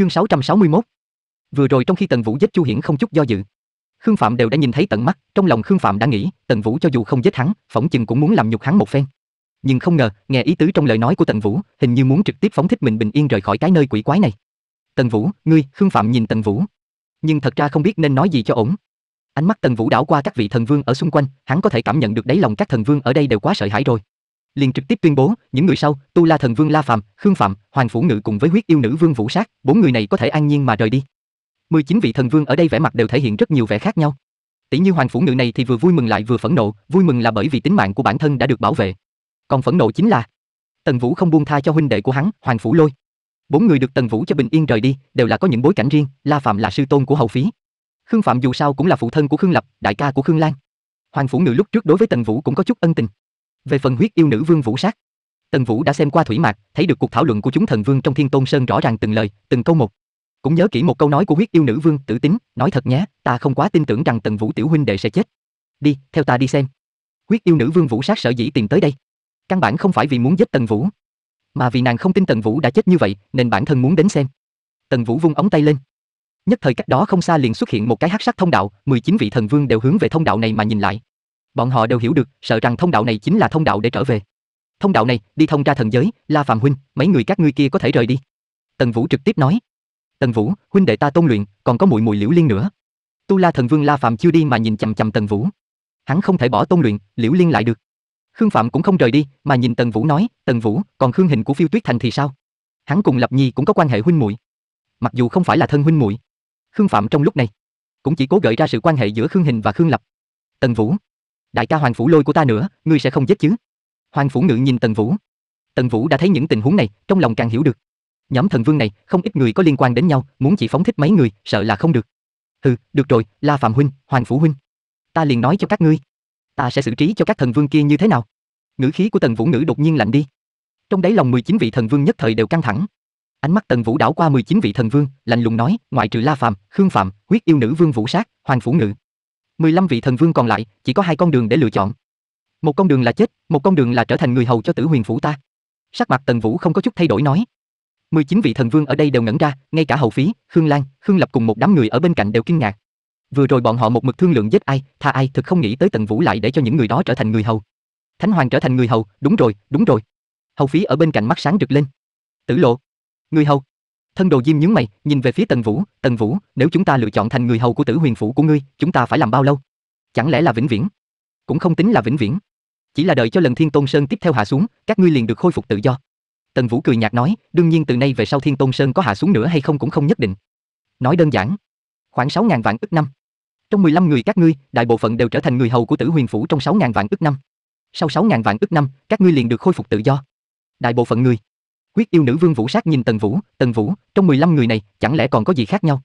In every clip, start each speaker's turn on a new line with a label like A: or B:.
A: Chương 661 Vừa rồi trong khi Tần Vũ giết Chu Hiển không chút do dự, Khương Phạm đều đã nhìn thấy tận mắt, trong lòng Khương Phạm đã nghĩ, Tần Vũ cho dù không giết hắn, phỏng chừng cũng muốn làm nhục hắn một phen. Nhưng không ngờ, nghe ý tứ trong lời nói của Tần Vũ, hình như muốn trực tiếp phóng thích mình bình yên rời khỏi cái nơi quỷ quái này. Tần Vũ, ngươi, Khương Phạm nhìn Tần Vũ, nhưng thật ra không biết nên nói gì cho ổn. Ánh mắt Tần Vũ đảo qua các vị thần vương ở xung quanh, hắn có thể cảm nhận được đáy lòng các thần vương ở đây đều quá sợ hãi rồi liền trực tiếp tuyên bố, những người sau, Tu La Thần Vương La Phàm, Khương Phạm, Hoàng Phủ Ngự cùng với Huyết Yêu Nữ Vương Vũ Sát, bốn người này có thể an nhiên mà rời đi. 19 vị thần vương ở đây vẻ mặt đều thể hiện rất nhiều vẻ khác nhau. Tỷ như Hoàng Phủ Ngự này thì vừa vui mừng lại vừa phẫn nộ, vui mừng là bởi vì tính mạng của bản thân đã được bảo vệ. Còn phẫn nộ chính là Tần Vũ không buông tha cho huynh đệ của hắn, Hoàng Phủ Lôi. Bốn người được Tần Vũ cho bình yên rời đi, đều là có những bối cảnh riêng, La phàm là sư tôn của hậu phí. Khương Phạm dù sao cũng là phụ thân của Khương Lập, đại ca của Khương Lan. Hoàng Phủ Ngự lúc trước đối với Tần Vũ cũng có chút ân tình, về phần huyết yêu nữ vương vũ sát, Tần Vũ đã xem qua thủy mạc, thấy được cuộc thảo luận của chúng thần vương trong Thiên Tôn Sơn rõ ràng từng lời, từng câu một. Cũng nhớ kỹ một câu nói của huyết yêu nữ vương Tử Tính, nói thật nhé, ta không quá tin tưởng rằng Tần Vũ tiểu huynh đệ sẽ chết. Đi, theo ta đi xem. Huyết yêu nữ vương Vũ Sát sở dĩ tìm tới đây, căn bản không phải vì muốn giết Tần Vũ, mà vì nàng không tin Tần Vũ đã chết như vậy, nên bản thân muốn đến xem. Tần Vũ vung ống tay lên, nhất thời cách đó không xa liền xuất hiện một cái hắc sắc thông đạo, 19 vị thần vương đều hướng về thông đạo này mà nhìn lại. Bọn họ đều hiểu được, sợ rằng thông đạo này chính là thông đạo để trở về. Thông đạo này, đi thông ra thần giới, La Phạm huynh, mấy người các ngươi kia có thể rời đi." Tần Vũ trực tiếp nói. "Tần Vũ, huynh đệ ta tôn luyện, còn có mùi mùi Liễu Liên nữa." Tu La thần vương La Phạm chưa đi mà nhìn chằm chằm Tần Vũ. Hắn không thể bỏ tôn luyện, Liễu Liên lại được. Khương Phạm cũng không rời đi, mà nhìn Tần Vũ nói, "Tần Vũ, còn Khương Hình của Phiêu Tuyết Thành thì sao? Hắn cùng Lập Nhi cũng có quan hệ huynh muội." Mặc dù không phải là thân huynh muội, Khương Phạm trong lúc này cũng chỉ cố gợi ra sự quan hệ giữa Khương Hình và Khương Lập. Tần Vũ, đại ca Hoàng Phủ lôi của ta nữa, ngươi sẽ không giết chứ? Hoàng Phủ Ngự nhìn Tần Vũ. Tần Vũ đã thấy những tình huống này, trong lòng càng hiểu được. Nhóm thần vương này, không ít người có liên quan đến nhau, muốn chỉ phóng thích mấy người, sợ là không được. Hừ, được rồi, La Phạm huynh, Hoàng Phủ huynh, ta liền nói cho các ngươi, ta sẽ xử trí cho các thần vương kia như thế nào. Ngữ khí của Tần Vũ Ngữ đột nhiên lạnh đi. Trong đáy lòng 19 vị thần vương nhất thời đều căng thẳng. Ánh mắt Tần Vũ đảo qua 19 vị thần vương, lạnh lùng nói, ngoại trừ La Phạm, Khương Phạm, Quyết Yêu Nữ Vương Vũ Sát, Hoàng Phủ Ngự, 15 vị thần vương còn lại, chỉ có hai con đường để lựa chọn. Một con đường là chết, một con đường là trở thành người hầu cho Tử Huyền phủ ta. Sắc mặt Tần Vũ không có chút thay đổi nói. 19 vị thần vương ở đây đều ngẩn ra, ngay cả hậu phí, Khương Lan, Khương Lập cùng một đám người ở bên cạnh đều kinh ngạc. Vừa rồi bọn họ một mực thương lượng giết ai, tha ai, thực không nghĩ tới Tần Vũ lại để cho những người đó trở thành người hầu. Thánh hoàng trở thành người hầu, đúng rồi, đúng rồi. Hầu phí ở bên cạnh mắt sáng rực lên. Tử Lộ, người hầu. Thân đồ Diêm nhướng mày, nhìn về phía Tần Vũ, "Tần Vũ, nếu chúng ta lựa chọn thành người hầu của Tử Huyền phủ của ngươi, chúng ta phải làm bao lâu? Chẳng lẽ là vĩnh viễn?" Cũng không tính là vĩnh viễn, chỉ là đợi cho lần Thiên Tôn Sơn tiếp theo hạ xuống, các ngươi liền được khôi phục tự do. Tần Vũ cười nhạt nói, đương nhiên từ nay về sau Thiên Tôn Sơn có hạ xuống nữa hay không cũng không nhất định. Nói đơn giản, khoảng sáu ngàn vạn ức năm. Trong 15 người các ngươi, đại bộ phận đều trở thành người hầu của Tử Huyền phủ trong sáu ngàn vạn ức năm. Sau sáu ngàn vạn ức năm, các ngươi liền được khôi phục tự do. Đại bộ phận người Quyết yêu nữ Vương Vũ Sát nhìn Tần Vũ, Tần Vũ, trong 15 người này, chẳng lẽ còn có gì khác nhau?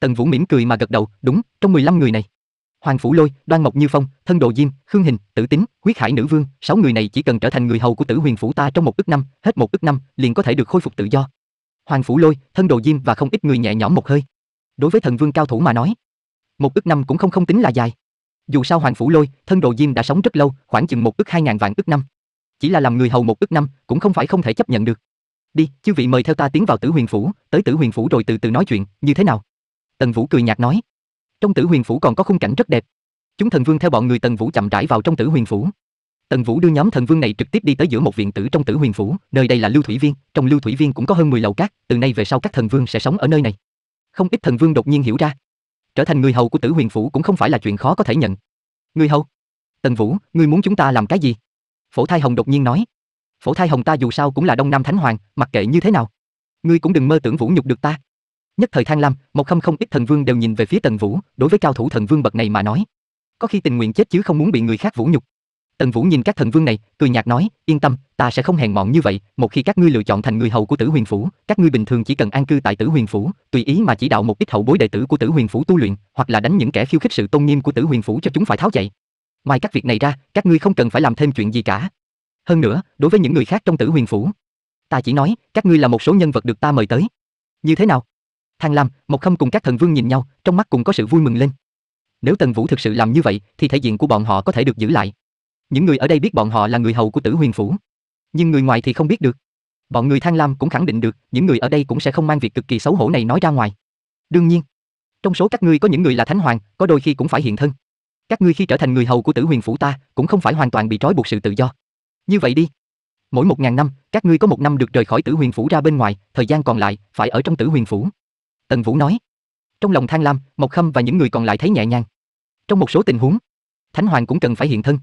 A: Tần Vũ mỉm cười mà gật đầu, đúng, trong 15 người này. Hoàng Phủ Lôi, Đoan Mộc Như Phong, Thân Đồ Diêm, Khương Hình, Tử Tính, Quyết Hải Nữ Vương, sáu người này chỉ cần trở thành người hầu của Tử Huyền Phủ ta trong một ức năm, hết một ức năm, liền có thể được khôi phục tự do. Hoàng Phủ Lôi, Thân Đồ Diêm và không ít người nhẹ nhõm một hơi. Đối với thần vương cao thủ mà nói, một ức năm cũng không không tính là dài. Dù sao Hoàng Phủ Lôi, Thân Đồ Diêm đã sống rất lâu, khoảng chừng một ức hai ngàn vạn ức năm. Chỉ là làm người hầu một ức năm, cũng không phải không thể chấp nhận được. Đi, chư vị mời theo ta tiến vào Tử Huyền phủ, tới Tử Huyền phủ rồi từ từ nói chuyện, như thế nào?" Tần Vũ cười nhạt nói. Trong Tử Huyền phủ còn có khung cảnh rất đẹp. Chúng thần vương theo bọn người Tần Vũ chậm rãi vào trong Tử Huyền phủ. Tần Vũ đưa nhóm thần vương này trực tiếp đi tới giữa một viện tử trong Tử Huyền phủ, nơi đây là lưu thủy viên, trong lưu thủy viên cũng có hơn 10 lầu cát, từ nay về sau các thần vương sẽ sống ở nơi này. Không ít thần vương đột nhiên hiểu ra, trở thành người hầu của Tử Huyền phủ cũng không phải là chuyện khó có thể nhận. Người hầu? Tần Vũ, ngươi muốn chúng ta làm cái gì? Phổ Thai Hồng đột nhiên nói. Phổ Thai Hồng ta dù sao cũng là Đông Nam Thánh Hoàng, mặc kệ như thế nào, ngươi cũng đừng mơ tưởng vũ nhục được ta. Nhất thời Thang Lam, một không không ít thần vương đều nhìn về phía Tần Vũ, đối với cao thủ thần vương bậc này mà nói, có khi tình nguyện chết chứ không muốn bị người khác vũ nhục. Tần Vũ nhìn các thần vương này, cười nhạt nói, yên tâm, ta sẽ không hèn mọn như vậy, một khi các ngươi lựa chọn thành người hầu của Tử Huyền phủ, các ngươi bình thường chỉ cần an cư tại Tử Huyền phủ, tùy ý mà chỉ đạo một ít hậu bối đệ tử của Tử Huyền phủ tu luyện, hoặc là đánh những kẻ khiêu khích sự tôn nghiêm của Tử Huyền phủ cho chúng phải tháo chạy. Ngoài các việc này ra, các ngươi không cần phải làm thêm chuyện gì cả. Hơn nữa, đối với những người khác trong Tử Huyền phủ, ta chỉ nói, các ngươi là một số nhân vật được ta mời tới. Như thế nào? Thang Lam, một Khâm cùng các thần vương nhìn nhau, trong mắt cùng có sự vui mừng lên. Nếu Tần Vũ thực sự làm như vậy, thì thể diện của bọn họ có thể được giữ lại. Những người ở đây biết bọn họ là người hầu của Tử Huyền phủ, nhưng người ngoài thì không biết được. Bọn người Thang Lam cũng khẳng định được, những người ở đây cũng sẽ không mang việc cực kỳ xấu hổ này nói ra ngoài. Đương nhiên, trong số các ngươi có những người là thánh hoàng, có đôi khi cũng phải hiện thân. Các ngươi khi trở thành người hầu của Tử Huyền phủ ta, cũng không phải hoàn toàn bị trói buộc sự tự do. Như vậy đi. Mỗi một ngàn năm, các ngươi có một năm được rời khỏi Tử Huyền phủ ra bên ngoài, thời gian còn lại phải ở trong Tử Huyền phủ." Tần Vũ nói. Trong lòng Thang Lam, Mộc Khâm và những người còn lại thấy nhẹ nhàng. Trong một số tình huống, Thánh Hoàng cũng cần phải hiện thân.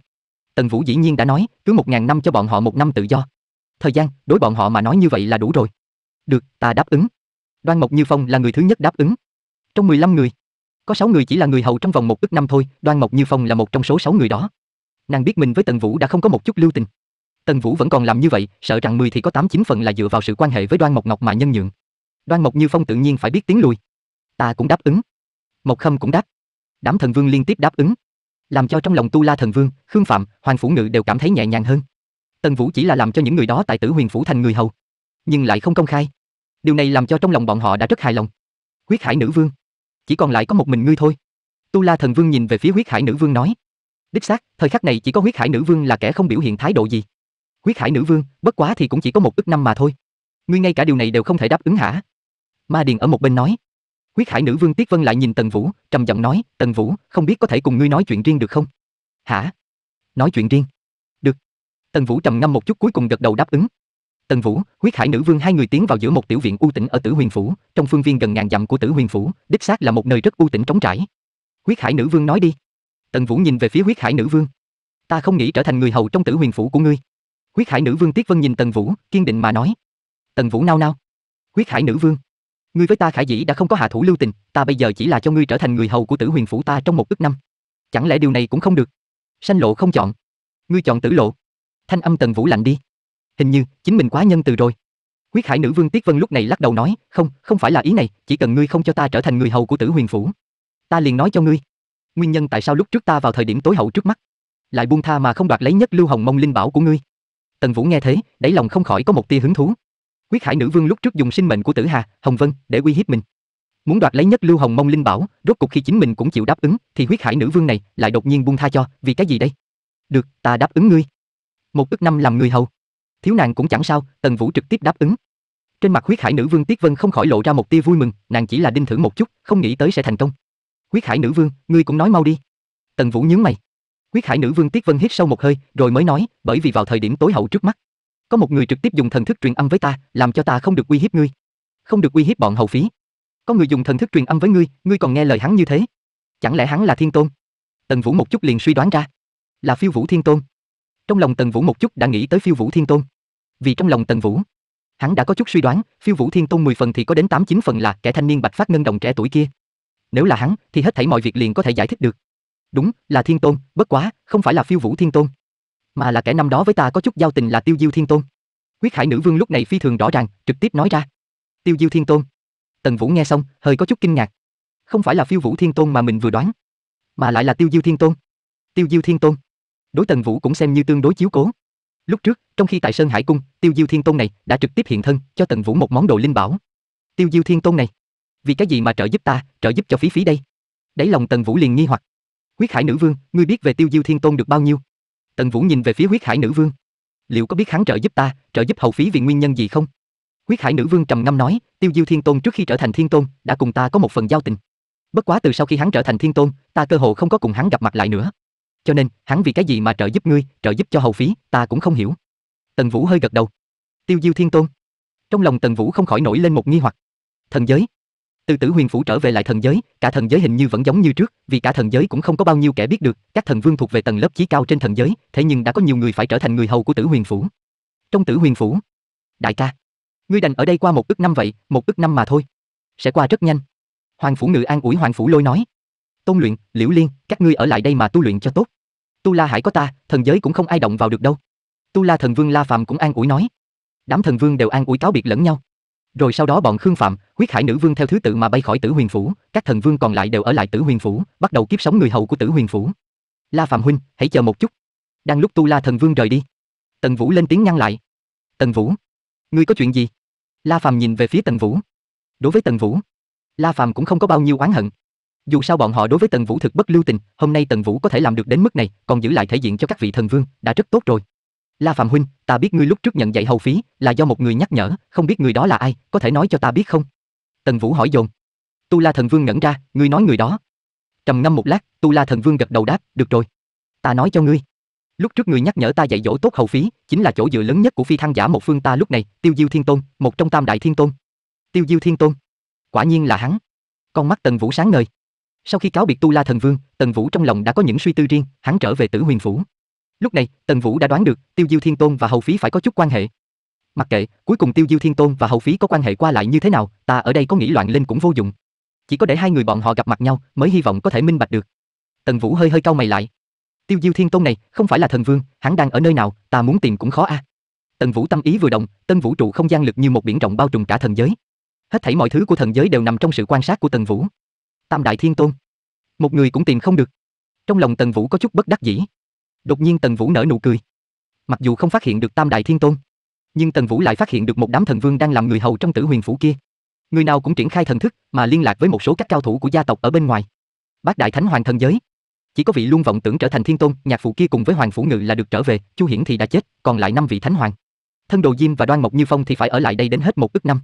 A: Tần Vũ dĩ nhiên đã nói, cứ một ngàn năm cho bọn họ một năm tự do. Thời gian, đối bọn họ mà nói như vậy là đủ rồi. Được, ta đáp ứng. Đoan Mộc Như Phong là người thứ nhất đáp ứng. Trong 15 người, có 6 người chỉ là người hầu trong vòng một ức năm thôi, Đoan Mộc Như Phong là một trong số 6 người đó. Nàng biết mình với Tần Vũ đã không có một chút lưu tình, Tần Vũ vẫn còn làm như vậy, sợ rằng 10 thì có 8 9 phần là dựa vào sự quan hệ với Đoan Mộc Ngọc mà nhân nhượng. Đoan Mộc Như Phong tự nhiên phải biết tiếng lui. Ta cũng đáp ứng. Mộc Khâm cũng đáp. Đám thần vương liên tiếp đáp ứng, làm cho trong lòng Tu La thần vương, Khương Phạm, Hoàng phủ ngự đều cảm thấy nhẹ nhàng hơn. Tần Vũ chỉ là làm cho những người đó tại Tử Huyền phủ thành người hầu, nhưng lại không công khai. Điều này làm cho trong lòng bọn họ đã rất hài lòng. Huyết Hải nữ vương, chỉ còn lại có một mình ngươi thôi. Tu La thần vương nhìn về phía Huyết Hải nữ vương nói, đích xác, thời khắc này chỉ có Huyết Hải nữ vương là kẻ không biểu hiện thái độ gì. Quyết Hải Nữ Vương, bất quá thì cũng chỉ có một ức năm mà thôi. Ngươi ngay cả điều này đều không thể đáp ứng hả? Ma Điền ở một bên nói. Quyết Hải Nữ Vương Tiết Vân lại nhìn Tần Vũ, trầm giọng nói, Tần Vũ, không biết có thể cùng ngươi nói chuyện riêng được không? Hả? Nói chuyện riêng? Được. Tần Vũ trầm ngâm một chút cuối cùng gật đầu đáp ứng. Tần Vũ, Quyết Hải Nữ Vương hai người tiến vào giữa một tiểu viện u tĩnh ở Tử Huyền phủ, trong phương viên gần ngàn dặm của Tử Huyền phủ, đích xác là một nơi rất u tĩnh trống trải. Quyết Hải Nữ Vương nói đi. Tần Vũ nhìn về phía Quyết Hải Nữ Vương. Ta không nghĩ trở thành người hầu trong Tử Huyền phủ của ngươi. Huyết Hải Nữ Vương Tiết Vân nhìn Tần Vũ, kiên định mà nói. Tần Vũ nao nao. Huyết Hải Nữ Vương, ngươi với ta khải dĩ đã không có hạ thủ lưu tình, ta bây giờ chỉ là cho ngươi trở thành người hầu của Tử Huyền phủ ta trong một ức năm. Chẳng lẽ điều này cũng không được? Sanh lộ không chọn, ngươi chọn tử lộ. Thanh âm Tần Vũ lạnh đi. Hình như chính mình quá nhân từ rồi. Huyết Hải Nữ Vương Tiết Vân lúc này lắc đầu nói, "Không, không phải là ý này, chỉ cần ngươi không cho ta trở thành người hầu của Tử Huyền phủ, ta liền nói cho ngươi. Nguyên nhân tại sao lúc trước ta vào thời điểm tối hậu trước mắt, lại buông tha mà không đoạt lấy nhất lưu hồng mông linh bảo của ngươi, Tần Vũ nghe thế, đáy lòng không khỏi có một tia hứng thú. Quyết Hải Nữ Vương lúc trước dùng sinh mệnh của Tử Hà, Hồng Vân để uy hiếp mình, muốn đoạt lấy nhất lưu hồng mông linh bảo, rốt cục khi chính mình cũng chịu đáp ứng, thì Quyết hải nữ vương này lại đột nhiên buông tha cho, vì cái gì đây? Được, ta đáp ứng ngươi. Một ức năm làm người hầu. Thiếu nàng cũng chẳng sao, Tần Vũ trực tiếp đáp ứng. Trên mặt Quyết hải nữ vương Tiết Vân không khỏi lộ ra một tia vui mừng, nàng chỉ là đinh thử một chút, không nghĩ tới sẽ thành công. Quyết hải nữ vương, ngươi cũng nói mau đi. Tần Vũ nhướng mày, Quyết Hải Nữ Vương Tiết Vân hít sâu một hơi, rồi mới nói, bởi vì vào thời điểm tối hậu trước mắt, có một người trực tiếp dùng thần thức truyền âm với ta, làm cho ta không được uy hiếp ngươi, không được uy hiếp bọn hầu phí. Có người dùng thần thức truyền âm với ngươi, ngươi còn nghe lời hắn như thế? Chẳng lẽ hắn là Thiên Tôn? Tần Vũ một chút liền suy đoán ra, là Phiêu Vũ Thiên Tôn. Trong lòng Tần Vũ một chút đã nghĩ tới Phiêu Vũ Thiên Tôn. Vì trong lòng Tần Vũ, hắn đã có chút suy đoán, Phiêu Vũ Thiên Tôn 10 phần thì có đến 8 9 phần là kẻ thanh niên bạch phát ngân đồng trẻ tuổi kia. Nếu là hắn, thì hết thảy mọi việc liền có thể giải thích được. Đúng, là Thiên Tôn, bất quá, không phải là Phiêu Vũ Thiên Tôn, mà là kẻ năm đó với ta có chút giao tình là Tiêu Diêu Thiên Tôn. quyết Hải Nữ Vương lúc này phi thường rõ ràng, trực tiếp nói ra. Tiêu Diêu Thiên Tôn. Tần Vũ nghe xong, hơi có chút kinh ngạc. Không phải là Phiêu Vũ Thiên Tôn mà mình vừa đoán, mà lại là Tiêu Diêu Thiên Tôn. Tiêu Diêu Thiên Tôn. Đối Tần Vũ cũng xem như tương đối chiếu cố. Lúc trước, trong khi tại Sơn Hải cung, Tiêu Diêu Thiên Tôn này đã trực tiếp hiện thân cho Tần Vũ một món đồ linh bảo. Tiêu Diêu Thiên Tôn này, vì cái gì mà trợ giúp ta, trợ giúp cho phí phí đây? Đấy lòng Tần Vũ liền nghi hoặc, Huyết Hải Nữ Vương, ngươi biết về Tiêu Diêu Thiên Tôn được bao nhiêu? Tần Vũ nhìn về phía Huyết Hải Nữ Vương. Liệu có biết hắn trợ giúp ta, trợ giúp hầu phí vì nguyên nhân gì không? Huyết Hải Nữ Vương trầm ngâm nói, Tiêu Diêu Thiên Tôn trước khi trở thành Thiên Tôn, đã cùng ta có một phần giao tình. Bất quá từ sau khi hắn trở thành Thiên Tôn, ta cơ hồ không có cùng hắn gặp mặt lại nữa. Cho nên, hắn vì cái gì mà trợ giúp ngươi, trợ giúp cho hầu phí, ta cũng không hiểu. Tần Vũ hơi gật đầu. Tiêu Diêu Thiên Tôn. Trong lòng Tần Vũ không khỏi nổi lên một nghi hoặc. Thần giới, từ Tử Huyền phủ trở về lại thần giới, cả thần giới hình như vẫn giống như trước, vì cả thần giới cũng không có bao nhiêu kẻ biết được, các thần vương thuộc về tầng lớp chí cao trên thần giới, thế nhưng đã có nhiều người phải trở thành người hầu của Tử Huyền phủ. Trong Tử Huyền phủ, đại ca, ngươi đành ở đây qua một ức năm vậy, một ức năm mà thôi, sẽ qua rất nhanh. Hoàng phủ ngự an ủi Hoàng phủ lôi nói, tôn luyện, liễu liên, các ngươi ở lại đây mà tu luyện cho tốt. Tu La Hải có ta, thần giới cũng không ai động vào được đâu. Tu La thần vương La Phàm cũng an ủi nói. Đám thần vương đều an ủi cáo biệt lẫn nhau. Rồi sau đó bọn Khương Phạm, huyết hải nữ vương theo thứ tự mà bay khỏi Tử Huyền phủ, các thần vương còn lại đều ở lại Tử Huyền phủ, bắt đầu kiếp sống người hầu của Tử Huyền phủ. La Phạm huynh, hãy chờ một chút. Đang lúc Tu La thần vương rời đi, Tần Vũ lên tiếng ngăn lại. "Tần Vũ, ngươi có chuyện gì?" La Phạm nhìn về phía Tần Vũ. Đối với Tần Vũ, La Phạm cũng không có bao nhiêu oán hận. Dù sao bọn họ đối với Tần Vũ thực bất lưu tình, hôm nay Tần Vũ có thể làm được đến mức này, còn giữ lại thể diện cho các vị thần vương, đã rất tốt rồi. La Phạm huynh, ta biết ngươi lúc trước nhận dạy hầu phí là do một người nhắc nhở, không biết người đó là ai, có thể nói cho ta biết không? Tần Vũ hỏi dồn. Tu La Thần Vương ngẩn ra, ngươi nói người đó. Trầm ngâm một lát, Tu La Thần Vương gật đầu đáp, được rồi. Ta nói cho ngươi. Lúc trước ngươi nhắc nhở ta dạy dỗ tốt hầu phí, chính là chỗ dựa lớn nhất của phi thăng giả một phương ta lúc này, Tiêu Diêu Thiên Tôn, một trong tam đại thiên tôn. Tiêu Diêu Thiên Tôn. Quả nhiên là hắn. Con mắt Tần Vũ sáng ngời. Sau khi cáo biệt Tu La Thần Vương, Tần Vũ trong lòng đã có những suy tư riêng, hắn trở về Tử Huyền phủ. Lúc này, Tần Vũ đã đoán được, Tiêu Diêu Thiên Tôn và Hầu Phí phải có chút quan hệ. Mặc kệ, cuối cùng Tiêu Diêu Thiên Tôn và Hầu Phí có quan hệ qua lại như thế nào, ta ở đây có nghĩ loạn lên cũng vô dụng. Chỉ có để hai người bọn họ gặp mặt nhau, mới hy vọng có thể minh bạch được. Tần Vũ hơi hơi cau mày lại. Tiêu Diêu Thiên Tôn này, không phải là thần vương, hắn đang ở nơi nào, ta muốn tìm cũng khó a. À. Tần Vũ tâm ý vừa động, Tân Vũ trụ không gian lực như một biển rộng bao trùm cả thần giới. Hết thảy mọi thứ của thần giới đều nằm trong sự quan sát của Tần Vũ. Tam đại thiên tôn, một người cũng tìm không được. Trong lòng Tần Vũ có chút bất đắc dĩ. Đột nhiên Tần Vũ nở nụ cười. Mặc dù không phát hiện được Tam Đại Thiên Tôn, nhưng Tần Vũ lại phát hiện được một đám thần vương đang làm người hầu trong Tử Huyền phủ kia. Người nào cũng triển khai thần thức, mà liên lạc với một số các cao thủ của gia tộc ở bên ngoài. Bác Đại Thánh Hoàng thần giới, chỉ có vị luôn vọng tưởng trở thành thiên tôn, nhạc phụ kia cùng với hoàng phủ ngự là được trở về, Chu Hiển thì đã chết, còn lại năm vị thánh hoàng. Thân Đồ Diêm và Đoan Mộc Như Phong thì phải ở lại đây đến hết một ức năm.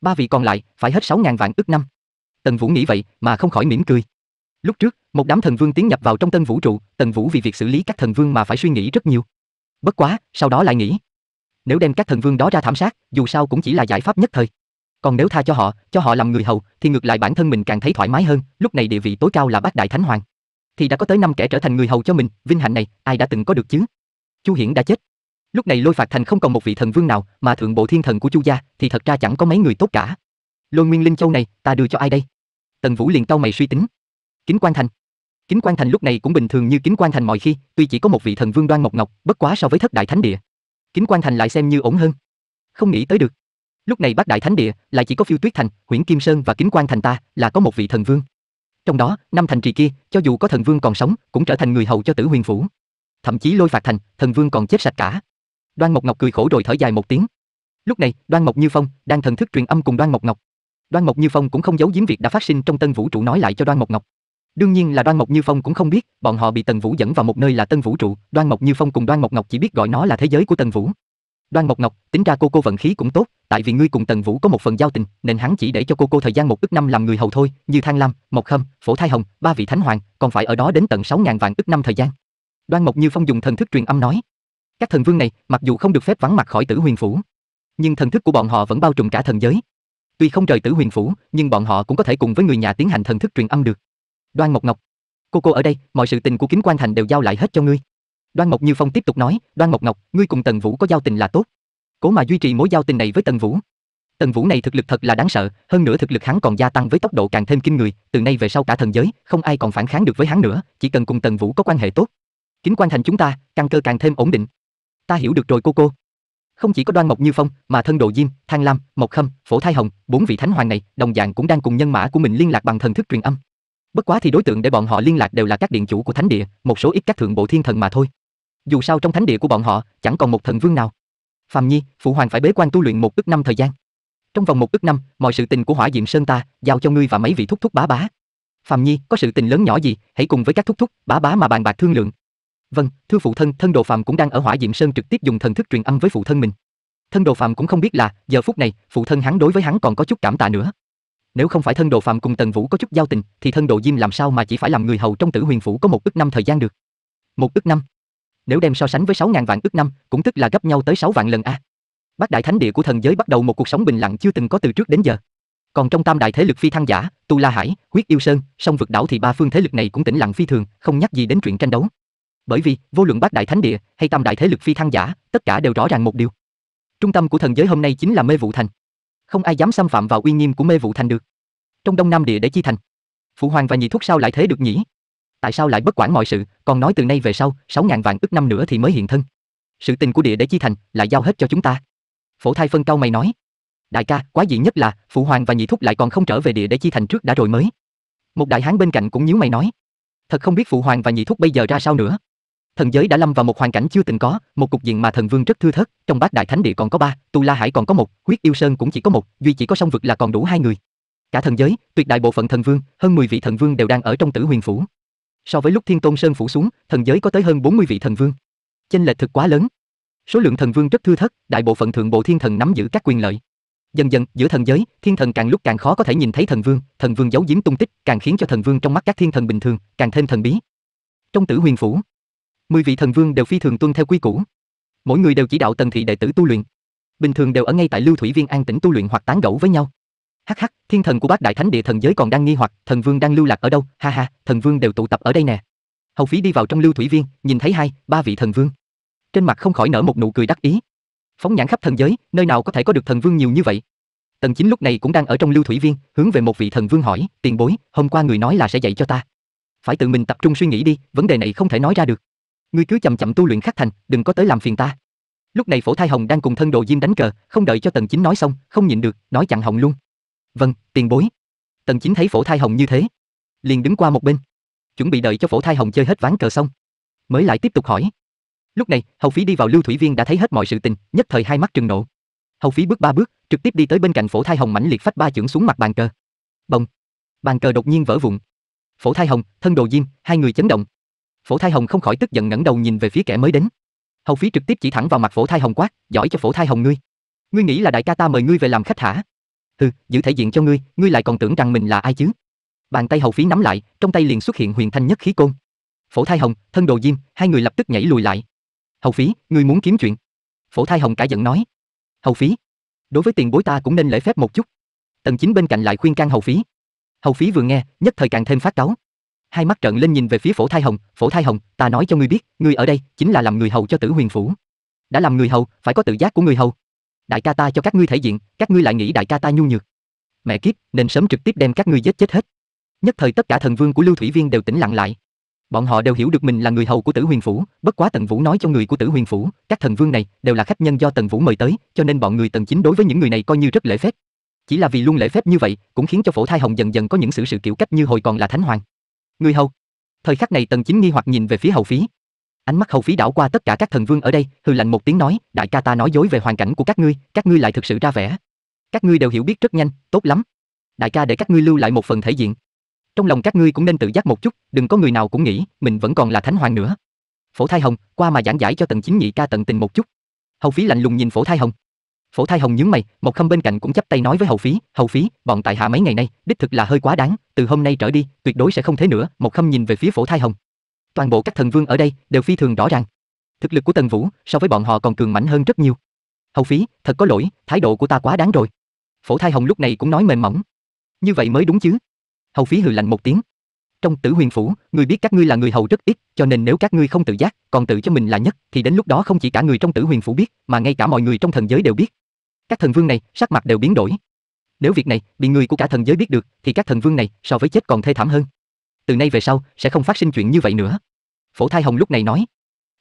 A: Ba vị còn lại phải hết sáu ngàn vạn ức năm. Tần Vũ nghĩ vậy mà không khỏi mỉm cười. Lúc trước, một đám thần vương tiến nhập vào trong tân vũ trụ, Tần Vũ vì việc xử lý các thần vương mà phải suy nghĩ rất nhiều. Bất quá, sau đó lại nghĩ, nếu đem các thần vương đó ra thảm sát, dù sao cũng chỉ là giải pháp nhất thời. Còn nếu tha cho họ, cho họ làm người hầu, thì ngược lại bản thân mình càng thấy thoải mái hơn, lúc này địa vị tối cao là Bát Đại Thánh Hoàng, thì đã có tới năm kẻ trở thành người hầu cho mình, vinh hạnh này ai đã từng có được chứ? Chu Hiển đã chết. Lúc này Lôi Phạt Thành không còn một vị thần vương nào, mà thượng bộ thiên thần của Chu gia thì thật ra chẳng có mấy người tốt cả. Lôi Nguyên Linh Châu này, ta đưa cho ai đây? Tần Vũ liền cau mày suy tính, Kính Quan Thành. Kính Quan Thành lúc này cũng bình thường như Kính Quan Thành mọi khi, tuy chỉ có một vị thần vương Đoan Mộc Ngọc, bất quá so với Thất Đại Thánh Địa, Kính Quan Thành lại xem như ổn hơn. Không nghĩ tới được. Lúc này Bát Đại Thánh Địa lại chỉ có Phiêu Tuyết Thành, Huyền Kim Sơn và Kính Quan Thành ta là có một vị thần vương. Trong đó, năm thành trì kia, cho dù có thần vương còn sống, cũng trở thành người hầu cho Tử Huyền phủ. Thậm chí Lôi Phạt Thành, thần vương còn chết sạch cả. Đoan Mộc Ngọc cười khổ rồi thở dài một tiếng. Lúc này, Đoan Mộc Như Phong đang thần thức truyền âm cùng Đoan Mộc Ngọc. Đoan Mộc Như Phong cũng không giấu giếm việc đã phát sinh trong Tân Vũ trụ nói lại cho Đoan Mộc Ngọc. Đương nhiên là Đoan Mộc Như Phong cũng không biết, bọn họ bị Tần Vũ dẫn vào một nơi là Tân Vũ trụ, Đoan Mộc Như Phong cùng Đoan Mộc Ngọc chỉ biết gọi nó là thế giới của Tần Vũ. Đoan Mộc Ngọc, tính ra cô cô vận khí cũng tốt, tại vì ngươi cùng Tần Vũ có một phần giao tình, nên hắn chỉ để cho cô cô thời gian một ức năm làm người hầu thôi, như Thang Lam, Mộc Khâm, Phổ Thai Hồng, ba vị thánh hoàng, còn phải ở đó đến tận sáu ngàn vạn ức năm thời gian. Đoan Mộc Như Phong dùng thần thức truyền âm nói, các thần vương này, mặc dù không được phép vắng mặt khỏi Tử Huyền phủ, nhưng thần thức của bọn họ vẫn bao trùm cả thần giới. Tuy không rời Tử Huyền phủ, nhưng bọn họ cũng có thể cùng với người nhà tiến hành thần thức truyền âm được. Đoan Mộc Ngọc, cô cô ở đây, mọi sự tình của Kính Quan Thành đều giao lại hết cho ngươi. Đoan Mộc Như Phong tiếp tục nói, Đoan Mộc Ngọc, ngươi cùng Tần Vũ có giao tình là tốt, cố mà duy trì mối giao tình này với Tần Vũ. Tần Vũ này thực lực thật là đáng sợ, hơn nữa thực lực hắn còn gia tăng với tốc độ càng thêm kinh người, từ nay về sau cả thần giới, không ai còn phản kháng được với hắn nữa, chỉ cần cùng Tần Vũ có quan hệ tốt, Kính Quan Thành chúng ta, căn cơ càng thêm ổn định. Ta hiểu được rồi cô cô. Không chỉ có Đoan Mộc Như Phong, mà thân Đồ Diêm, Thang Lam, Mộc Khâm, Phổ Thai Hồng, bốn vị thánh hoàng này, đồng dạng cũng đang cùng nhân mã của mình liên lạc bằng thần thức truyền âm. Bất quá thì đối tượng để bọn họ liên lạc đều là các điện chủ của thánh địa, một số ít các thượng bộ thiên thần mà thôi. Dù sao trong thánh địa của bọn họ chẳng còn một thần vương nào. Phạm Nhi, phụ hoàng phải bế quan tu luyện một ức năm thời gian. Trong vòng một ức năm, mọi sự tình của Hỏa Diệm Sơn ta giao cho ngươi và mấy vị thúc thúc bá bá. Phạm Nhi, có sự tình lớn nhỏ gì, hãy cùng với các thúc thúc, bá bá mà bàn bạc thương lượng. Vâng, thưa phụ thân, thân đồ Phạm cũng đang ở Hỏa Diệm Sơn trực tiếp dùng thần thức truyền âm với phụ thân mình. Thân đồ Phạm cũng không biết là, giờ phút này, phụ thân hắn đối với hắn còn có chút cảm tạ nữa nếu không phải thân đồ phạm cùng tần vũ có chút giao tình, thì thân đồ diêm làm sao mà chỉ phải làm người hầu trong tử huyền phủ có một ức năm thời gian được. Một ức năm. Nếu đem so sánh với sáu ngàn vạn ức năm, cũng tức là gấp nhau tới sáu vạn lần a. Bát đại thánh địa của thần giới bắt đầu một cuộc sống bình lặng chưa từng có từ trước đến giờ. Còn trong tam đại thế lực phi thăng giả, Tu La Hải, quyết Yêu Sơn, sông vực đảo thì ba phương thế lực này cũng tĩnh lặng phi thường, không nhắc gì đến chuyện tranh đấu. Bởi vì, vô luận bát đại thánh địa hay tam đại thế lực phi thăng giả, tất cả đều rõ ràng một điều. Trung tâm của thần giới hôm nay chính là Mê Vụ Thành không ai dám xâm phạm vào uy nghiêm của mê vụ thành được. Trong Đông Nam địa để chi thành, phụ hoàng và nhị thúc sao lại thế được nhỉ? Tại sao lại bất quản mọi sự, còn nói từ nay về sau, sáu ngàn vạn ức năm nữa thì mới hiện thân. Sự tình của địa để chi thành lại giao hết cho chúng ta. Phổ Thai phân cao mày nói. Đại ca, quá dị nhất là phụ hoàng và nhị thúc lại còn không trở về địa để chi thành trước đã rồi mới. Một đại hán bên cạnh cũng nhíu mày nói. Thật không biết phụ hoàng và nhị thúc bây giờ ra sao nữa thần giới đã lâm vào một hoàn cảnh chưa từng có, một cục diện mà thần vương rất thưa thớt, trong bát đại thánh địa còn có ba, tu la hải còn có một, huyết yêu sơn cũng chỉ có một, duy chỉ có sông vực là còn đủ hai người. Cả thần giới, tuyệt đại bộ phận thần vương, hơn 10 vị thần vương đều đang ở trong Tử Huyền phủ. So với lúc Thiên Tôn Sơn phủ xuống, thần giới có tới hơn 40 vị thần vương. Chênh lệch thực quá lớn. Số lượng thần vương rất thưa thớt, đại bộ phận thượng bộ thiên thần nắm giữ các quyền lợi. Dần dần, giữa thần giới, thiên thần càng lúc càng khó có thể nhìn thấy thần vương, thần vương giấu giếm tung tích, càng khiến cho thần vương trong mắt các thiên thần bình thường càng thêm thần bí. Trong Tử Huyền phủ, Mười vị thần vương đều phi thường tuân theo quy củ. Mỗi người đều chỉ đạo tần thị đệ tử tu luyện. Bình thường đều ở ngay tại Lưu Thủy Viên an tĩnh tu luyện hoặc tán gẫu với nhau. Hắc hắc, thiên thần của bác đại thánh địa thần giới còn đang nghi hoặc, thần vương đang lưu lạc ở đâu? Ha ha, thần vương đều tụ tập ở đây nè. Hầu Phí đi vào trong Lưu Thủy Viên, nhìn thấy hai, ba vị thần vương. Trên mặt không khỏi nở một nụ cười đắc ý. Phóng nhãn khắp thần giới, nơi nào có thể có được thần vương nhiều như vậy? Tần Chính lúc này cũng đang ở trong Lưu Thủy Viên, hướng về một vị thần vương hỏi, "Tiền bối, hôm qua người nói là sẽ dạy cho ta. Phải tự mình tập trung suy nghĩ đi, vấn đề này không thể nói ra được." ngươi cứ chậm chậm tu luyện khắc thành, đừng có tới làm phiền ta. Lúc này Phổ Thai Hồng đang cùng thân đồ Diêm đánh cờ, không đợi cho Tần Chính nói xong, không nhịn được, nói chặn Hồng luôn. Vâng, tiền bối. Tần Chính thấy Phổ Thai Hồng như thế, liền đứng qua một bên, chuẩn bị đợi cho Phổ Thai Hồng chơi hết ván cờ xong, mới lại tiếp tục hỏi. Lúc này, Hầu Phí đi vào Lưu Thủy Viên đã thấy hết mọi sự tình, nhất thời hai mắt trừng nộ. Hầu Phí bước ba bước, trực tiếp đi tới bên cạnh Phổ Thai Hồng mãnh liệt phách ba chưởng xuống mặt bàn cờ. Bồng, bàn cờ đột nhiên vỡ vụn. Phổ Thai Hồng, thân đồ Diêm, hai người chấn động, Phổ Thai Hồng không khỏi tức giận ngẩng đầu nhìn về phía kẻ mới đến. Hầu phí trực tiếp chỉ thẳng vào mặt Phổ Thai Hồng quát, giỏi cho Phổ Thai Hồng ngươi. Ngươi nghĩ là đại ca ta mời ngươi về làm khách hả? Hừ, giữ thể diện cho ngươi, ngươi lại còn tưởng rằng mình là ai chứ? Bàn tay Hầu phí nắm lại, trong tay liền xuất hiện huyền thanh nhất khí côn. Phổ Thai Hồng, thân đồ diêm, hai người lập tức nhảy lùi lại. Hầu phí, ngươi muốn kiếm chuyện? Phổ Thai Hồng cả giận nói. Hầu phí, đối với tiền bối ta cũng nên lễ phép một chút. Tần Chính bên cạnh lại khuyên can Hầu phí. Hầu phí vừa nghe, nhất thời càng thêm phát cáu hai mắt trợn lên nhìn về phía Phổ Thai Hồng, "Phổ Thai Hồng, ta nói cho ngươi biết, ngươi ở đây chính là làm người hầu cho Tử Huyền phủ. Đã làm người hầu, phải có tự giác của người hầu. Đại ca ta cho các ngươi thể diện, các ngươi lại nghĩ đại ca ta nhu nhược. Mẹ kiếp, nên sớm trực tiếp đem các ngươi giết chết hết." Nhất thời tất cả thần vương của Lưu Thủy Viên đều tĩnh lặng lại. Bọn họ đều hiểu được mình là người hầu của Tử Huyền phủ, bất quá Tần Vũ nói cho người của Tử Huyền phủ, các thần vương này đều là khách nhân do Tần Vũ mời tới, cho nên bọn người Tần Chính đối với những người này coi như rất lễ phép. Chỉ là vì luôn lễ phép như vậy, cũng khiến cho Phổ Thai Hồng dần dần có những sự sự kiểu cách như hồi còn là thánh hoàng ngươi hầu. Thời khắc này Tần Chính nghi hoặc nhìn về phía hầu phí. Ánh mắt hầu phí đảo qua tất cả các thần vương ở đây, hừ lạnh một tiếng nói, đại ca ta nói dối về hoàn cảnh của các ngươi, các ngươi lại thực sự ra vẻ. Các ngươi đều hiểu biết rất nhanh, tốt lắm. Đại ca để các ngươi lưu lại một phần thể diện. Trong lòng các ngươi cũng nên tự giác một chút, đừng có người nào cũng nghĩ mình vẫn còn là thánh hoàng nữa. Phổ Thai Hồng, qua mà giảng giải cho Tần Chính nhị ca tận tình một chút. Hầu phí lạnh lùng nhìn Phổ Thai Hồng, Phổ Thai Hồng nhướng mày, Mộc Khâm bên cạnh cũng chắp tay nói với Hầu Phí, "Hầu Phí, bọn tại hạ mấy ngày nay, đích thực là hơi quá đáng, từ hôm nay trở đi, tuyệt đối sẽ không thế nữa." Mộc Khâm nhìn về phía Phổ Thai Hồng. Toàn bộ các thần vương ở đây đều phi thường rõ ràng, thực lực của Tần Vũ so với bọn họ còn cường mạnh hơn rất nhiều. "Hầu Phí, thật có lỗi, thái độ của ta quá đáng rồi." Phổ Thai Hồng lúc này cũng nói mềm mỏng. "Như vậy mới đúng chứ." Hầu Phí hừ lạnh một tiếng. "Trong Tử Huyền phủ, người biết các ngươi là người hầu rất ít, cho nên nếu các ngươi không tự giác, còn tự cho mình là nhất, thì đến lúc đó không chỉ cả người trong Tử Huyền phủ biết, mà ngay cả mọi người trong thần giới đều biết." Các thần vương này, sắc mặt đều biến đổi. Nếu việc này bị người của cả thần giới biết được, thì các thần vương này so với chết còn thê thảm hơn. Từ nay về sau sẽ không phát sinh chuyện như vậy nữa. Phổ Thai Hồng lúc này nói.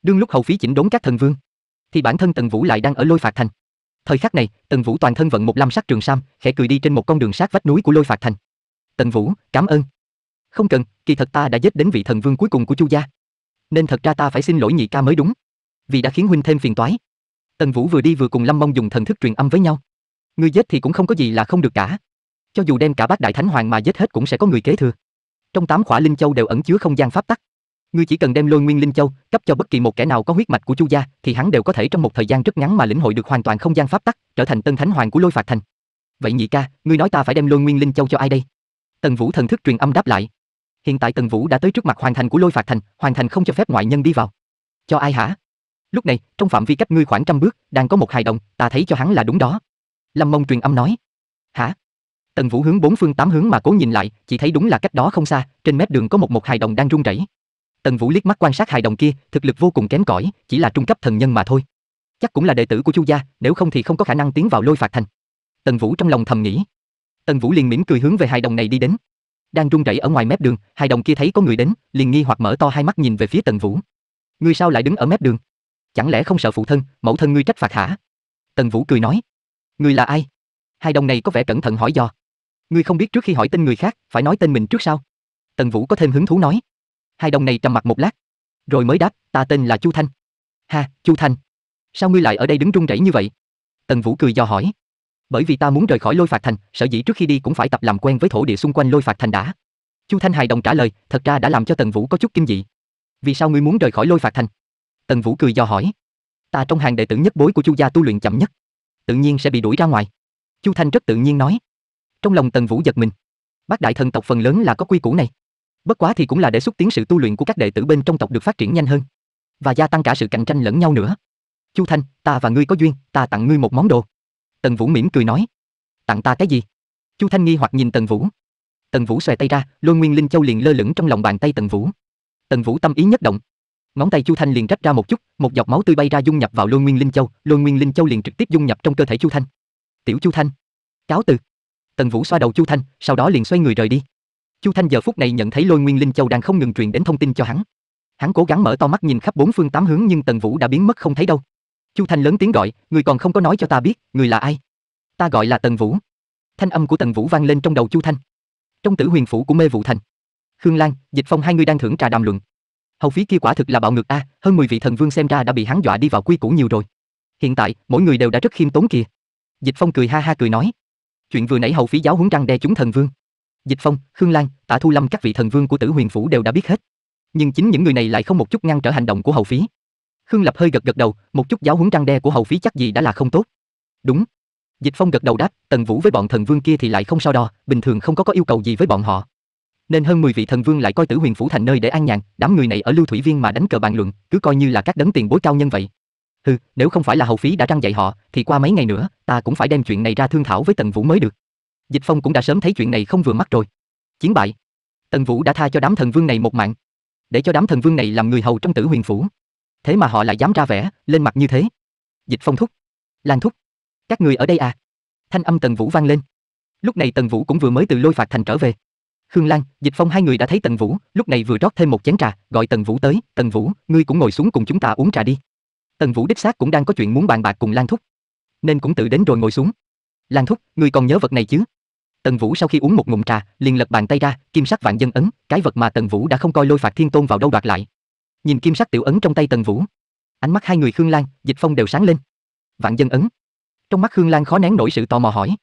A: Đương lúc hầu phí chỉnh đốn các thần vương, thì bản thân Tần Vũ lại đang ở Lôi Phạt Thành. Thời khắc này, Tần Vũ toàn thân vận một lam sắc trường sam, khẽ cười đi trên một con đường sát vách núi của Lôi Phạt Thành. Tần Vũ, cảm ơn. Không cần, kỳ thật ta đã giết đến vị thần vương cuối cùng của Chu gia, nên thật ra ta phải xin lỗi nhị ca mới đúng, vì đã khiến huynh thêm phiền toái. Tần Vũ vừa đi vừa cùng Lâm Mông dùng thần thức truyền âm với nhau. Người giết thì cũng không có gì là không được cả. Cho dù đem cả bát đại thánh hoàng mà giết hết cũng sẽ có người kế thừa. Trong tám khỏa linh châu đều ẩn chứa không gian pháp tắc. Ngươi chỉ cần đem Lôi Nguyên Linh Châu cấp cho bất kỳ một kẻ nào có huyết mạch của Chu gia, thì hắn đều có thể trong một thời gian rất ngắn mà lĩnh hội được hoàn toàn không gian pháp tắc, trở thành tân thánh hoàng của Lôi Phạt Thành. Vậy nhị ca, ngươi nói ta phải đem Lôi Nguyên Linh Châu cho ai đây? Tần Vũ thần thức truyền âm đáp lại. Hiện tại Tần Vũ đã tới trước mặt hoàng thành của Lôi Phạt Thành, hoàng thành không cho phép ngoại nhân đi vào. Cho ai hả? Lúc này, trong phạm vi cách ngươi khoảng trăm bước, đang có một hài đồng, ta thấy cho hắn là đúng đó. Lâm Mông truyền âm nói. Hả? Tần Vũ hướng bốn phương tám hướng mà cố nhìn lại, chỉ thấy đúng là cách đó không xa, trên mép đường có một một hài đồng đang run rẩy. Tần Vũ liếc mắt quan sát hài đồng kia, thực lực vô cùng kém cỏi, chỉ là trung cấp thần nhân mà thôi. Chắc cũng là đệ tử của Chu gia, nếu không thì không có khả năng tiến vào Lôi phạt thành. Tần Vũ trong lòng thầm nghĩ. Tần Vũ liền mỉm cười hướng về hài đồng này đi đến. Đang run rẩy ở ngoài mép đường, hài đồng kia thấy có người đến, liền nghi hoặc mở to hai mắt nhìn về phía Tần Vũ. Người sao lại đứng ở mép đường? chẳng lẽ không sợ phụ thân, mẫu thân ngươi trách phạt hả? Tần Vũ cười nói, ngươi là ai? Hai đồng này có vẻ cẩn thận hỏi dò. Ngươi không biết trước khi hỏi tên người khác, phải nói tên mình trước sao? Tần Vũ có thêm hứng thú nói. Hai đồng này trầm mặt một lát, rồi mới đáp, ta tên là Chu Thanh. Ha, Chu Thanh, sao ngươi lại ở đây đứng run rẩy như vậy? Tần Vũ cười dò hỏi. Bởi vì ta muốn rời khỏi Lôi Phạt Thành, sở dĩ trước khi đi cũng phải tập làm quen với thổ địa xung quanh Lôi Phạt Thành đã. Chu Thanh hài đồng trả lời, thật ra đã làm cho Tần Vũ có chút kinh dị. Vì sao ngươi muốn rời khỏi Lôi Phạt Thành? Tần Vũ cười do hỏi. Ta trong hàng đệ tử nhất bối của Chu gia tu luyện chậm nhất, tự nhiên sẽ bị đuổi ra ngoài. Chu Thanh rất tự nhiên nói. Trong lòng Tần Vũ giật mình. Bác đại thần tộc phần lớn là có quy củ này. Bất quá thì cũng là để xúc tiến sự tu luyện của các đệ tử bên trong tộc được phát triển nhanh hơn và gia tăng cả sự cạnh tranh lẫn nhau nữa. Chu Thanh, ta và ngươi có duyên, ta tặng ngươi một món đồ. Tần Vũ mỉm cười nói. Tặng ta cái gì? Chu Thanh nghi hoặc nhìn Tần Vũ. Tần Vũ xòe tay ra, lôi nguyên linh châu liền lơ lửng trong lòng bàn tay Tần Vũ. Tần Vũ tâm ý nhất động, ngón tay Chu Thanh liền rách ra một chút, một giọt máu tươi bay ra dung nhập vào Lôi Nguyên Linh Châu, Lôi Nguyên Linh Châu liền trực tiếp dung nhập trong cơ thể Chu Thanh. "Tiểu Chu Thanh, cáo từ." Tần Vũ xoa đầu Chu Thanh, sau đó liền xoay người rời đi. Chu Thanh giờ phút này nhận thấy Lôi Nguyên Linh Châu đang không ngừng truyền đến thông tin cho hắn. Hắn cố gắng mở to mắt nhìn khắp bốn phương tám hướng nhưng Tần Vũ đã biến mất không thấy đâu. Chu Thanh lớn tiếng gọi, "Người còn không có nói cho ta biết, người là ai?" "Ta gọi là Tần Vũ." Thanh âm của Tần Vũ vang lên trong đầu Chu Thanh. Trong Tử Huyền phủ của Mê Vũ Thành, Khương Lan, Dịch Phong hai người đang thưởng trà đàm luận, hầu phí kia quả thực là bạo ngược a, à, hơn 10 vị thần vương xem ra đã bị hắn dọa đi vào quy củ nhiều rồi. Hiện tại, mỗi người đều đã rất khiêm tốn kìa. Dịch Phong cười ha ha cười nói, chuyện vừa nãy hầu phí giáo huấn răng đe chúng thần vương. Dịch Phong, Khương Lan, Tạ Thu Lâm các vị thần vương của Tử Huyền phủ đều đã biết hết, nhưng chính những người này lại không một chút ngăn trở hành động của hầu phí. Khương Lập hơi gật gật đầu, một chút giáo huấn răng đe của hầu phí chắc gì đã là không tốt. Đúng. Dịch Phong gật đầu đáp, Tần Vũ với bọn thần vương kia thì lại không sao đo, bình thường không có có yêu cầu gì với bọn họ nên hơn 10 vị thần vương lại coi Tử Huyền phủ thành nơi để an nhàn, đám người này ở Lưu Thủy Viên mà đánh cờ bàn luận, cứ coi như là các đấng tiền bối cao nhân vậy. Hừ, nếu không phải là hầu phí đã răng dạy họ, thì qua mấy ngày nữa, ta cũng phải đem chuyện này ra thương thảo với Tần Vũ mới được. Dịch Phong cũng đã sớm thấy chuyện này không vừa mắt rồi. Chiến bại. Tần Vũ đã tha cho đám thần vương này một mạng, để cho đám thần vương này làm người hầu trong Tử Huyền phủ. Thế mà họ lại dám ra vẻ, lên mặt như thế. Dịch Phong thúc, Lan thúc, các người ở đây à? Thanh âm Tần Vũ vang lên. Lúc này Tần Vũ cũng vừa mới từ lôi phạt thành trở về, Khương Lan, Dịch Phong hai người đã thấy Tần Vũ, lúc này vừa rót thêm một chén trà, gọi Tần Vũ tới, "Tần Vũ, ngươi cũng ngồi xuống cùng chúng ta uống trà đi." Tần Vũ đích xác cũng đang có chuyện muốn bàn bạc cùng Lan Thúc, nên cũng tự đến rồi ngồi xuống. "Lan Thúc, ngươi còn nhớ vật này chứ?" Tần Vũ sau khi uống một ngụm trà, liền lật bàn tay ra, kim sắc vạn dân ấn, cái vật mà Tần Vũ đã không coi lôi phạt thiên tôn vào đâu đoạt lại. Nhìn kim sắc tiểu ấn trong tay Tần Vũ, ánh mắt hai người Khương Lan, Dịch Phong đều sáng lên. Vạn dân ấn. Trong mắt Khương Lan khó nén nổi sự tò mò hỏi,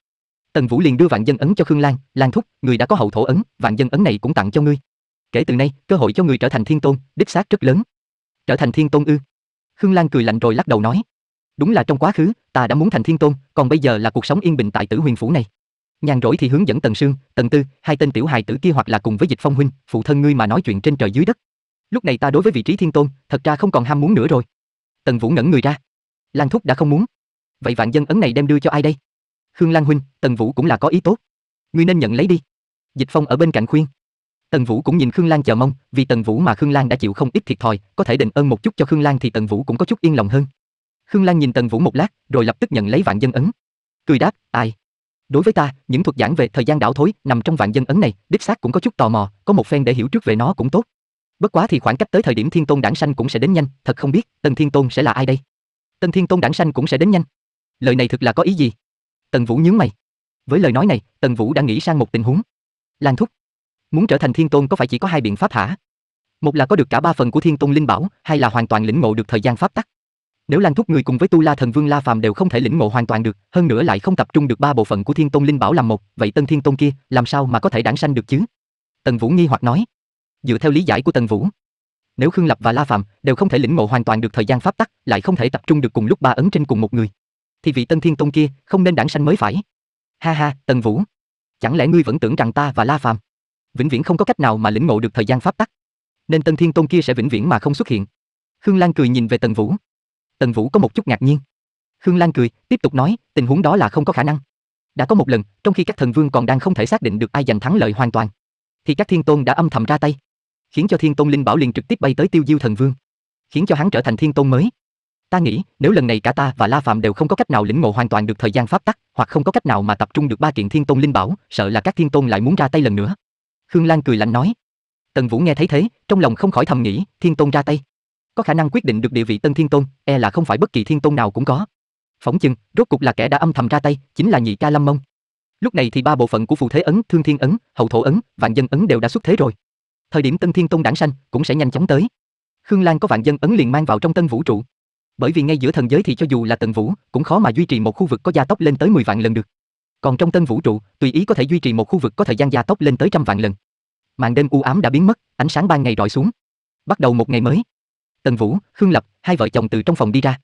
A: Tần Vũ liền đưa vạn dân ấn cho Khương Lan, "Lan thúc, người đã có hậu thổ ấn, vạn dân ấn này cũng tặng cho ngươi. Kể từ nay, cơ hội cho người trở thành thiên tôn, đích xác rất lớn." "Trở thành thiên tôn ư?" Khương Lan cười lạnh rồi lắc đầu nói, "Đúng là trong quá khứ, ta đã muốn thành thiên tôn, còn bây giờ là cuộc sống yên bình tại Tử Huyền phủ này." Nhàn rỗi thì hướng dẫn Tần Sương, Tần Tư, hai tên tiểu hài tử kia hoặc là cùng với Dịch Phong huynh, phụ thân ngươi mà nói chuyện trên trời dưới đất. Lúc này ta đối với vị trí thiên tôn, thật ra không còn ham muốn nữa rồi. Tần Vũ ngẩn người ra. Lan Thúc đã không muốn. Vậy vạn dân ấn này đem đưa cho ai đây? Khương Lan huynh, Tần Vũ cũng là có ý tốt. Ngươi nên nhận lấy đi. Dịch Phong ở bên cạnh khuyên. Tần Vũ cũng nhìn Khương Lan chờ mong, vì Tần Vũ mà Khương Lan đã chịu không ít thiệt thòi, có thể đền ơn một chút cho Khương Lan thì Tần Vũ cũng có chút yên lòng hơn. Khương Lan nhìn Tần Vũ một lát, rồi lập tức nhận lấy vạn dân ấn. Cười đáp, "Ai? Đối với ta, những thuật giảng về thời gian đảo thối nằm trong vạn dân ấn này, đích xác cũng có chút tò mò, có một phen để hiểu trước về nó cũng tốt. Bất quá thì khoảng cách tới thời điểm Thiên Tôn đản sanh cũng sẽ đến nhanh, thật không biết Tần Thiên Tôn sẽ là ai đây?" Tần Thiên Tôn đản sanh cũng sẽ đến nhanh. Lời này thực là có ý gì? Tần Vũ nhướng mày. Với lời nói này, Tần Vũ đã nghĩ sang một tình huống. Lan thúc, muốn trở thành thiên tôn có phải chỉ có hai biện pháp hả? Một là có được cả ba phần của thiên tôn linh bảo, hay là hoàn toàn lĩnh ngộ được thời gian pháp tắc. Nếu Lan thúc người cùng với Tu La Thần Vương La Phàm đều không thể lĩnh ngộ hoàn toàn được, hơn nữa lại không tập trung được ba bộ phận của thiên tôn linh bảo làm một, vậy tân thiên tôn kia làm sao mà có thể đản sanh được chứ? Tần Vũ nghi hoặc nói. Dựa theo lý giải của Tần Vũ, nếu Khương Lập và La Phàm đều không thể lĩnh ngộ hoàn toàn được thời gian pháp tắc, lại không thể tập trung được cùng lúc ba ấn trên cùng một người thì vị Tân Thiên Tông kia không nên đảng sanh mới phải. Ha ha, Tần Vũ, chẳng lẽ ngươi vẫn tưởng rằng ta và La Phàm vĩnh viễn không có cách nào mà lĩnh ngộ được thời gian pháp tắc, nên Tân Thiên Tôn kia sẽ vĩnh viễn mà không xuất hiện? Khương Lan cười nhìn về Tần Vũ. Tần Vũ có một chút ngạc nhiên. Khương Lan cười, tiếp tục nói, tình huống đó là không có khả năng. Đã có một lần, trong khi các thần vương còn đang không thể xác định được ai giành thắng lợi hoàn toàn, thì các thiên tôn đã âm thầm ra tay, khiến cho thiên tôn linh bảo liền trực tiếp bay tới Tiêu Diêu thần vương, khiến cho hắn trở thành thiên tôn mới, Ta nghĩ, nếu lần này cả ta và La Phạm đều không có cách nào lĩnh ngộ hoàn toàn được thời gian pháp tắc, hoặc không có cách nào mà tập trung được ba kiện thiên tôn linh bảo, sợ là các thiên tôn lại muốn ra tay lần nữa. Khương Lan cười lạnh nói. Tần Vũ nghe thấy thế, trong lòng không khỏi thầm nghĩ, thiên tôn ra tay. Có khả năng quyết định được địa vị tân thiên tôn, e là không phải bất kỳ thiên tôn nào cũng có. Phỏng chừng, rốt cục là kẻ đã âm thầm ra tay, chính là nhị ca Lâm Mông. Lúc này thì ba bộ phận của phù thế ấn, thương thiên ấn, hậu thổ ấn, vạn dân ấn đều đã xuất thế rồi. Thời điểm tân thiên tôn đản sanh cũng sẽ nhanh chóng tới. Khương Lan có vạn dân ấn liền mang vào trong tân vũ trụ bởi vì ngay giữa thần giới thì cho dù là tần vũ cũng khó mà duy trì một khu vực có gia tốc lên tới 10 vạn lần được còn trong tân vũ trụ tùy ý có thể duy trì một khu vực có thời gian gia tốc lên tới trăm vạn lần màn đêm u ám đã biến mất ánh sáng ban ngày rọi xuống bắt đầu một ngày mới tần vũ khương lập hai vợ chồng từ trong phòng đi ra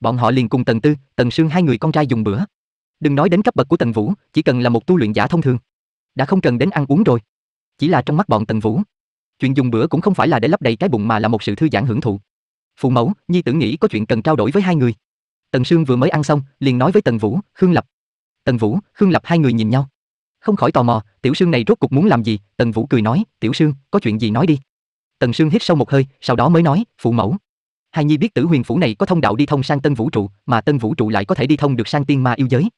A: bọn họ liền cùng tần tư tần sương hai người con trai dùng bữa đừng nói đến cấp bậc của tần vũ chỉ cần là một tu luyện giả thông thường đã không cần đến ăn uống rồi chỉ là trong mắt bọn tần vũ chuyện dùng bữa cũng không phải là để lấp đầy cái bụng mà là một sự thư giãn hưởng thụ Phụ mẫu, nhi tử nghĩ có chuyện cần trao đổi với hai người. Tần Sương vừa mới ăn xong, liền nói với Tần Vũ, Khương Lập. Tần Vũ, Khương Lập hai người nhìn nhau. Không khỏi tò mò, Tiểu Sương này rốt cục muốn làm gì? Tần Vũ cười nói, Tiểu Sương, có chuyện gì nói đi. Tần Sương hít sâu một hơi, sau đó mới nói, phụ mẫu. Hai nhi biết Tử Huyền phủ này có thông đạo đi thông sang Tân Vũ trụ, mà Tân Vũ trụ lại có thể đi thông được sang Tiên Ma yêu giới.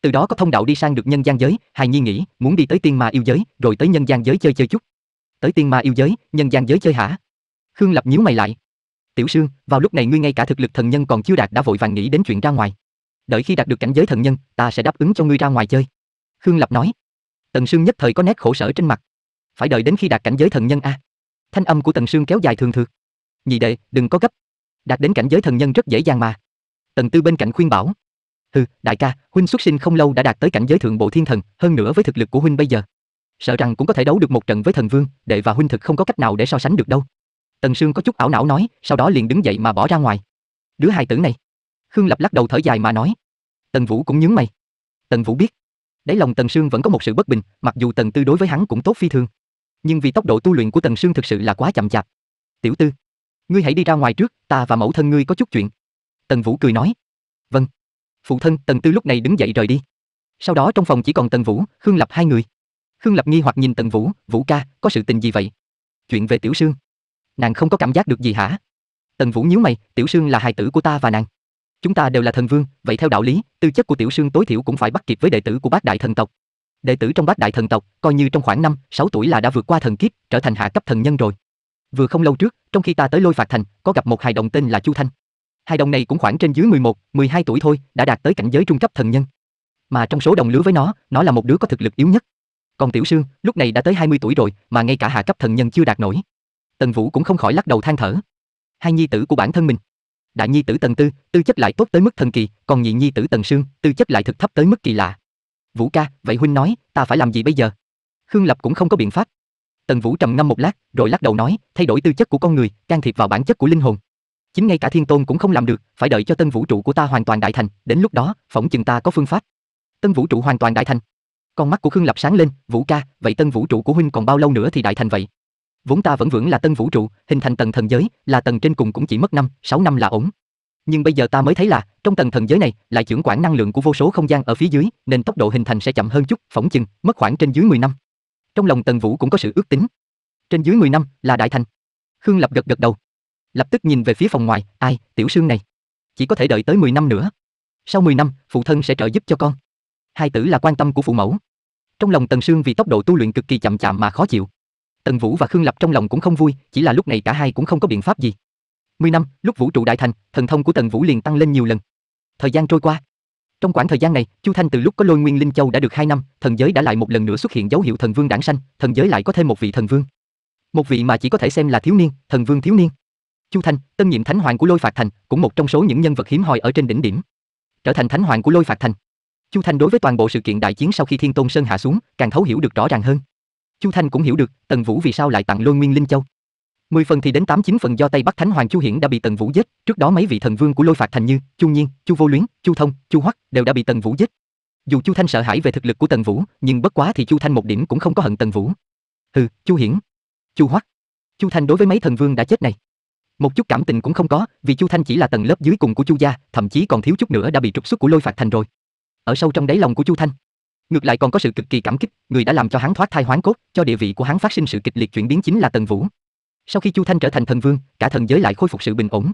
A: Từ đó có thông đạo đi sang được nhân gian giới, hai Nhi nghĩ, muốn đi tới Tiên Ma yêu giới, rồi tới nhân gian giới chơi chơi chút. Tới Tiên Ma yêu giới, nhân gian giới chơi hả? Khương Lập nhíu mày lại, Tiểu Sương, vào lúc này ngươi ngay cả thực lực thần nhân còn chưa đạt đã vội vàng nghĩ đến chuyện ra ngoài. Đợi khi đạt được cảnh giới thần nhân, ta sẽ đáp ứng cho ngươi ra ngoài chơi." Khương Lập nói. Tần Sương nhất thời có nét khổ sở trên mặt. Phải đợi đến khi đạt cảnh giới thần nhân a. Thanh âm của Tần Sương kéo dài thường thường. "Nhị đệ, đừng có gấp. Đạt đến cảnh giới thần nhân rất dễ dàng mà." Tần Tư bên cạnh khuyên bảo. "Hừ, đại ca, huynh xuất sinh không lâu đã đạt tới cảnh giới thượng bộ thiên thần, hơn nữa với thực lực của huynh bây giờ, sợ rằng cũng có thể đấu được một trận với thần vương, đệ và huynh thực không có cách nào để so sánh được đâu." Tần Sương có chút ảo não nói, sau đó liền đứng dậy mà bỏ ra ngoài. Đứa hài tử này. Khương Lập lắc đầu thở dài mà nói. Tần Vũ cũng nhướng mày. Tần Vũ biết, đáy lòng Tần Sương vẫn có một sự bất bình, mặc dù Tần Tư đối với hắn cũng tốt phi thường, nhưng vì tốc độ tu luyện của Tần Sương thực sự là quá chậm chạp. "Tiểu Tư, ngươi hãy đi ra ngoài trước, ta và mẫu thân ngươi có chút chuyện." Tần Vũ cười nói. "Vâng." Phụ thân Tần Tư lúc này đứng dậy rời đi. Sau đó trong phòng chỉ còn Tần Vũ, Khương Lập hai người. Khương Lập nghi hoặc nhìn Tần Vũ, "Vũ ca, có sự tình gì vậy?" "Chuyện về Tiểu Sương." Nàng không có cảm giác được gì hả? Tần Vũ nhíu mày, Tiểu Sương là hài tử của ta và nàng. Chúng ta đều là thần vương, vậy theo đạo lý, tư chất của Tiểu Sương tối thiểu cũng phải bắt kịp với đệ tử của Bát Đại thần tộc. Đệ tử trong Bát Đại thần tộc, coi như trong khoảng năm, sáu tuổi là đã vượt qua thần kiếp, trở thành hạ cấp thần nhân rồi. Vừa không lâu trước, trong khi ta tới Lôi Phạt thành, có gặp một hài đồng tên là Chu Thanh. hai đồng này cũng khoảng trên dưới 11, 12 tuổi thôi, đã đạt tới cảnh giới trung cấp thần nhân. Mà trong số đồng lứa với nó, nó là một đứa có thực lực yếu nhất. Còn Tiểu Sương, lúc này đã tới 20 tuổi rồi mà ngay cả hạ cấp thần nhân chưa đạt nổi. Tần Vũ cũng không khỏi lắc đầu than thở. Hai nhi tử của bản thân mình. Đại nhi tử Tần Tư, tư chất lại tốt tới mức thần kỳ, còn nhị nhi tử Tần Sương, tư chất lại thực thấp tới mức kỳ lạ. Vũ ca, vậy huynh nói, ta phải làm gì bây giờ? Khương Lập cũng không có biện pháp. Tần Vũ trầm ngâm một lát, rồi lắc đầu nói, thay đổi tư chất của con người, can thiệp vào bản chất của linh hồn. Chính ngay cả Thiên Tôn cũng không làm được, phải đợi cho Tân Vũ trụ của ta hoàn toàn đại thành, đến lúc đó, phỏng chừng ta có phương pháp. Tân Vũ trụ hoàn toàn đại thành. Con mắt của Khương Lập sáng lên, "Vũ ca, vậy Tân Vũ trụ của huynh còn bao lâu nữa thì đại thành vậy?" Vốn ta vẫn vững là tân vũ trụ, hình thành tầng thần giới, là tầng trên cùng cũng chỉ mất năm sáu năm là ổn. Nhưng bây giờ ta mới thấy là, trong tầng thần giới này lại trưởng quản năng lượng của vô số không gian ở phía dưới, nên tốc độ hình thành sẽ chậm hơn chút, phỏng chừng mất khoảng trên dưới 10 năm. Trong lòng Tần Vũ cũng có sự ước tính. Trên dưới 10 năm là đại thành. Khương Lập gật gật đầu. Lập tức nhìn về phía phòng ngoài, ai, tiểu Sương này, chỉ có thể đợi tới 10 năm nữa. Sau 10 năm, phụ thân sẽ trợ giúp cho con. Hai tử là quan tâm của phụ mẫu. Trong lòng Tần Sương vì tốc độ tu luyện cực kỳ chậm chạp mà khó chịu. Tần Vũ và Khương Lập trong lòng cũng không vui, chỉ là lúc này cả hai cũng không có biện pháp gì. 10 năm, lúc vũ trụ đại thành, thần thông của Tần Vũ liền tăng lên nhiều lần. Thời gian trôi qua. Trong khoảng thời gian này, Chu Thanh từ lúc có Lôi Nguyên Linh Châu đã được 2 năm, thần giới đã lại một lần nữa xuất hiện dấu hiệu thần vương đản sanh, thần giới lại có thêm một vị thần vương. Một vị mà chỉ có thể xem là thiếu niên, thần vương thiếu niên. Chu Thanh, tân nhiệm thánh hoàng của Lôi Phạt Thành, cũng một trong số những nhân vật hiếm hoi ở trên đỉnh điểm. Trở thành thánh hoàng của Lôi Phạt Thành. Chu Thanh đối với toàn bộ sự kiện đại chiến sau khi Thiên Tôn Sơn hạ xuống, càng thấu hiểu được rõ ràng hơn. Chu Thanh cũng hiểu được, Tần Vũ vì sao lại tặng Lôi Nguyên Linh Châu. Mười phần thì đến tám chín phần do Tây Bắc Thánh Hoàng Chu Hiển đã bị Tần Vũ giết, trước đó mấy vị thần vương của Lôi Phạt Thành như Chu Nhiên, Chu Vô Luyến, Chu Thông, Chu Hoắc đều đã bị Tần Vũ giết. Dù Chu Thanh sợ hãi về thực lực của Tần Vũ, nhưng bất quá thì Chu Thanh một điểm cũng không có hận Tần Vũ. Hừ, Chu Hiển, Chu Hoắc, Chu Thanh đối với mấy thần vương đã chết này, một chút cảm tình cũng không có, vì Chu Thanh chỉ là tầng lớp dưới cùng của Chu gia, thậm chí còn thiếu chút nữa đã bị trục xuất của Lôi Phạt Thành rồi. Ở sâu trong đáy lòng của Chu Thanh, ngược lại còn có sự cực kỳ cảm kích người đã làm cho hắn thoát thai hoán cốt cho địa vị của hắn phát sinh sự kịch liệt chuyển biến chính là tần vũ sau khi chu thanh trở thành thần vương cả thần giới lại khôi phục sự bình ổn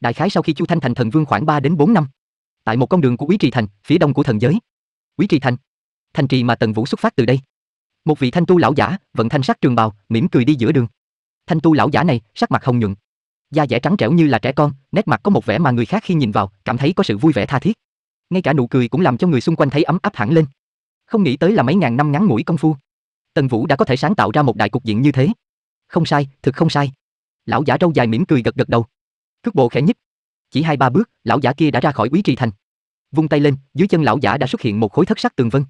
A: đại khái sau khi chu thanh thành thần vương khoảng 3 đến 4 năm tại một con đường của quý trì thành phía đông của thần giới quý trì thành thành trì mà tần vũ xuất phát từ đây một vị thanh tu lão giả vận thanh sắc trường bào mỉm cười đi giữa đường thanh tu lão giả này sắc mặt hồng nhuận da dẻ trắng trẻo như là trẻ con nét mặt có một vẻ mà người khác khi nhìn vào cảm thấy có sự vui vẻ tha thiết ngay cả nụ cười cũng làm cho người xung quanh thấy ấm áp hẳn lên không nghĩ tới là mấy ngàn năm ngắn ngủi công phu, Tần Vũ đã có thể sáng tạo ra một đại cục diện như thế. Không sai, thực không sai. Lão giả râu dài mỉm cười gật gật đầu. Cước bộ khẽ nhích. Chỉ hai ba bước, lão giả kia đã ra khỏi quý Trì thành. Vung tay lên, dưới chân lão giả đã xuất hiện một khối thất sắc tường vân.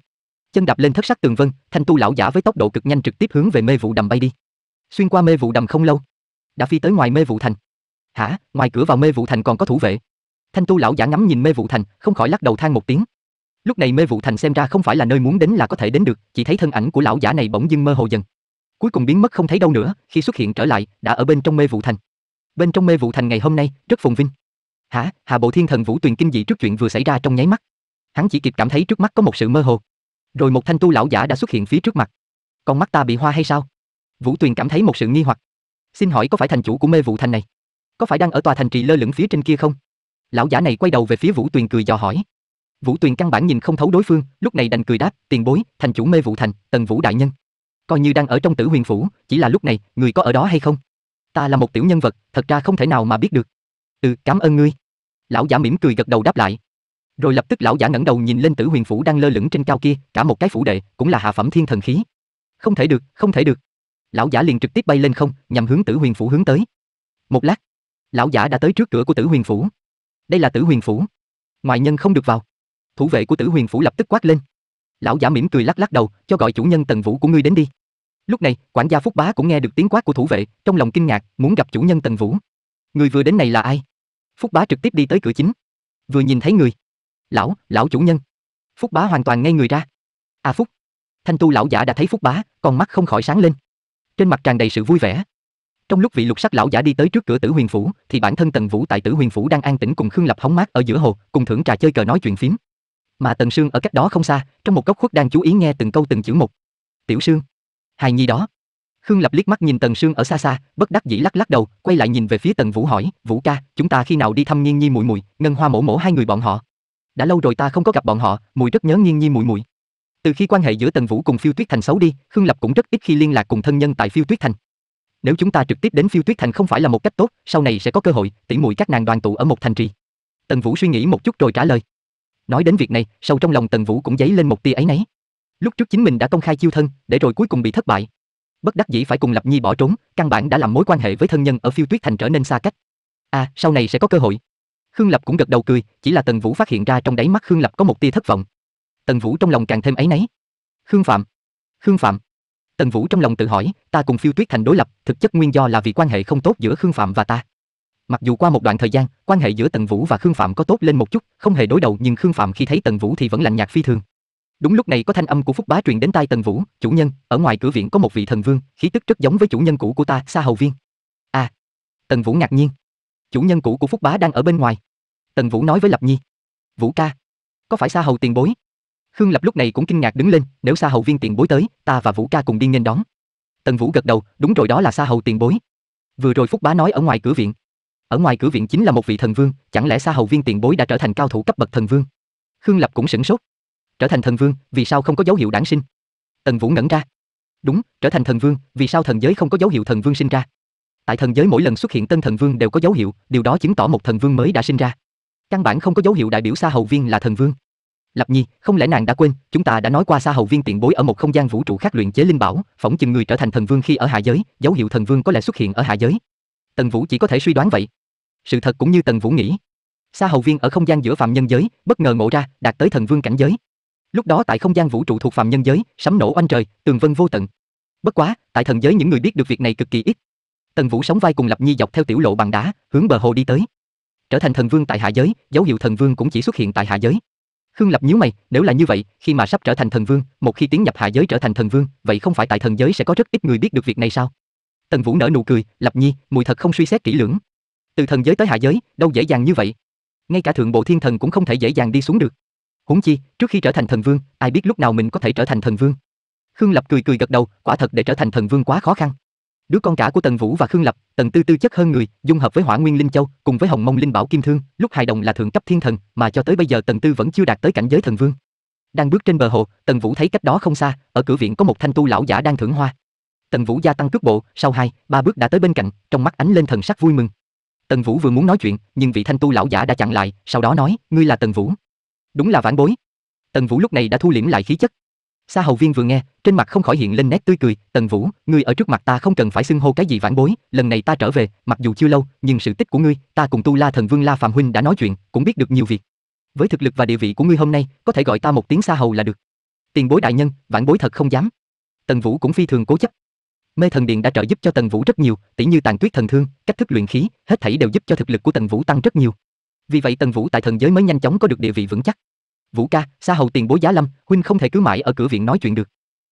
A: Chân đạp lên thất sắc tường vân, thanh tu lão giả với tốc độ cực nhanh trực tiếp hướng về mê vụ đầm bay đi. Xuyên qua mê vụ đầm không lâu, đã phi tới ngoài mê vụ thành. Hả, ngoài cửa vào mê vụ thành còn có thủ vệ. Thanh tu lão giả ngắm nhìn mê vụ thành, không khỏi lắc đầu than một tiếng. Lúc này mê vụ thành xem ra không phải là nơi muốn đến là có thể đến được, chỉ thấy thân ảnh của lão giả này bỗng dưng mơ hồ dần. Cuối cùng biến mất không thấy đâu nữa, khi xuất hiện trở lại, đã ở bên trong mê vụ thành. Bên trong mê vụ thành ngày hôm nay, rất phồn vinh. Hả? Hà Bộ Thiên Thần Vũ Tuyền kinh dị trước chuyện vừa xảy ra trong nháy mắt. Hắn chỉ kịp cảm thấy trước mắt có một sự mơ hồ. Rồi một thanh tu lão giả đã xuất hiện phía trước mặt. Con mắt ta bị hoa hay sao? Vũ Tuyền cảm thấy một sự nghi hoặc. Xin hỏi có phải thành chủ của mê vụ thành này? Có phải đang ở tòa thành trì lơ lửng phía trên kia không? Lão giả này quay đầu về phía Vũ Tuyền cười dò hỏi. Vũ Tuyền căn bản nhìn không thấu đối phương, lúc này đành cười đáp, tiền bối, thành chủ mê vụ thành, tần vũ đại nhân. Coi như đang ở trong tử huyền phủ, chỉ là lúc này, người có ở đó hay không? Ta là một tiểu nhân vật, thật ra không thể nào mà biết được. Ừ, cảm ơn ngươi. Lão giả mỉm cười gật đầu đáp lại. Rồi lập tức lão giả ngẩng đầu nhìn lên tử huyền phủ đang lơ lửng trên cao kia, cả một cái phủ đệ, cũng là hạ phẩm thiên thần khí. Không thể được, không thể được. Lão giả liền trực tiếp bay lên không, nhằm hướng tử huyền phủ hướng tới. Một lát, lão giả đã tới trước cửa của tử huyền phủ. Đây là tử huyền phủ. Ngoại nhân không được vào thủ vệ của Tử Huyền phủ lập tức quát lên. Lão giả mỉm cười lắc lắc đầu, cho gọi chủ nhân Tần Vũ của ngươi đến đi. Lúc này, quản gia Phúc Bá cũng nghe được tiếng quát của thủ vệ, trong lòng kinh ngạc, muốn gặp chủ nhân Tần Vũ. Người vừa đến này là ai? Phúc Bá trực tiếp đi tới cửa chính. Vừa nhìn thấy người. Lão, lão chủ nhân. Phúc Bá hoàn toàn ngay người ra. À Phúc. Thanh tu lão giả đã thấy Phúc Bá, con mắt không khỏi sáng lên. Trên mặt tràn đầy sự vui vẻ. Trong lúc vị lục sắc lão giả đi tới trước cửa Tử Huyền phủ, thì bản thân Tần Vũ tại Tử Huyền phủ đang an tĩnh cùng Khương Lập hóng mát ở giữa hồ, cùng thưởng trà chơi cờ nói chuyện phím. Mà Tần Sương ở cách đó không xa, trong một góc khuất đang chú ý nghe từng câu từng chữ một. "Tiểu Sương, hài nhi đó." Khương Lập liếc mắt nhìn Tần Sương ở xa xa, bất đắc dĩ lắc lắc đầu, quay lại nhìn về phía Tần Vũ hỏi, "Vũ ca, chúng ta khi nào đi thăm Nhiên Nhi muội muội, Ngân Hoa mổ mổ hai người bọn họ?" "Đã lâu rồi ta không có gặp bọn họ, mùi rất nhớ Nhiên Nhi muội muội." Từ khi quan hệ giữa Tần Vũ cùng Phiêu Tuyết Thành xấu đi, Khương Lập cũng rất ít khi liên lạc cùng thân nhân tại Phiêu Tuyết Thành. Nếu chúng ta trực tiếp đến Phiêu Tuyết Thành không phải là một cách tốt, sau này sẽ có cơ hội, tỉ muội các nàng đoàn tụ ở một thành trì. Tần Vũ suy nghĩ một chút rồi trả lời. Nói đến việc này, sâu trong lòng Tần Vũ cũng dấy lên một tia ấy nấy. Lúc trước chính mình đã công khai chiêu thân, để rồi cuối cùng bị thất bại. Bất đắc dĩ phải cùng Lập Nhi bỏ trốn, căn bản đã làm mối quan hệ với thân nhân ở Phiêu Tuyết Thành trở nên xa cách. À, sau này sẽ có cơ hội. Khương Lập cũng gật đầu cười, chỉ là Tần Vũ phát hiện ra trong đáy mắt Khương Lập có một tia thất vọng. Tần Vũ trong lòng càng thêm ấy nấy. Khương Phạm, Khương Phạm. Tần Vũ trong lòng tự hỏi, ta cùng Phiêu Tuyết Thành đối lập, thực chất nguyên do là vì quan hệ không tốt giữa Khương Phạm và ta. Mặc dù qua một đoạn thời gian, quan hệ giữa Tần Vũ và Khương Phạm có tốt lên một chút, không hề đối đầu nhưng Khương Phạm khi thấy Tần Vũ thì vẫn lạnh nhạt phi thường. Đúng lúc này có thanh âm của Phúc Bá truyền đến tai Tần Vũ, "Chủ nhân, ở ngoài cửa viện có một vị thần vương, khí tức rất giống với chủ nhân cũ của ta, Sa Hầu Viên." "À." Tần Vũ ngạc nhiên. "Chủ nhân cũ của Phúc Bá đang ở bên ngoài." Tần Vũ nói với Lập Nhi. "Vũ ca, có phải Sa Hầu tiền bối?" Khương Lập lúc này cũng kinh ngạc đứng lên, "Nếu Sa Hầu Viên tiền bối tới, ta và Vũ ca cùng đi nghênh đón." Tần Vũ gật đầu, "Đúng rồi đó là Sa Hầu tiền bối." Vừa rồi Phúc Bá nói ở ngoài cửa viện, ở ngoài cửa viện chính là một vị thần vương, chẳng lẽ Sa Hầu Viên tiền bối đã trở thành cao thủ cấp bậc thần vương? Khương Lập cũng sửng sốt. Trở thành thần vương, vì sao không có dấu hiệu đản sinh? Tần Vũ ngẩn ra. Đúng, trở thành thần vương, vì sao thần giới không có dấu hiệu thần vương sinh ra? Tại thần giới mỗi lần xuất hiện tân thần vương đều có dấu hiệu, điều đó chứng tỏ một thần vương mới đã sinh ra. Căn bản không có dấu hiệu đại biểu Sa Hầu Viên là thần vương. Lập Nhi, không lẽ nàng đã quên, chúng ta đã nói qua Sa Hầu Viên tiện bối ở một không gian vũ trụ khác luyện chế linh bảo, phỏng chừng người trở thành thần vương khi ở hạ giới, dấu hiệu thần vương có lẽ xuất hiện ở hạ giới, Tần Vũ chỉ có thể suy đoán vậy. Sự thật cũng như Tần Vũ nghĩ. Sa Hầu Viên ở không gian giữa Phạm nhân giới, bất ngờ ngộ ra, đạt tới thần vương cảnh giới. Lúc đó tại không gian vũ trụ thuộc Phạm nhân giới, sấm nổ oanh trời, tường vân vô tận. Bất quá, tại thần giới những người biết được việc này cực kỳ ít. Tần Vũ sống vai cùng Lập Nhi dọc theo tiểu lộ bằng đá, hướng bờ hồ đi tới. Trở thành thần vương tại hạ giới, dấu hiệu thần vương cũng chỉ xuất hiện tại hạ giới. Khương Lập nhíu mày, nếu là như vậy, khi mà sắp trở thành thần vương, một khi tiến nhập hạ giới trở thành thần vương, vậy không phải tại thần giới sẽ có rất ít người biết được việc này sao? Tần Vũ nở nụ cười, Lập Nhi, mùi thật không suy xét kỹ lưỡng. Từ thần giới tới hạ giới, đâu dễ dàng như vậy. Ngay cả thượng bộ thiên thần cũng không thể dễ dàng đi xuống được. Huống chi, trước khi trở thành thần vương, ai biết lúc nào mình có thể trở thành thần vương. Khương Lập cười cười gật đầu, quả thật để trở thành thần vương quá khó khăn. Đứa con cả của Tần Vũ và Khương Lập, Tần Tư tư chất hơn người, dung hợp với Hỏa Nguyên Linh Châu, cùng với Hồng Mông Linh Bảo Kim Thương, lúc hài đồng là thượng cấp thiên thần, mà cho tới bây giờ Tần Tư vẫn chưa đạt tới cảnh giới thần vương. Đang bước trên bờ hồ, Tần Vũ thấy cách đó không xa, ở cửa viện có một thanh tu lão giả đang thưởng hoa. Tần Vũ gia tăng cước bộ, sau hai, ba bước đã tới bên cạnh, trong mắt ánh lên thần sắc vui mừng. Tần Vũ vừa muốn nói chuyện, nhưng vị thanh tu lão giả đã chặn lại, sau đó nói, ngươi là Tần Vũ. Đúng là vãn bối. Tần Vũ lúc này đã thu liễm lại khí chất. Sa Hầu Viên vừa nghe, trên mặt không khỏi hiện lên nét tươi cười, "Tần Vũ, ngươi ở trước mặt ta không cần phải xưng hô cái gì vãn bối, lần này ta trở về, mặc dù chưa lâu, nhưng sự tích của ngươi, ta cùng Tu La Thần Vương La Phạm huynh đã nói chuyện, cũng biết được nhiều việc. Với thực lực và địa vị của ngươi hôm nay, có thể gọi ta một tiếng Sa Hầu là được." Tiền bối đại nhân, vãn bối thật không dám. Tần Vũ cũng phi thường cố chấp, Mê thần điện đã trợ giúp cho Tần Vũ rất nhiều, tỉ như tàn tuyết thần thương, cách thức luyện khí, hết thảy đều giúp cho thực lực của Tần Vũ tăng rất nhiều. Vì vậy Tần Vũ tại thần giới mới nhanh chóng có được địa vị vững chắc. Vũ ca, Sa Hầu tiền bối Giá Lâm, huynh không thể cứ mãi ở cửa viện nói chuyện được.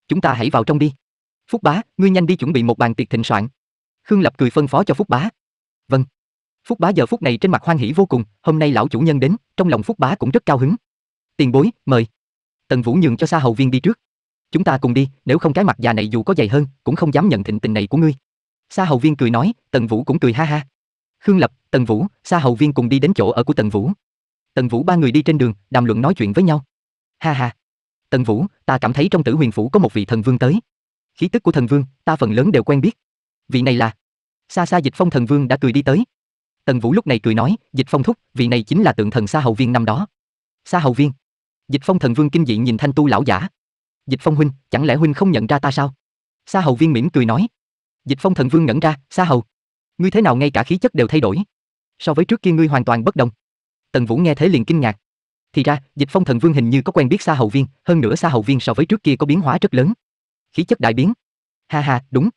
A: Chúng ta hãy vào trong đi. Phúc Bá, ngươi nhanh đi chuẩn bị một bàn tiệc thịnh soạn. Khương Lập cười phân phó cho Phúc Bá. Vâng. Phúc Bá giờ phút này trên mặt hoan hỉ vô cùng, hôm nay lão chủ nhân đến, trong lòng Phúc Bá cũng rất cao hứng. Tiền bối, mời. Tần Vũ nhường cho Sa Hầu Viên đi trước chúng ta cùng đi, nếu không cái mặt già này dù có dày hơn, cũng không dám nhận thịnh tình này của ngươi. Sa Hầu Viên cười nói, Tần Vũ cũng cười ha ha. Khương Lập, Tần Vũ, Sa Hầu Viên cùng đi đến chỗ ở của Tần Vũ. Tần Vũ ba người đi trên đường, đàm luận nói chuyện với nhau. Ha ha. Tần Vũ, ta cảm thấy trong Tử Huyền phủ có một vị thần vương tới. Khí tức của thần vương, ta phần lớn đều quen biết. Vị này là? Sa Sa Dịch Phong thần vương đã cười đi tới. Tần Vũ lúc này cười nói, Dịch Phong thúc, vị này chính là tượng thần Sa Hầu Viên năm đó. Sa Hầu Viên? Dịch Phong thần vương kinh dị nhìn Thanh Tu lão giả, Dịch Phong huynh, chẳng lẽ huynh không nhận ra ta sao? Sa Hầu Viên mỉm cười nói. Dịch Phong thần vương ngẩn ra, Sa Hầu, ngươi thế nào ngay cả khí chất đều thay đổi? So với trước kia ngươi hoàn toàn bất đồng. Tần Vũ nghe thế liền kinh ngạc. Thì ra, Dịch Phong thần vương hình như có quen biết Sa Hầu Viên, hơn nữa Sa Hầu Viên so với trước kia có biến hóa rất lớn. Khí chất đại biến. Ha ha, đúng.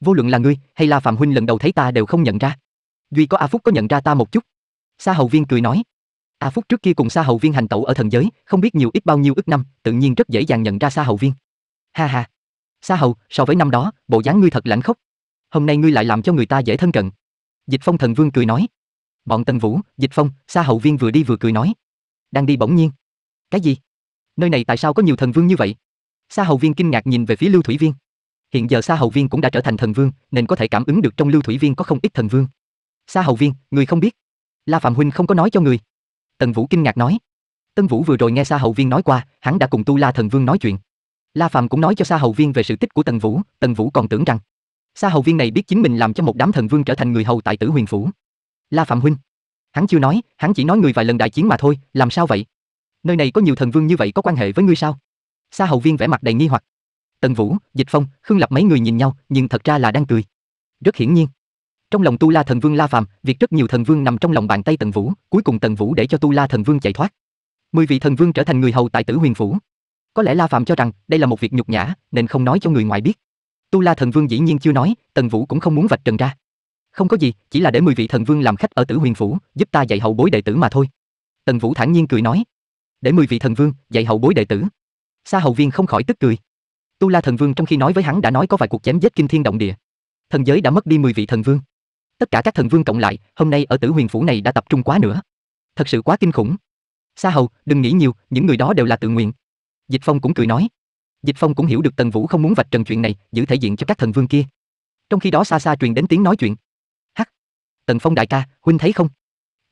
A: Vô luận là ngươi hay là Phạm huynh lần đầu thấy ta đều không nhận ra. Duy có A Phúc có nhận ra ta một chút. Sa Hầu Viên cười nói, A à Phúc trước kia cùng Sa Hậu Viên hành tẩu ở thần giới, không biết nhiều ít bao nhiêu ức năm, tự nhiên rất dễ dàng nhận ra Sa Hậu Viên. Ha ha. Sa Hậu so với năm đó, bộ dáng ngươi thật lãnh khốc. Hôm nay ngươi lại làm cho người ta dễ thân cận. Dịch Phong thần vương cười nói. Bọn Tần Vũ, Dịch Phong, Sa Hậu Viên vừa đi vừa cười nói. Đang đi bỗng nhiên. Cái gì? Nơi này tại sao có nhiều thần vương như vậy? Sa Hậu Viên kinh ngạc nhìn về phía Lưu Thủy Viên. Hiện giờ Sa Hậu Viên cũng đã trở thành thần vương, nên có thể cảm ứng được trong Lưu Thủy Viên có không ít thần vương. Sa Hậu Viên, người không biết. La Phạm huynh không có nói cho người, Tần Vũ kinh ngạc nói. Tần Vũ vừa rồi nghe Sa Hầu Viên nói qua, hắn đã cùng Tu La Thần Vương nói chuyện. La Phàm cũng nói cho Sa Hầu Viên về sự tích của Tần Vũ, Tần Vũ còn tưởng rằng Sa Hầu Viên này biết chính mình làm cho một đám thần vương trở thành người hầu tại Tử Huyền phủ. La Phàm huynh, hắn chưa nói, hắn chỉ nói người vài lần đại chiến mà thôi, làm sao vậy? Nơi này có nhiều thần vương như vậy có quan hệ với ngươi sao? Sa Hầu Viên vẻ mặt đầy nghi hoặc. Tần Vũ, Dịch Phong, Khương Lập mấy người nhìn nhau, nhưng thật ra là đang cười. Rất hiển nhiên, trong lòng Tu La Thần Vương La Phàm, việc rất nhiều thần vương nằm trong lòng bàn tay Tần Vũ, cuối cùng Tần Vũ để cho Tu La Thần Vương chạy thoát. Mười vị thần vương trở thành người hầu tại Tử Huyền phủ. Có lẽ La Phàm cho rằng đây là một việc nhục nhã, nên không nói cho người ngoài biết. Tu La Thần Vương dĩ nhiên chưa nói, Tần Vũ cũng không muốn vạch trần ra. Không có gì, chỉ là để mười vị thần vương làm khách ở Tử Huyền phủ, giúp ta dạy hậu bối đệ tử mà thôi." Tần Vũ thản nhiên cười nói. "Để mười vị thần vương dạy hậu bối đệ tử?" Sa hậu Viên không khỏi tức cười. Tu La Thần Vương trong khi nói với hắn đã nói có vài cuộc chém giết kinh thiên động địa. Thần giới đã mất đi mười vị thần vương. Tất cả các thần vương cộng lại, hôm nay ở Tử Huyền phủ này đã tập trung quá nữa. Thật sự quá kinh khủng. Sa Hầu, đừng nghĩ nhiều, những người đó đều là tự nguyện. Dịch Phong cũng cười nói. Dịch Phong cũng hiểu được Tần Vũ không muốn vạch trần chuyện này, giữ thể diện cho các thần vương kia. Trong khi đó xa xa truyền đến tiếng nói chuyện. Hắc, Tần Phong đại ca, huynh thấy không?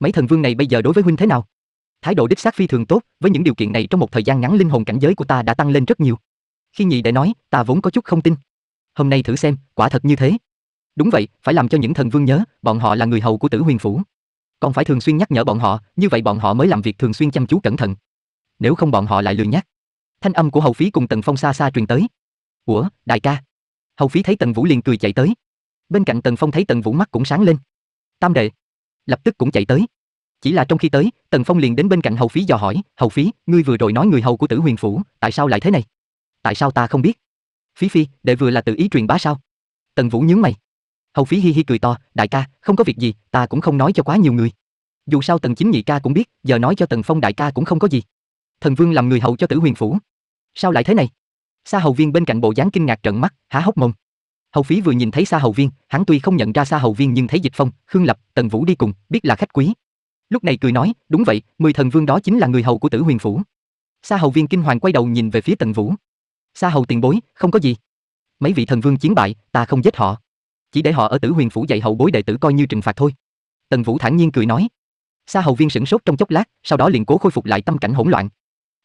A: Mấy thần vương này bây giờ đối với huynh thế nào? Thái độ đích xác phi thường tốt, với những điều kiện này trong một thời gian ngắn linh hồn cảnh giới của ta đã tăng lên rất nhiều. Khi nhị đệ nói, ta vốn có chút không tin. Hôm nay thử xem, quả thật như thế. Đúng vậy, phải làm cho những thần vương nhớ, bọn họ là người hầu của Tử Huyền phủ. Còn phải thường xuyên nhắc nhở bọn họ, như vậy bọn họ mới làm việc thường xuyên chăm chú cẩn thận. Nếu không bọn họ lại lười nhắc. Thanh âm của Hầu Phí cùng Tần Phong xa xa truyền tới. "Ủa, đại ca?" Hầu Phí thấy Tần Vũ liền cười chạy tới. Bên cạnh Tần Phong thấy Tần Vũ mắt cũng sáng lên. "Tam đệ." Lập tức cũng chạy tới. Chỉ là trong khi tới, Tần Phong liền đến bên cạnh Hầu Phí dò hỏi, "Hầu Phí, ngươi vừa rồi nói người hầu của Tử Huyền phủ, tại sao lại thế này?" "Tại sao ta không biết?" "Phí Phi, đệ vừa là tự ý truyền bá sao?" Tần Vũ nhướng mày. Hầu phí hi hi cười to, đại ca, không có việc gì, ta cũng không nói cho quá nhiều người. Dù sao tần chính nhị ca cũng biết, giờ nói cho tần phong đại ca cũng không có gì. Thần vương làm người hầu cho tử huyền phủ. Sao lại thế này? Sa hầu viên bên cạnh bộ dáng kinh ngạc trợn mắt, há hốc mồm. Hầu phí vừa nhìn thấy Sa hầu viên, hắn tuy không nhận ra Sa hầu viên nhưng thấy dịch phong, khương lập, tần vũ đi cùng, biết là khách quý. Lúc này cười nói, đúng vậy, mười thần vương đó chính là người hầu của tử huyền phủ. Sa hầu viên kinh hoàng quay đầu nhìn về phía tần vũ. Sa hầu tiền bối, không có gì. Mấy vị thần vương chiến bại, ta không giết họ, chỉ để họ ở Tử Huyền phủ dạy hậu bối đệ tử coi như trừng phạt thôi. Tần Vũ thản nhiên cười nói. Sa Hầu Viên sửng sốt trong chốc lát, sau đó liền cố khôi phục lại tâm cảnh hỗn loạn.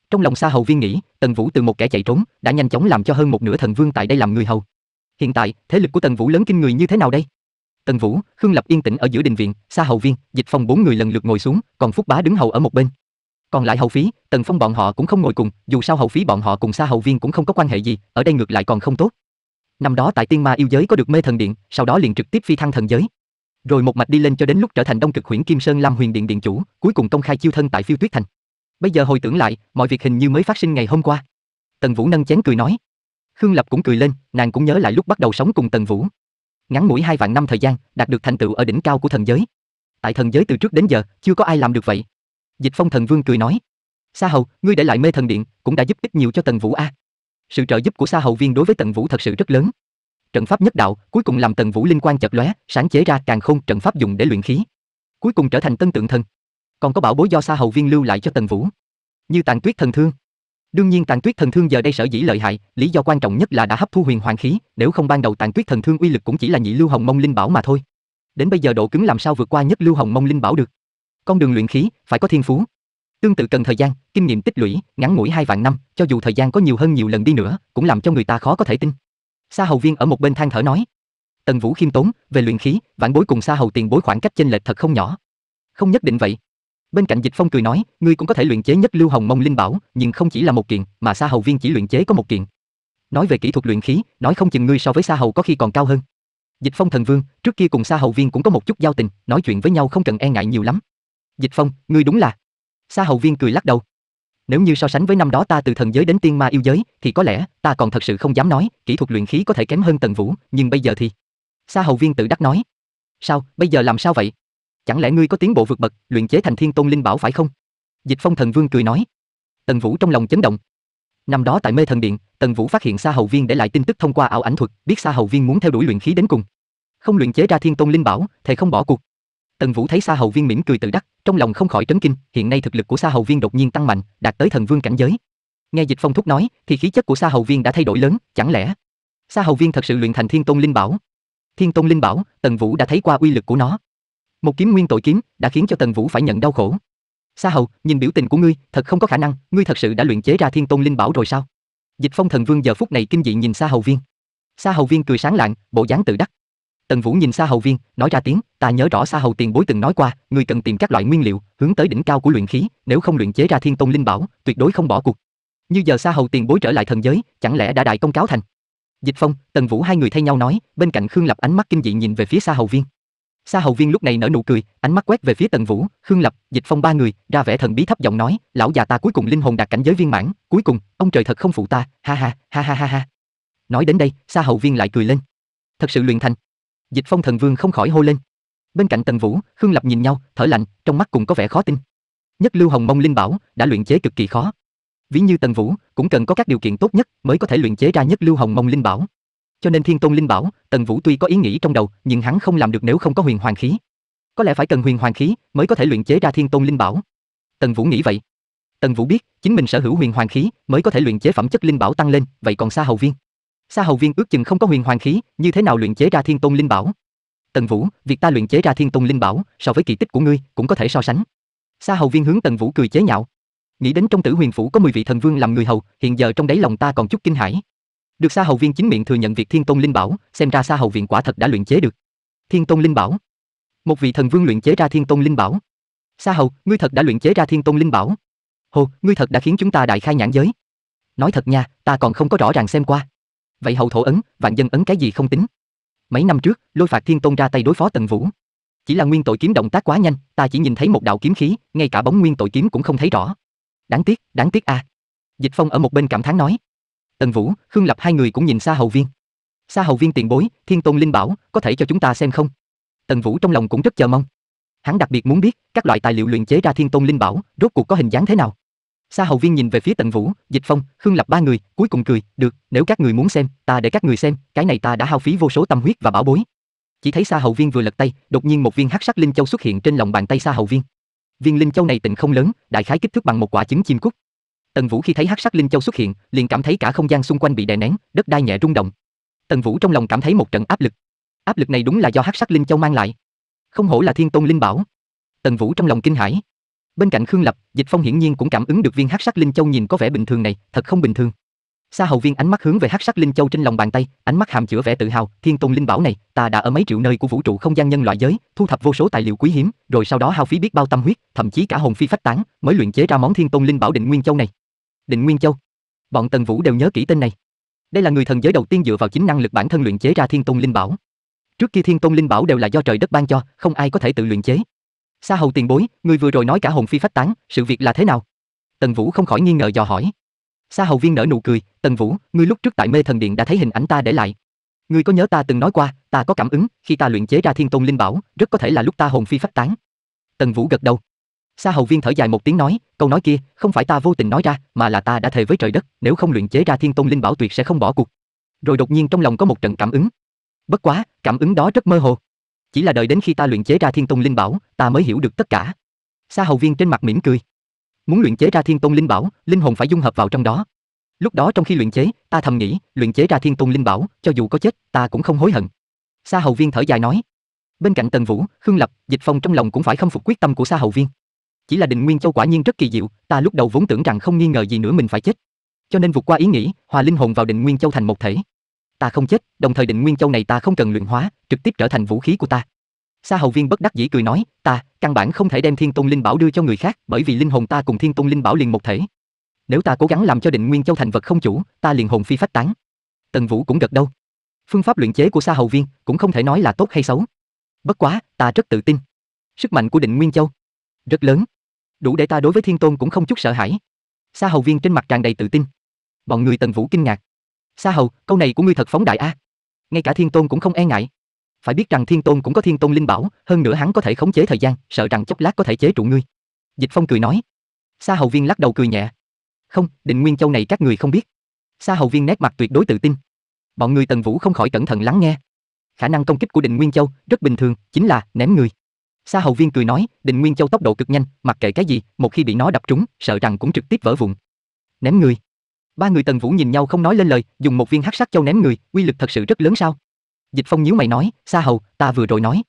A: Trong lòng Sa Hầu Viên nghĩ, Tần Vũ từ một kẻ chạy trốn, đã nhanh chóng làm cho hơn một nửa thần vương tại đây làm người hầu. Hiện tại, thế lực của Tần Vũ lớn kinh người như thế nào đây? Tần Vũ, Khương Lập yên tĩnh ở giữa đình viện, Sa Hầu Viên, Dịch Phong bốn người lần lượt ngồi xuống, còn Phúc Bá đứng hầu ở một bên. Còn lại hầu phí, Tần Phong bọn họ cũng không ngồi cùng, dù sao hầu phí bọn họ cùng Sa Hầu Viên cũng không có quan hệ gì, ở đây ngược lại còn không tốt. Năm đó tại tiên ma yêu giới có được mê thần điện, sau đó liền trực tiếp phi thăng thần giới. Rồi một mạch đi lên cho đến lúc trở thành Đông Cực Huyền Kim Sơn Lam Huyền Điện điện chủ, cuối cùng công khai chiêu thân tại Phiêu Tuyết Thành. Bây giờ hồi tưởng lại, mọi việc hình như mới phát sinh ngày hôm qua. Tần Vũ nâng chén cười nói. Khương Lập cũng cười lên, nàng cũng nhớ lại lúc bắt đầu sống cùng Tần Vũ. Ngắn ngủi hai vạn năm thời gian, đạt được thành tựu ở đỉnh cao của thần giới. Tại thần giới từ trước đến giờ, chưa có ai làm được vậy. Dịch Phong Thần Vương cười nói. Sa Hầu, ngươi để lại mê thần điện, cũng đã giúp ích nhiều cho Tần Vũ a. À. Sự trợ giúp của Sa Hậu Viên đối với Tần Vũ thật sự rất lớn. Trận pháp nhất đạo, cuối cùng làm Tần Vũ linh quan chợt lóe, sáng chế ra càng khôn trận pháp dùng để luyện khí. Cuối cùng trở thành tân tượng thần. Còn có bảo bối do Sa Hậu Viên lưu lại cho Tần Vũ, như Tàn Tuyết thần thương. Đương nhiên Tàn Tuyết thần thương giờ đây sở dĩ lợi hại, lý do quan trọng nhất là đã hấp thu huyền hoàng khí, nếu không ban đầu Tàn Tuyết thần thương uy lực cũng chỉ là nhị lưu hồng mông linh bảo mà thôi. Đến bây giờ độ cứng làm sao vượt qua nhất lưu hồng mông linh bảo được? Con đường luyện khí phải có thiên phú, Tương tự cần thời gian, kinh nghiệm tích lũy, ngắn ngủi hai vạn năm, cho dù thời gian có nhiều hơn nhiều lần đi nữa, cũng làm cho người ta khó có thể tin. Sa Hầu Viên ở một bên than thở nói, Tần Vũ khiêm tốn, về luyện khí, vạn bối cùng Sa Hầu tiền bối khoảng cách chênh lệch thật không nhỏ. Không nhất định vậy. Bên cạnh Dịch Phong cười nói, ngươi cũng có thể luyện chế nhất lưu hồng mông linh bảo, nhưng không chỉ là một kiện, mà Sa Hầu Viên chỉ luyện chế có một kiện. Nói về kỹ thuật luyện khí, nói không chừng ngươi so với Sa Hầu có khi còn cao hơn. Dịch Phong thần vương, trước kia cùng Sa Hầu Viên cũng có một chút giao tình, nói chuyện với nhau không cần e ngại nhiều lắm. Dịch Phong, ngươi đúng là Sa Hầu Viên cười lắc đầu. Nếu như so sánh với năm đó ta từ thần giới đến tiên ma yêu giới, thì có lẽ ta còn thật sự không dám nói, kỹ thuật luyện khí có thể kém hơn Tần Vũ, nhưng bây giờ thì. Sa Hầu Viên tự đắc nói. Sao, bây giờ làm sao vậy? Chẳng lẽ ngươi có tiến bộ vượt bậc, luyện chế thành Thiên Tôn Linh Bảo phải không? Dịch Phong Thần Vương cười nói. Tần Vũ trong lòng chấn động. Năm đó tại Mê Thần Điện, Tần Vũ phát hiện Sa Hầu Viên để lại tin tức thông qua ảo ảnh thuật, biết Sa Hầu Viên muốn theo đuổi luyện khí đến cùng. Không luyện chế ra Thiên Tôn Linh Bảo, thì không bỏ cuộc. Tần Vũ thấy Sa Hầu Viên mỉm cười tự đắc, trong lòng không khỏi trấn kinh, hiện nay thực lực của Sa Hầu Viên đột nhiên tăng mạnh, đạt tới thần vương cảnh giới. Nghe Dịch Phong thúc nói, thì khí chất của Sa Hầu Viên đã thay đổi lớn, chẳng lẽ Sa Hầu Viên thật sự luyện thành Thiên Tôn Linh Bảo? Thiên Tôn Linh Bảo, Tần Vũ đã thấy qua uy lực của nó. Một kiếm nguyên tội kiếm đã khiến cho Tần Vũ phải nhận đau khổ. Sa Hầu, nhìn biểu tình của ngươi, thật không có khả năng, ngươi thật sự đã luyện chế ra Thiên Tôn Linh Bảo rồi sao? Dịch Phong Thần Vương giờ phút này kinh dị nhìn Sa Hầu Viên. Sa Hầu Viên cười sáng lạng, bộ dáng tự đắc. Tần Vũ nhìn xa hầu viên, nói ra tiếng, ta nhớ rõ xa hầu tiền bối từng nói qua, người cần tìm các loại nguyên liệu, hướng tới đỉnh cao của luyện khí, nếu không luyện chế ra thiên tông linh bảo, tuyệt đối không bỏ cuộc. Như giờ xa hầu tiền bối trở lại thần giới, chẳng lẽ đã đại công cáo thành? Dịch Phong, Tần Vũ hai người thay nhau nói, bên cạnh Khương Lập ánh mắt kinh dị nhìn về phía xa hầu viên. Xa Hầu Viên lúc này nở nụ cười, ánh mắt quét về phía Tần Vũ, Khương Lập, Dịch Phong ba người, ra vẻ thần bí thấp giọng nói, lão già ta cuối cùng linh hồn đạt cảnh giới viên mãn, cuối cùng, ông trời thật không phụ ta, ha ha, ha ha ha ha. Nói đến đây, xa Hầu Viên lại cười lên. Thật sự luyện thành. Dịch Phong Thần Vương không khỏi hô lên. Bên cạnh Tần Vũ, Khương Lập nhìn nhau, thở lạnh, trong mắt cùng có vẻ khó tin. Nhất Lưu Hồng Mông Linh Bảo đã luyện chế cực kỳ khó. Ví như Tần Vũ cũng cần có các điều kiện tốt nhất mới có thể luyện chế ra Nhất Lưu Hồng Mông Linh Bảo. Cho nên Thiên Tôn Linh Bảo, Tần Vũ tuy có ý nghĩ trong đầu, nhưng hắn không làm được nếu không có Huyền Hoàng khí. Có lẽ phải cần Huyền Hoàng khí mới có thể luyện chế ra Thiên Tôn Linh Bảo. Tần Vũ nghĩ vậy. Tần Vũ biết, chính mình sở hữu Huyền Hoàng khí mới có thể luyện chế phẩm chất linh bảo tăng lên, vậy còn xa hầu viên. Sa hầu viên ước chừng không có huyền hoàng khí, như thế nào luyện chế ra thiên tôn linh bảo? Tần Vũ, việc ta luyện chế ra thiên tôn linh bảo, so với kỳ tích của ngươi cũng có thể so sánh. Sa hầu viên hướng Tần Vũ cười chế nhạo. Nghĩ đến trong Tử Huyền phủ có 10 vị thần vương làm người hầu, hiện giờ trong đáy lòng ta còn chút kinh hãi. Được Sa hầu viên chính miệng thừa nhận việc thiên tôn linh bảo, xem ra Sa hầu viện quả thật đã luyện chế được. Thiên tôn linh bảo. Một vị thần vương luyện chế ra thiên tôn linh bảo. Sa hầu, ngươi thật đã luyện chế ra thiên tôn linh bảo. Hồ, ngươi thật đã khiến chúng ta đại khai nhãn giới. Nói thật nha, ta còn không có rõ ràng xem qua vậy hậu thổ ấn, vạn dân ấn cái gì không tính. Mấy năm trước, lôi phạt thiên tôn ra tay đối phó Tần Vũ. Chỉ là nguyên tội kiếm động tác quá nhanh, ta chỉ nhìn thấy một đạo kiếm khí, ngay cả bóng nguyên tội kiếm cũng không thấy rõ. Đáng tiếc, đáng tiếc a. À. Dịch Phong ở một bên cảm thán nói. Tần Vũ, Khương Lập hai người cũng nhìn xa hầu viên. Xa hầu viên tiền bối, thiên tôn linh bảo, có thể cho chúng ta xem không? Tần Vũ trong lòng cũng rất chờ mong. Hắn đặc biệt muốn biết các loại tài liệu luyện chế ra thiên tôn linh bảo rốt cuộc có hình dáng thế nào. Sa Hầu Viên nhìn về phía Tần Vũ, Dịch Phong, Khương Lập ba người, cuối cùng cười, "Được, nếu các người muốn xem, ta để các người xem, cái này ta đã hao phí vô số tâm huyết và bảo bối." Chỉ thấy Sa Hầu Viên vừa lật tay, đột nhiên một viên hắc sắc linh châu xuất hiện trên lòng bàn tay Sa Hầu Viên. Viên linh châu này tịnh không lớn, đại khái kích thước bằng một quả trứng chim cút. Tần Vũ khi thấy hắc sắc linh châu xuất hiện, liền cảm thấy cả không gian xung quanh bị đè nén, đất đai nhẹ rung động. Tần Vũ trong lòng cảm thấy một trận áp lực. Áp lực này đúng là do hắc sắc linh châu mang lại. Không hổ là thiên tôn linh bảo. Tần Vũ trong lòng kinh hãi. Bên cạnh Khương Lập, Dịch Phong hiển nhiên cũng cảm ứng được viên hắc sắc linh châu nhìn có vẻ bình thường này, thật không bình thường. Sa Hầu Viên ánh mắt hướng về hắc sắc linh châu trên lòng bàn tay, ánh mắt hàm chứa vẻ tự hào, thiên tôn linh bảo này, ta đã ở mấy triệu nơi của vũ trụ không gian nhân loại giới, thu thập vô số tài liệu quý hiếm, rồi sau đó hao phí biết bao tâm huyết, thậm chí cả hồn phi phách tán, mới luyện chế ra món thiên tôn linh bảo Định Nguyên Châu này. Định Nguyên Châu. Bọn Tần Vũ đều nhớ kỹ tên này. Đây là người thần giới đầu tiên dựa vào chính năng lực bản thân luyện chế ra thiên tôn linh bảo. Trước kia thiên tôn linh bảo đều là do trời đất ban cho, không ai có thể tự luyện chế, Sa hầu tiền bối, người vừa rồi nói cả hồn phi phách tán, sự việc là thế nào? Tần Vũ không khỏi nghi ngờ dò hỏi. Sa hầu viên nở nụ cười, Tần Vũ, ngươi lúc trước tại mê thần điện đã thấy hình ảnh ta để lại. Ngươi có nhớ ta từng nói qua, ta có cảm ứng, khi ta luyện chế ra thiên tôn linh bảo, rất có thể là lúc ta hồn phi phách tán. Tần Vũ gật đầu. Sa hầu viên thở dài một tiếng nói, câu nói kia không phải ta vô tình nói ra, mà là ta đã thề với trời đất, nếu không luyện chế ra thiên tôn linh bảo tuyệt sẽ không bỏ cuộc. Rồi đột nhiên trong lòng có một trận cảm ứng. Bất quá, cảm ứng đó rất mơ hồ. Chỉ là đợi đến khi ta luyện chế ra Thiên Tông Linh Bảo, ta mới hiểu được tất cả. Sa Hầu Viên trên mặt mỉm cười. Muốn luyện chế ra Thiên Tông Linh Bảo, linh hồn phải dung hợp vào trong đó. Lúc đó trong khi luyện chế, ta thầm nghĩ, luyện chế ra Thiên Tông Linh Bảo, cho dù có chết, ta cũng không hối hận. Sa Hầu Viên thở dài nói. Bên cạnh Tần Vũ, Khương Lập, Dịch Phong trong lòng cũng phải khâm phục quyết tâm của Sa Hầu Viên. Chỉ là Định Nguyên Châu quả nhiên rất kỳ diệu, ta lúc đầu vốn tưởng rằng không nghi ngờ gì nữa mình phải chết. Cho nên vượt qua ý nghĩ, hòa linh hồn vào Định Nguyên Châu thành một thể ta không chết, đồng thời định nguyên châu này ta không cần luyện hóa, trực tiếp trở thành vũ khí của ta. Sa hầu viên bất đắc dĩ cười nói, ta căn bản không thể đem thiên tôn linh bảo đưa cho người khác, bởi vì linh hồn ta cùng thiên tôn linh bảo liền một thể. Nếu ta cố gắng làm cho định nguyên châu thành vật không chủ, ta liền hồn phi phách tán. Tần Vũ cũng gật đầu. Phương pháp luyện chế của Sa hầu viên cũng không thể nói là tốt hay xấu. Bất quá, ta rất tự tin. Sức mạnh của định nguyên châu rất lớn, đủ để ta đối với thiên tôn cũng không chút sợ hãi. Sa hầu viên trên mặt tràn đầy tự tin. Bọn người Tần Vũ kinh ngạc. Sa Hầu, câu này của ngươi thật phóng đại a. À. Ngay cả Thiên Tôn cũng không e ngại. Phải biết rằng Thiên Tôn cũng có Thiên Tôn linh bảo, hơn nữa hắn có thể khống chế thời gian, sợ rằng chốc lát có thể chế trụ ngươi." Dịch Phong cười nói. Sa Hầu Viên lắc đầu cười nhẹ. "Không, Định Nguyên Châu này các người không biết." Sa Hầu Viên nét mặt tuyệt đối tự tin. Bọn người Tần Vũ không khỏi cẩn thận lắng nghe. Khả năng công kích của Định Nguyên Châu rất bình thường, chính là ném người. Sa Hầu Viên cười nói, Định Nguyên Châu tốc độ cực nhanh, mặc kệ cái gì, một khi bị nó đập trúng, sợ rằng cũng trực tiếp vỡ vụn. Ném người. Ba người Tần Vũ nhìn nhau không nói lên lời, dùng một viên hắc sắc châu ném người, uy lực thật sự rất lớn sao? Dịch Phong nhíu mày nói, "Sa Hầu, ta vừa rồi nói,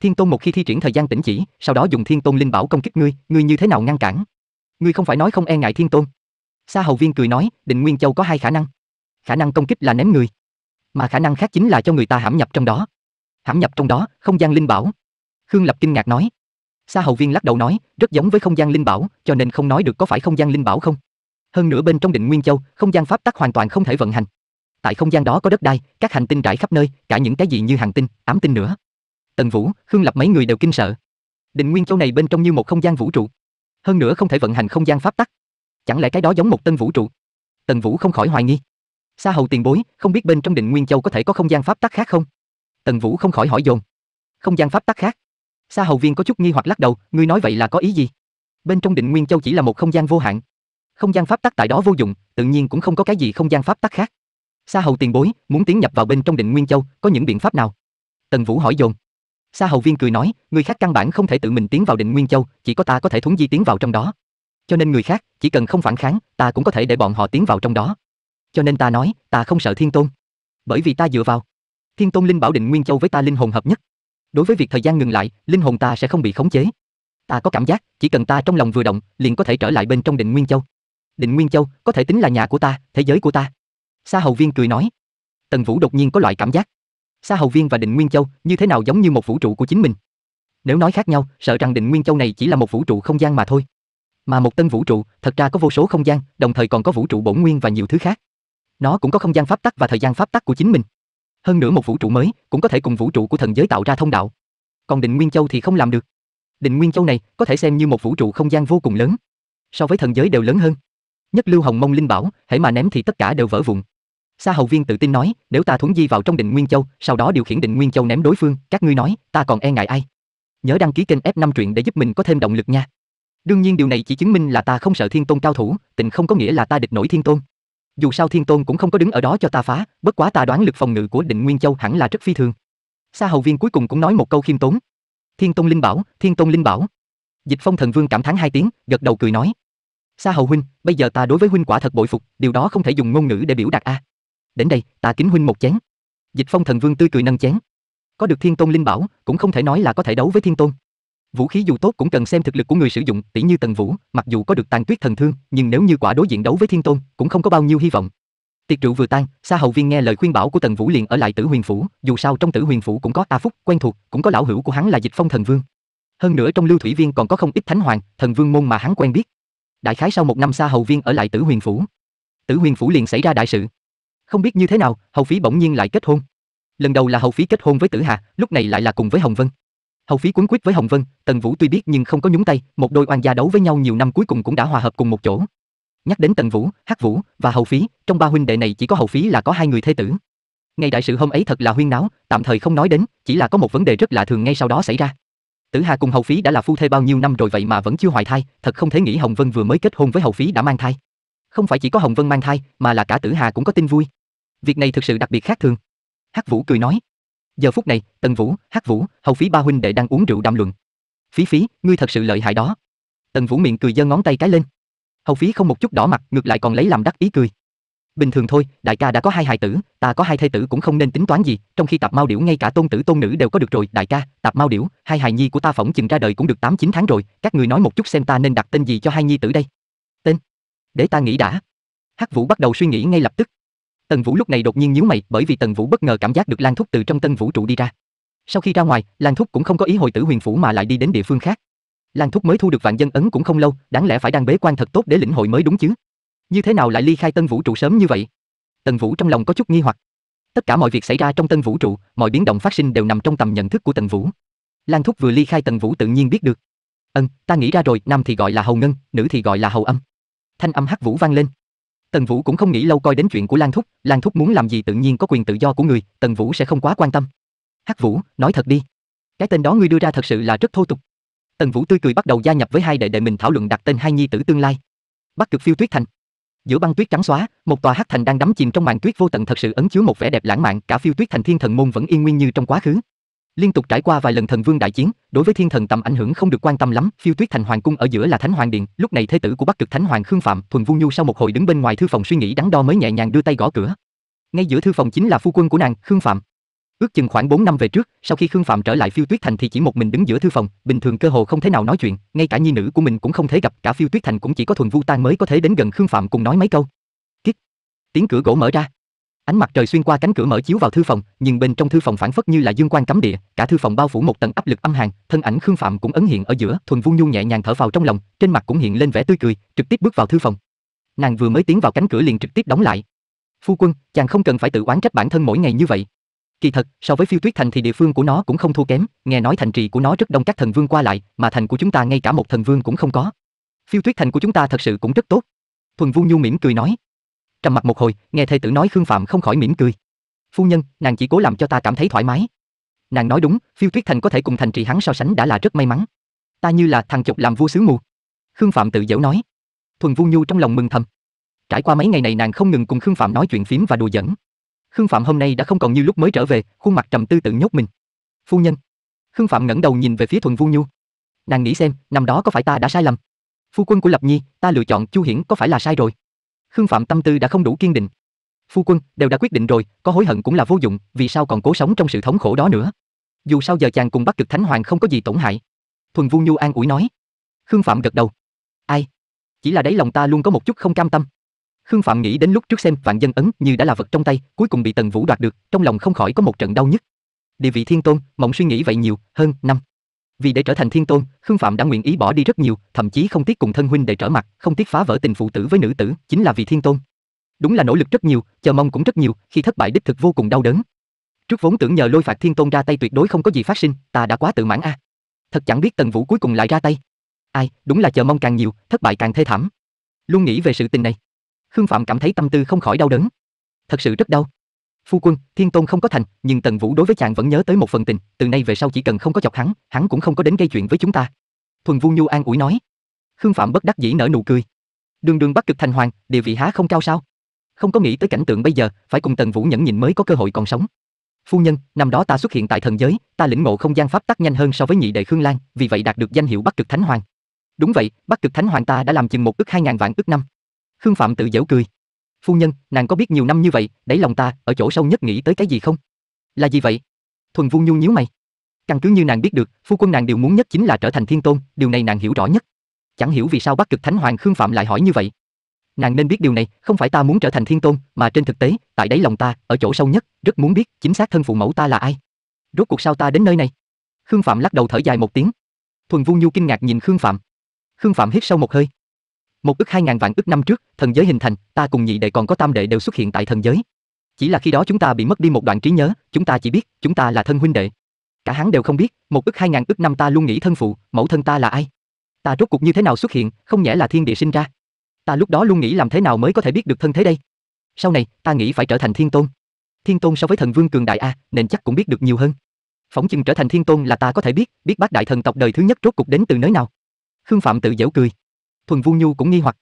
A: Thiên Tôn một khi thi triển thời gian tĩnh chỉ, sau đó dùng Thiên Tôn linh bảo công kích ngươi, ngươi như thế nào ngăn cản? Ngươi không phải nói không e ngại Thiên Tôn?" Sa Hầu Viên cười nói, "Định Nguyên Châu có hai khả năng, khả năng công kích là ném người, mà khả năng khác chính là cho người ta hãm nhập trong đó. Hãm nhập trong đó, không gian linh bảo." Khương Lập kinh ngạc nói. Sa Hầu Viên lắc đầu nói, "Rất giống với không gian linh bảo, cho nên không nói được có phải không gian linh bảo không." hơn nữa bên trong định nguyên châu, không gian pháp tắc hoàn toàn không thể vận hành. Tại không gian đó có đất đai, các hành tinh trải khắp nơi, cả những cái gì như hành tinh, ám tinh nữa. Tần Vũ, Khương Lập mấy người đều kinh sợ. Định nguyên châu này bên trong như một không gian vũ trụ, hơn nữa không thể vận hành không gian pháp tắc. Chẳng lẽ cái đó giống một tân vũ trụ? Tần Vũ không khỏi hoài nghi. xa Hầu tiền bối, không biết bên trong Định Nguyên Châu có thể có không gian pháp tắc khác không? Tần Vũ không khỏi hỏi dồn. Không gian pháp tắc khác? xa Hầu Viên có chút nghi hoặc lắc đầu, ngươi nói vậy là có ý gì? Bên trong Định Nguyên Châu chỉ là một không gian vô hạn. Không gian pháp tắc tại đó vô dụng, tự nhiên cũng không có cái gì không gian pháp tắc khác. Sa Hầu tiền bối, muốn tiến nhập vào bên trong Định Nguyên Châu, có những biện pháp nào? Tần Vũ hỏi dồn. Sa Hầu Viên cười nói, người khác căn bản không thể tự mình tiến vào Định Nguyên Châu, chỉ có ta có thể thuấn di tiến vào trong đó. Cho nên người khác chỉ cần không phản kháng, ta cũng có thể để bọn họ tiến vào trong đó. Cho nên ta nói, ta không sợ Thiên Tôn, bởi vì ta dựa vào Thiên Tôn Linh Bảo Định Nguyên Châu với ta linh hồn hợp nhất. Đối với việc thời gian ngừng lại, linh hồn ta sẽ không bị khống chế. Ta có cảm giác, chỉ cần ta trong lòng vừa động, liền có thể trở lại bên trong Định Nguyên Châu. Định Nguyên Châu có thể tính là nhà của ta, thế giới của ta. Sa Hầu Viên cười nói. Tần Vũ đột nhiên có loại cảm giác. Sa Hầu Viên và Định Nguyên Châu như thế nào giống như một vũ trụ của chính mình. Nếu nói khác nhau, sợ rằng Định Nguyên Châu này chỉ là một vũ trụ không gian mà thôi. Mà một tân vũ trụ thật ra có vô số không gian, đồng thời còn có vũ trụ bổn nguyên và nhiều thứ khác. Nó cũng có không gian pháp tắc và thời gian pháp tắc của chính mình. Hơn nữa một vũ trụ mới cũng có thể cùng vũ trụ của thần giới tạo ra thông đạo. Còn Định Nguyên Châu thì không làm được. Định Nguyên Châu này có thể xem như một vũ trụ không gian vô cùng lớn, so với thần giới đều lớn hơn nhất lưu hồng mông linh bảo, hãy mà ném thì tất cả đều vỡ vụn. Sa Hầu Viên tự tin nói, nếu ta thuấn di vào trong Định Nguyên Châu, sau đó điều khiển Định Nguyên Châu ném đối phương, các ngươi nói, ta còn e ngại ai? Nhớ đăng ký kênh F5 truyện để giúp mình có thêm động lực nha. Đương nhiên điều này chỉ chứng minh là ta không sợ Thiên Tôn cao thủ, tình không có nghĩa là ta địch nổi Thiên Tôn. Dù sao Thiên Tôn cũng không có đứng ở đó cho ta phá, bất quá ta đoán lực phòng ngự của Định Nguyên Châu hẳn là rất phi thường. Sa Hầu Viên cuối cùng cũng nói một câu khiêm tốn. Thiên Tôn linh bảo, Thiên Tôn linh bảo. Dịch Phong Thần Vương cảm thán hai tiếng, gật đầu cười nói, Sa hầu huynh, bây giờ ta đối với huynh quả thật bội phục, điều đó không thể dùng ngôn ngữ để biểu đạt a. À. Đến đây, ta kính huynh một chén. Dịch Phong thần vương tươi cười nâng chén. Có được Thiên Tôn linh bảo, cũng không thể nói là có thể đấu với Thiên Tôn. Vũ khí dù tốt cũng cần xem thực lực của người sử dụng, tỉ như Tần Vũ, mặc dù có được Tàn Tuyết thần thương, nhưng nếu như quả đối diện đấu với Thiên Tôn, cũng không có bao nhiêu hy vọng. Tiệc rượu vừa tan, Sa Hầu Viên nghe lời khuyên bảo của Tần Vũ liền ở lại Tử Huyền phủ, dù sao trong Tử Huyền phủ cũng có A Phúc quen thuộc, cũng có lão hữu của hắn là Dịch Phong thần vương. Hơn nữa trong Lưu Thủy Viên còn có không ít thánh hoàng, thần vương môn mà hắn quen biết đại khái sau một năm xa hầu viên ở lại Tử Huyền phủ. Tử Huyền phủ liền xảy ra đại sự. Không biết như thế nào, hầu phí bỗng nhiên lại kết hôn. Lần đầu là hầu phí kết hôn với Tử Hà, lúc này lại là cùng với Hồng Vân. Hầu phí cuốn quyết với Hồng Vân, Tần Vũ tuy biết nhưng không có nhúng tay, một đôi oan gia đấu với nhau nhiều năm cuối cùng cũng đã hòa hợp cùng một chỗ. Nhắc đến Tần Vũ, Hắc Vũ và Hầu phí, trong ba huynh đệ này chỉ có Hầu phí là có hai người thê tử. ngay đại sự hôm ấy thật là huyên náo, tạm thời không nói đến, chỉ là có một vấn đề rất lạ thường ngay sau đó xảy ra. Tử Hà cùng Hầu Phí đã là phu thê bao nhiêu năm rồi vậy mà vẫn chưa hoài thai, thật không thể nghĩ Hồng Vân vừa mới kết hôn với Hầu Phí đã mang thai. Không phải chỉ có Hồng Vân mang thai, mà là cả Tử Hà cũng có tin vui. Việc này thực sự đặc biệt khác thường. Hắc Vũ cười nói, giờ phút này, Tần Vũ, Hắc Vũ, Hầu Phí ba huynh đệ đang uống rượu đàm luận. Phí Phí, ngươi thật sự lợi hại đó. Tần Vũ miệng cười giơ ngón tay cái lên. Hầu Phí không một chút đỏ mặt, ngược lại còn lấy làm đắc ý cười. Bình thường thôi, đại ca đã có hai hài tử, ta có hai thê tử cũng không nên tính toán gì, trong khi tạp mao điểu ngay cả tôn tử tôn nữ đều có được rồi, đại ca, tạp mao điểu, hai hài nhi của ta phỏng chừng ra đời cũng được tám chín tháng rồi, các người nói một chút xem ta nên đặt tên gì cho hai nhi tử đây. Tên? Để ta nghĩ đã. Hắc Vũ bắt đầu suy nghĩ ngay lập tức. Tần Vũ lúc này đột nhiên nhíu mày, bởi vì Tần Vũ bất ngờ cảm giác được Lan Thúc từ trong Tân Vũ trụ đi ra. Sau khi ra ngoài, Lan Thúc cũng không có ý hồi tử huyền phủ mà lại đi đến địa phương khác. Lan Thúc mới thu được vạn dân ấn cũng không lâu, đáng lẽ phải đang bế quan thật tốt để lĩnh hội mới đúng chứ. Như thế nào lại ly khai tân vũ trụ sớm như vậy? Tần Vũ trong lòng có chút nghi hoặc. Tất cả mọi việc xảy ra trong tân vũ trụ, mọi biến động phát sinh đều nằm trong tầm nhận thức của Tần Vũ. Lan Thúc vừa ly khai Tần Vũ tự nhiên biết được. Ân, ta nghĩ ra rồi, nam thì gọi là hầu ngân, nữ thì gọi là hầu âm." Thanh âm hắc vũ vang lên. Tần Vũ cũng không nghĩ lâu coi đến chuyện của Lan Thúc, Lan Thúc muốn làm gì tự nhiên có quyền tự do của người, Tần Vũ sẽ không quá quan tâm. "Hắc Vũ, nói thật đi, cái tên đó ngươi đưa ra thật sự là rất thô tục." Tần Vũ tươi cười bắt đầu gia nhập với hai đệ đệ mình thảo luận đặt tên hai nhi tử tương lai. Bắc Cực Phiêu Tuyết Thành Giữa băng tuyết trắng xóa, một tòa hắc thành đang đắm chìm trong màn tuyết vô tận thật sự ấn chứa một vẻ đẹp lãng mạn, cả phiêu tuyết thành thiên thần môn vẫn yên nguyên như trong quá khứ. Liên tục trải qua vài lần thần vương đại chiến, đối với thiên thần tầm ảnh hưởng không được quan tâm lắm, phiêu tuyết thành hoàng cung ở giữa là thánh hoàng điện, lúc này thế tử của Bắc Cực Thánh hoàng Khương Phạm, Thuần Vu Nhu sau một hồi đứng bên ngoài thư phòng suy nghĩ đắn đo mới nhẹ nhàng đưa tay gõ cửa. Ngay giữa thư phòng chính là phu quân của nàng, Khương Phạm. Ước chừng khoảng 4 năm về trước, sau khi Khương Phạm trở lại Phiêu Tuyết Thành thì chỉ một mình đứng giữa thư phòng, bình thường cơ hồ không thể nào nói chuyện, ngay cả nhi nữ của mình cũng không thể gặp, cả Phiêu Tuyết Thành cũng chỉ có Thuần Vu Tan mới có thể đến gần Khương Phạm cùng nói mấy câu. Kít. Tiếng cửa gỗ mở ra. Ánh mặt trời xuyên qua cánh cửa mở chiếu vào thư phòng, nhưng bên trong thư phòng phản phất như là dương quan cấm địa, cả thư phòng bao phủ một tầng áp lực âm hàn, thân ảnh Khương Phạm cũng ấn hiện ở giữa, Thuần Vu Nhu nhẹ nhàng thở vào trong lòng, trên mặt cũng hiện lên vẻ tươi cười, trực tiếp bước vào thư phòng. Nàng vừa mới tiến vào cánh cửa liền trực tiếp đóng lại. Phu quân, chàng không cần phải tự oán trách bản thân mỗi ngày như vậy, Kỳ thật, so với Phiêu Tuyết Thành thì địa phương của nó cũng không thua kém, nghe nói thành trì của nó rất đông các thần vương qua lại, mà thành của chúng ta ngay cả một thần vương cũng không có. Phiêu Tuyết Thành của chúng ta thật sự cũng rất tốt. Thuần Vu Nhu mỉm cười nói. Trầm mặt một hồi, nghe thầy tử nói Khương Phạm không khỏi mỉm cười. Phu nhân, nàng chỉ cố làm cho ta cảm thấy thoải mái. Nàng nói đúng, Phiêu Tuyết Thành có thể cùng thành trì hắn so sánh đã là rất may mắn. Ta như là thằng chục làm vua xứ mù. Khương Phạm tự giễu nói. Thuần Vu Nhu trong lòng mừng thầm. Trải qua mấy ngày này nàng không ngừng cùng Khương Phạm nói chuyện phím và đùa giỡn, Khương Phạm hôm nay đã không còn như lúc mới trở về, khuôn mặt trầm tư tự nhốt mình. Phu nhân. Khương Phạm ngẩng đầu nhìn về phía Thuần Vu Nhu. Nàng nghĩ xem, năm đó có phải ta đã sai lầm? Phu quân của Lập Nhi, ta lựa chọn Chu Hiển có phải là sai rồi? Khương Phạm tâm tư đã không đủ kiên định. Phu quân đều đã quyết định rồi, có hối hận cũng là vô dụng, vì sao còn cố sống trong sự thống khổ đó nữa? Dù sao giờ chàng cùng Bắc Cực Thánh Hoàng không có gì tổn hại. Thuần Vu Nhu an ủi nói. Khương Phạm gật đầu. Ai? Chỉ là đấy lòng ta luôn có một chút không cam tâm. Khương Phạm nghĩ đến lúc trước xem vạn dân ấn như đã là vật trong tay, cuối cùng bị Tần Vũ đoạt được, trong lòng không khỏi có một trận đau nhức. Địa vị thiên tôn, mộng suy nghĩ vậy nhiều, hơn năm. Vì để trở thành thiên tôn, Khương Phạm đã nguyện ý bỏ đi rất nhiều, thậm chí không tiếc cùng thân huynh để trở mặt, không tiếc phá vỡ tình phụ tử với nữ tử, chính là vì thiên tôn. Đúng là nỗ lực rất nhiều, chờ mong cũng rất nhiều, khi thất bại đích thực vô cùng đau đớn. Trước vốn tưởng nhờ lôi phạt thiên tôn ra tay tuyệt đối không có gì phát sinh, ta đã quá tự mãn a. À. Thật chẳng biết Tần Vũ cuối cùng lại ra tay. Ai, đúng là chờ mong càng nhiều, thất bại càng thê thảm. Luôn nghĩ về sự tình này. Khương Phạm cảm thấy tâm tư không khỏi đau đớn. Thật sự rất đau. Phu quân, Thiên Tôn không có thành, nhưng Tần Vũ đối với chàng vẫn nhớ tới một phần tình, từ nay về sau chỉ cần không có chọc hắn, hắn cũng không có đến gây chuyện với chúng ta. Thuần Vu Nhu an ủi nói. Khương Phạm bất đắc dĩ nở nụ cười. Đường đường Bắc cực thành hoàng, địa vị há không cao sao? Không có nghĩ tới cảnh tượng bây giờ, phải cùng Tần Vũ nhẫn nhịn mới có cơ hội còn sống. Phu nhân, năm đó ta xuất hiện tại thần giới, ta lĩnh ngộ không gian pháp tắc nhanh hơn so với nhị đệ Khương Lan, vì vậy đạt được danh hiệu Bắc cực thánh hoàng. Đúng vậy, Bắc cực thánh hoàng ta đã làm chừng một ức hai ngàn vạn ức năm. Khương Phạm tự giễu cười. Phu nhân, nàng có biết nhiều năm như vậy, đáy lòng ta ở chỗ sâu nhất nghĩ tới cái gì không? Là gì vậy? Thuần Vu Nhu nhíu mày. Căn cứ như nàng biết được, phu quân nàng điều muốn nhất chính là trở thành thiên tôn, điều này nàng hiểu rõ nhất. Chẳng hiểu vì sao Bắc Cực Thánh Hoàng Khương Phạm lại hỏi như vậy. Nàng nên biết điều này, không phải ta muốn trở thành thiên tôn, mà trên thực tế, tại đáy lòng ta, ở chỗ sâu nhất, rất muốn biết chính xác thân phụ mẫu ta là ai. Rốt cuộc sao ta đến nơi này? Khương Phạm lắc đầu thở dài một tiếng. Thuần Vu Nhu kinh ngạc nhìn Khương Phạm. Khương Phạm hít sâu một hơi, một ức hai ngàn vạn ức năm trước, thần giới hình thành, ta cùng nhị đệ còn có tam đệ đều xuất hiện tại thần giới. Chỉ là khi đó chúng ta bị mất đi một đoạn trí nhớ, chúng ta chỉ biết chúng ta là thân huynh đệ. Cả hắn đều không biết, một ức hai ngàn ức năm ta luôn nghĩ thân phụ, mẫu thân ta là ai. Ta rốt cuộc như thế nào xuất hiện, không nhẽ là thiên địa sinh ra. Ta lúc đó luôn nghĩ làm thế nào mới có thể biết được thân thế đây. Sau này, ta nghĩ phải trở thành thiên tôn. Thiên tôn so với thần vương cường đại a, nên chắc cũng biết được nhiều hơn. Phỏng chừng trở thành thiên tôn là ta có thể biết, biết bác đại thần tộc đời thứ nhất rốt cuộc đến từ nơi nào. Khương Phạm tự giễu cười, Thuần Vu Nhu cũng nghi hoặc.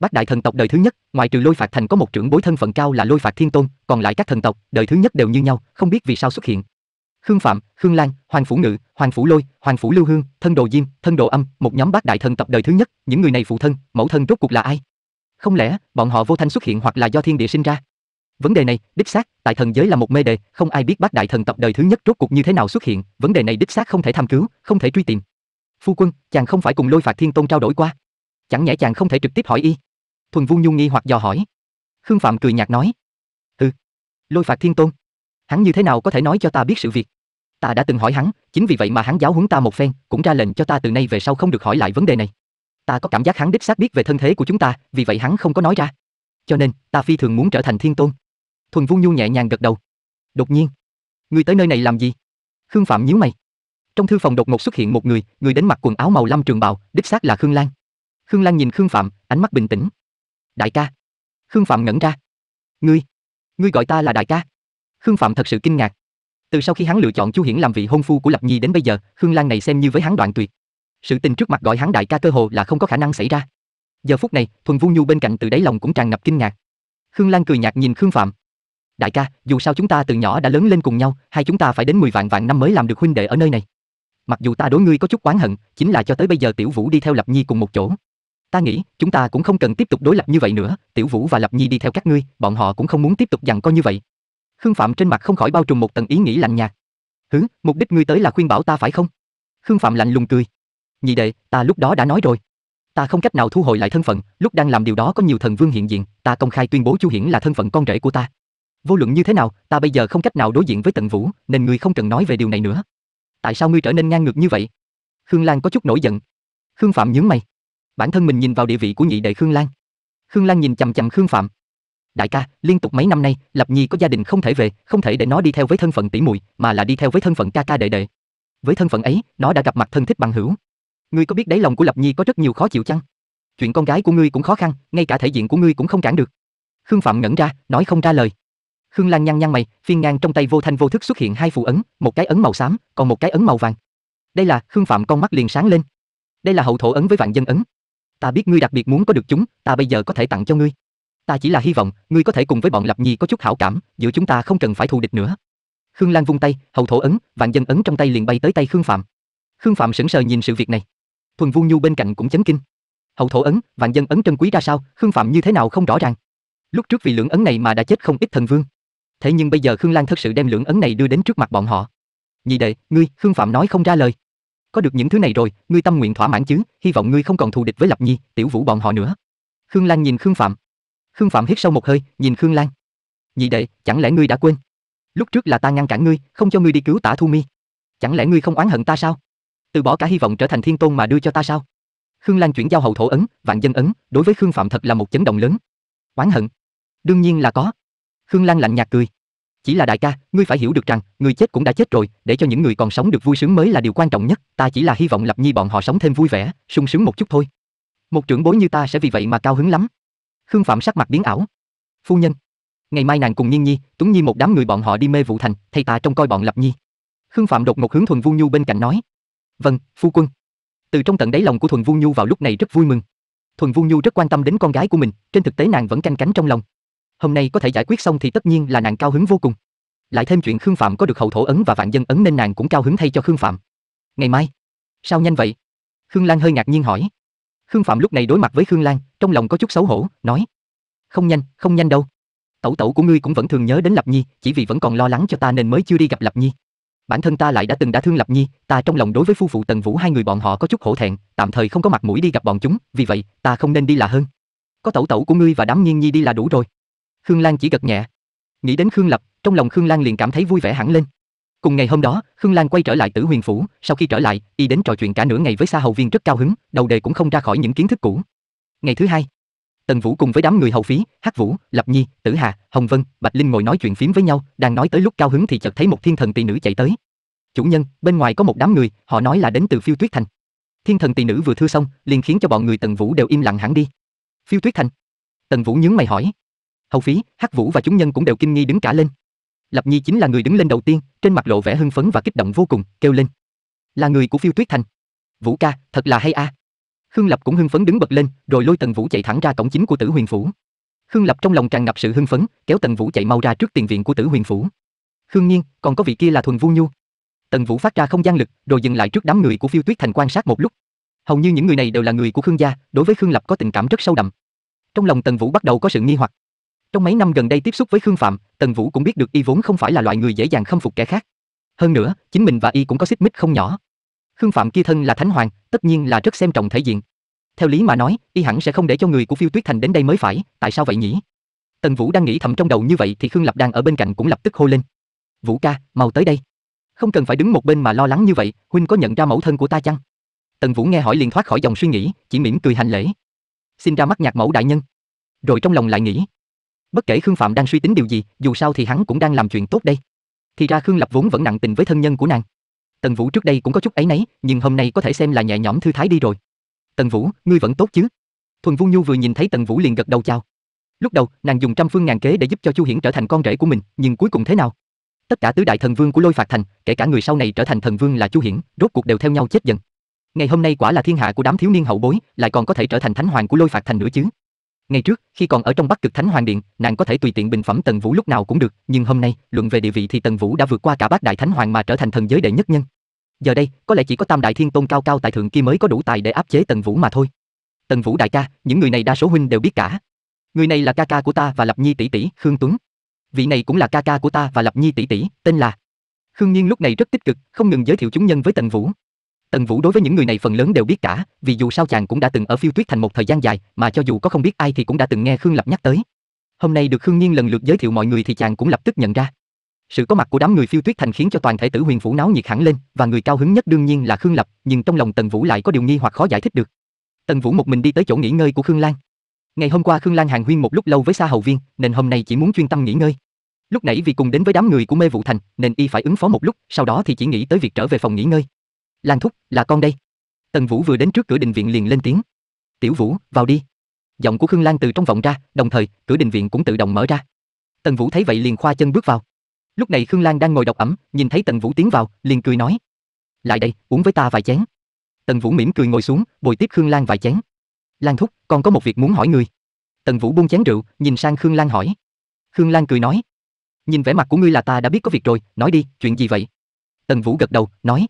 A: Bát đại thần tộc đời thứ nhất, ngoài trừ Lôi Phạt Thành có một trưởng bối thân phận cao là Lôi Phạt Thiên Tôn, còn lại các thần tộc đời thứ nhất đều như nhau, không biết vì sao xuất hiện. Khương Phạm, Khương Lan, Hoàng phủ Ngự, Hoàng phủ Lôi, Hoàng phủ Lưu Hương, thân đồ Diêm, thân đồ Âm, một nhóm bát đại thần tộc đời thứ nhất, những người này phụ thân, mẫu thân rốt cuộc là ai? Không lẽ bọn họ vô thanh xuất hiện hoặc là do thiên địa sinh ra? Vấn đề này, đích xác, tại thần giới là một mê đề, không ai biết bát đại thần tộc đời thứ nhất rốt cuộc như thế nào xuất hiện, vấn đề này đích xác không thể tham cứu, không thể truy tìm. Phu quân, chàng không phải cùng Lôi Phạt Thiên Tôn trao đổi qua? Chẳng nhẽ chàng không thể trực tiếp hỏi y? Thuần Vu Nhu nghi hoặc dò hỏi. Khương Phạm cười nhạt nói. Ừ. Lôi phạt thiên tôn. Hắn như thế nào có thể nói cho ta biết sự việc? Ta đã từng hỏi hắn, chính vì vậy mà hắn giáo huấn ta một phen, cũng ra lệnh cho ta từ nay về sau không được hỏi lại vấn đề này. Ta có cảm giác hắn đích xác biết về thân thế của chúng ta, vì vậy hắn không có nói ra. Cho nên, ta phi thường muốn trở thành thiên tôn. Thuần Vu Nhu nhẹ nhàng gật đầu. Đột nhiên, người tới nơi này làm gì? Khương Phạm nhíu mày. Trong thư phòng đột ngột xuất hiện một người, người đến mặc quần áo màu lam trường bào, đích xác là Khương Lan, Khương Lan nhìn Khương Phạm, ánh mắt bình tĩnh. Đại ca. Khương Phạm ngẩn ra. Ngươi, ngươi gọi ta là đại ca? Khương Phạm thật sự kinh ngạc. Từ sau khi hắn lựa chọn Chu Hiển làm vị hôn phu của Lập Nhi đến bây giờ, Khương Lan này xem như với hắn đoạn tuyệt. Sự tình trước mặt gọi hắn đại ca cơ hồ là không có khả năng xảy ra. Giờ phút này, Thuần Vu Nhu bên cạnh từ đáy lòng cũng tràn ngập kinh ngạc. Khương Lan cười nhạt nhìn Khương Phạm. Đại ca, dù sao chúng ta từ nhỏ đã lớn lên cùng nhau, hai chúng ta phải đến 10 vạn vạn năm mới làm được huynh đệ ở nơi này. Mặc dù ta đối ngươi có chút oán hận, chính là cho tới bây giờ Tiểu Vũ đi theo Lập Nhi cùng một chỗ, Ta nghĩ, chúng ta cũng không cần tiếp tục đối lập như vậy nữa, Tiểu Vũ và Lập Nhi đi theo các ngươi, bọn họ cũng không muốn tiếp tục giằng co như vậy. Khương Phạm trên mặt không khỏi bao trùm một tầng ý nghĩ lạnh nhạt. hứ, mục đích ngươi tới là khuyên bảo ta phải không?" Khương Phạm lạnh lùng cười. "Nhị đệ, ta lúc đó đã nói rồi, ta không cách nào thu hồi lại thân phận, lúc đang làm điều đó có nhiều thần vương hiện diện, ta công khai tuyên bố Chu Hiển là thân phận con rể của ta. Vô luận như thế nào, ta bây giờ không cách nào đối diện với tận Vũ, nên ngươi không cần nói về điều này nữa." "Tại sao ngươi trở nên ngang ngược như vậy?" Khương Lan có chút nổi giận. Khương Phạm nhướng mày, bản thân mình nhìn vào địa vị của nhị đệ Khương Lan. Khương Lan nhìn chằm chằm Khương Phạm. Đại ca, liên tục mấy năm nay, Lập Nhi có gia đình không thể về, không thể để nó đi theo với thân phận tỷ muội, mà là đi theo với thân phận ca ca đệ đệ. Với thân phận ấy, nó đã gặp mặt thân thích bằng hữu. Ngươi có biết đáy lòng của Lập Nhi có rất nhiều khó chịu chăng? Chuyện con gái của ngươi cũng khó khăn, ngay cả thể diện của ngươi cũng không cản được. Khương Phạm ngẩn ra, nói không ra lời. Khương Lan nhăn nhăn mày, phiên ngang trong tay vô thanh vô thức xuất hiện hai phù ấn, một cái ấn màu xám, còn một cái ấn màu vàng. Đây là, Khương Phạm con mắt liền sáng lên. Đây là hậu thổ ấn với vạn dân ấn. Ta biết ngươi đặc biệt muốn có được chúng, ta bây giờ có thể tặng cho ngươi. Ta chỉ là hy vọng ngươi có thể cùng với bọn Lập Nhi có chút hảo cảm, giữa chúng ta không cần phải thù địch nữa. Khương Lan vung tay, hầu thổ ấn, vạn dân ấn trong tay liền bay tới tay Khương Phạm. Khương Phạm sững sờ nhìn sự việc này. Thuần Vu Nhu bên cạnh cũng chấn kinh. Hầu thổ ấn, vạn dân ấn trân quý ra sao, Khương Phạm như thế nào không rõ ràng. Lúc trước vì lưỡng ấn này mà đã chết không ít thần vương. Thế nhưng bây giờ Khương Lan thật sự đem lưỡng ấn này đưa đến trước mặt bọn họ. Nhị đệ, ngươi, Khương Phạm nói không ra lời có được những thứ này rồi, ngươi tâm nguyện thỏa mãn chứ, hy vọng ngươi không còn thù địch với Lập Nhi, Tiểu Vũ bọn họ nữa. Khương Lan nhìn Khương Phạm. Khương Phạm hít sâu một hơi, nhìn Khương Lan. Nhị đệ, chẳng lẽ ngươi đã quên? Lúc trước là ta ngăn cản ngươi, không cho ngươi đi cứu Tả Thu Mi. Chẳng lẽ ngươi không oán hận ta sao? Từ bỏ cả hy vọng trở thành thiên tôn mà đưa cho ta sao? Khương Lan chuyển giao hậu thổ ấn, vạn dân ấn, đối với Khương Phạm thật là một chấn động lớn. Oán hận? Đương nhiên là có. Khương Lan lạnh nhạt cười. Chỉ là đại ca, ngươi phải hiểu được rằng, người chết cũng đã chết rồi, để cho những người còn sống được vui sướng mới là điều quan trọng nhất, ta chỉ là hy vọng Lập Nhi bọn họ sống thêm vui vẻ, sung sướng một chút thôi. Một trưởng bối như ta sẽ vì vậy mà cao hứng lắm. Khương Phạm sắc mặt biến ảo. Phu nhân, ngày mai nàng cùng Nhiên Nhi, Tuấn Nhi một đám người bọn họ đi mê vụ thành, thay ta trông coi bọn Lập Nhi. Khương Phạm đột ngột hướng Thuần Vu Nhu bên cạnh nói. Vâng, phu quân. Từ trong tận đáy lòng của Thuần Vu Nhu vào lúc này rất vui mừng. Thuần Vu Nhu rất quan tâm đến con gái của mình, trên thực tế nàng vẫn canh cánh trong lòng, Hôm nay có thể giải quyết xong thì tất nhiên là nàng cao hứng vô cùng. Lại thêm chuyện Khương Phạm có được hậu thổ ấn và vạn dân ấn nên nàng cũng cao hứng thay cho Khương Phạm. Ngày mai? Sao nhanh vậy? Khương Lan hơi ngạc nhiên hỏi. Khương Phạm lúc này đối mặt với Khương Lan, trong lòng có chút xấu hổ, nói: "Không nhanh, không nhanh đâu. Tẩu tẩu của ngươi cũng vẫn thường nhớ đến Lập Nhi, chỉ vì vẫn còn lo lắng cho ta nên mới chưa đi gặp Lập Nhi. Bản thân ta lại đã từng đã thương Lập Nhi, ta trong lòng đối với phu phụ Tần Vũ hai người bọn họ có chút hổ thẹn, tạm thời không có mặt mũi đi gặp bọn chúng, vì vậy, ta không nên đi là hơn. Có tẩu tẩu của ngươi và đám Nhiên Nhi đi là đủ rồi." Khương Lan chỉ gật nhẹ. Nghĩ đến Khương Lập, trong lòng Khương Lan liền cảm thấy vui vẻ hẳn lên. Cùng ngày hôm đó, Khương Lan quay trở lại Tử Huyền phủ, sau khi trở lại, y đến trò chuyện cả nửa ngày với Sa Hầu Viên rất cao hứng, đầu đề cũng không ra khỏi những kiến thức cũ. Ngày thứ hai, Tần Vũ cùng với đám người hầu phí, Hắc Vũ, Lập Nhi, Tử Hà, Hồng Vân, Bạch Linh ngồi nói chuyện phiếm với nhau, đang nói tới lúc cao hứng thì chợt thấy một thiên thần tỷ nữ chạy tới. "Chủ nhân, bên ngoài có một đám người, họ nói là đến từ Phiêu Tuyết Thành." Thiên thần tỷ nữ vừa thưa xong, liền khiến cho bọn người Tần Vũ đều im lặng hẳn đi. "Phiêu Tuyết Thành?" Tần Vũ nhướng mày hỏi. Hầu phí, Hắc Vũ và chúng nhân cũng đều kinh nghi đứng cả lên. Lập Nhi chính là người đứng lên đầu tiên, trên mặt lộ vẻ hưng phấn và kích động vô cùng, kêu lên: "Là người của Phiêu Tuyết Thành. Vũ ca, thật là hay a." À. Khương Lập cũng hưng phấn đứng bật lên, rồi lôi Tần Vũ chạy thẳng ra cổng chính của Tử Huyền phủ. Khương Lập trong lòng tràn ngập sự hưng phấn, kéo Tần Vũ chạy mau ra trước tiền viện của Tử Huyền phủ. Khương Nhiên, còn có vị kia là Thuần Vu Nhu. Tần Vũ phát ra không gian lực, rồi dừng lại trước đám người của Phiêu Tuyết Thành quan sát một lúc. Hầu như những người này đều là người của Khương gia, đối với Khương Lập có tình cảm rất sâu đậm. Trong lòng Tần Vũ bắt đầu có sự nghi hoặc. Trong mấy năm gần đây tiếp xúc với Khương Phạm, Tần Vũ cũng biết được y vốn không phải là loại người dễ dàng khâm phục kẻ khác. Hơn nữa, chính mình và y cũng có xích mích không nhỏ. Khương Phạm kia thân là thánh hoàng, tất nhiên là rất xem trọng thể diện. Theo lý mà nói, y hẳn sẽ không để cho người của Phiêu Tuyết Thành đến đây mới phải, tại sao vậy nhỉ? Tần Vũ đang nghĩ thầm trong đầu như vậy thì Khương Lập đang ở bên cạnh cũng lập tức hô lên. "Vũ ca, mau tới đây." Không cần phải đứng một bên mà lo lắng như vậy, huynh có nhận ra mẫu thân của ta chăng? Tần Vũ nghe hỏi liền thoát khỏi dòng suy nghĩ, chỉ mỉm cười hành lễ. Xin ra mắt nhạc mẫu đại nhân. Rồi trong lòng lại nghĩ, Bất kể Khương Phạm đang suy tính điều gì, dù sao thì hắn cũng đang làm chuyện tốt đây. Thì ra Khương Lập vốn vẫn nặng tình với thân nhân của nàng. Tần Vũ trước đây cũng có chút ấy nấy, nhưng hôm nay có thể xem là nhẹ nhõm thư thái đi rồi. Tần Vũ, ngươi vẫn tốt chứ? Thuần Vu Nhu vừa nhìn thấy Tần Vũ liền gật đầu chào. Lúc đầu, nàng dùng trăm phương ngàn kế để giúp cho Chu Hiển trở thành con rể của mình, nhưng cuối cùng thế nào? Tất cả tứ đại thần vương của Lôi Phạt Thành, kể cả người sau này trở thành thần vương là Chu Hiển, rốt cuộc đều theo nhau chết dần. Ngày hôm nay quả là thiên hạ của đám thiếu niên hậu bối, lại còn có thể trở thành thánh hoàng của Lôi Phạt Thành nữa chứ. Ngày trước, khi còn ở trong Bắc Cực Thánh Hoàng Điện, nàng có thể tùy tiện bình phẩm Tần Vũ lúc nào cũng được, nhưng hôm nay, luận về địa vị thì Tần Vũ đã vượt qua cả Bát Đại Thánh Hoàng mà trở thành thần giới đệ nhất nhân. Giờ đây, có lẽ chỉ có Tam Đại Thiên Tôn cao cao tại thượng kia mới có đủ tài để áp chế Tần Vũ mà thôi. Tần Vũ đại ca, những người này đa số huynh đều biết cả. Người này là ca ca của ta và Lập Nhi tỷ tỷ, Khương Tuấn. Vị này cũng là ca ca của ta và Lập Nhi tỷ tỷ, tên là Khương Nhiên lúc này rất tích cực, không ngừng giới thiệu chúng nhân với Tần Vũ, Tần Vũ đối với những người này phần lớn đều biết cả, vì dù sao chàng cũng đã từng ở phiêu tuyết thành một thời gian dài, mà cho dù có không biết ai thì cũng đã từng nghe Khương Lập nhắc tới. Hôm nay được Khương Nhiên lần lượt giới thiệu mọi người thì chàng cũng lập tức nhận ra. Sự có mặt của đám người phiêu tuyết thành khiến cho toàn thể tử huyền phủ náo nhiệt hẳn lên, và người cao hứng nhất đương nhiên là Khương Lập, nhưng trong lòng Tần Vũ lại có điều nghi hoặc khó giải thích được. Tần Vũ một mình đi tới chỗ nghỉ ngơi của Khương Lan. Ngày hôm qua Khương Lan hàng huyên một lúc lâu với Sa Hầu Viên, nên hôm nay chỉ muốn chuyên tâm nghỉ ngơi. Lúc nãy vì cùng đến với đám người của Mê Vũ Thành, nên y phải ứng phó một lúc, sau đó thì chỉ nghĩ tới việc trở về phòng nghỉ ngơi. Lan thúc, là con đây. Tần Vũ vừa đến trước cửa đình viện liền lên tiếng. Tiểu Vũ, vào đi. Giọng của Khương Lan từ trong vọng ra, đồng thời, cửa đình viện cũng tự động mở ra. Tần Vũ thấy vậy liền khoa chân bước vào. Lúc này Khương Lan đang ngồi đọc ẩm, nhìn thấy Tần Vũ tiến vào, liền cười nói: "Lại đây, uống với ta vài chén." Tần Vũ mỉm cười ngồi xuống, bồi tiếp Khương Lan vài chén. "Lan thúc, con có một việc muốn hỏi người. Tần Vũ buông chén rượu, nhìn sang Khương Lan hỏi. Khương Lan cười nói: "Nhìn vẻ mặt của ngươi là ta đã biết có việc rồi, nói đi, chuyện gì vậy?" Tần Vũ gật đầu, nói: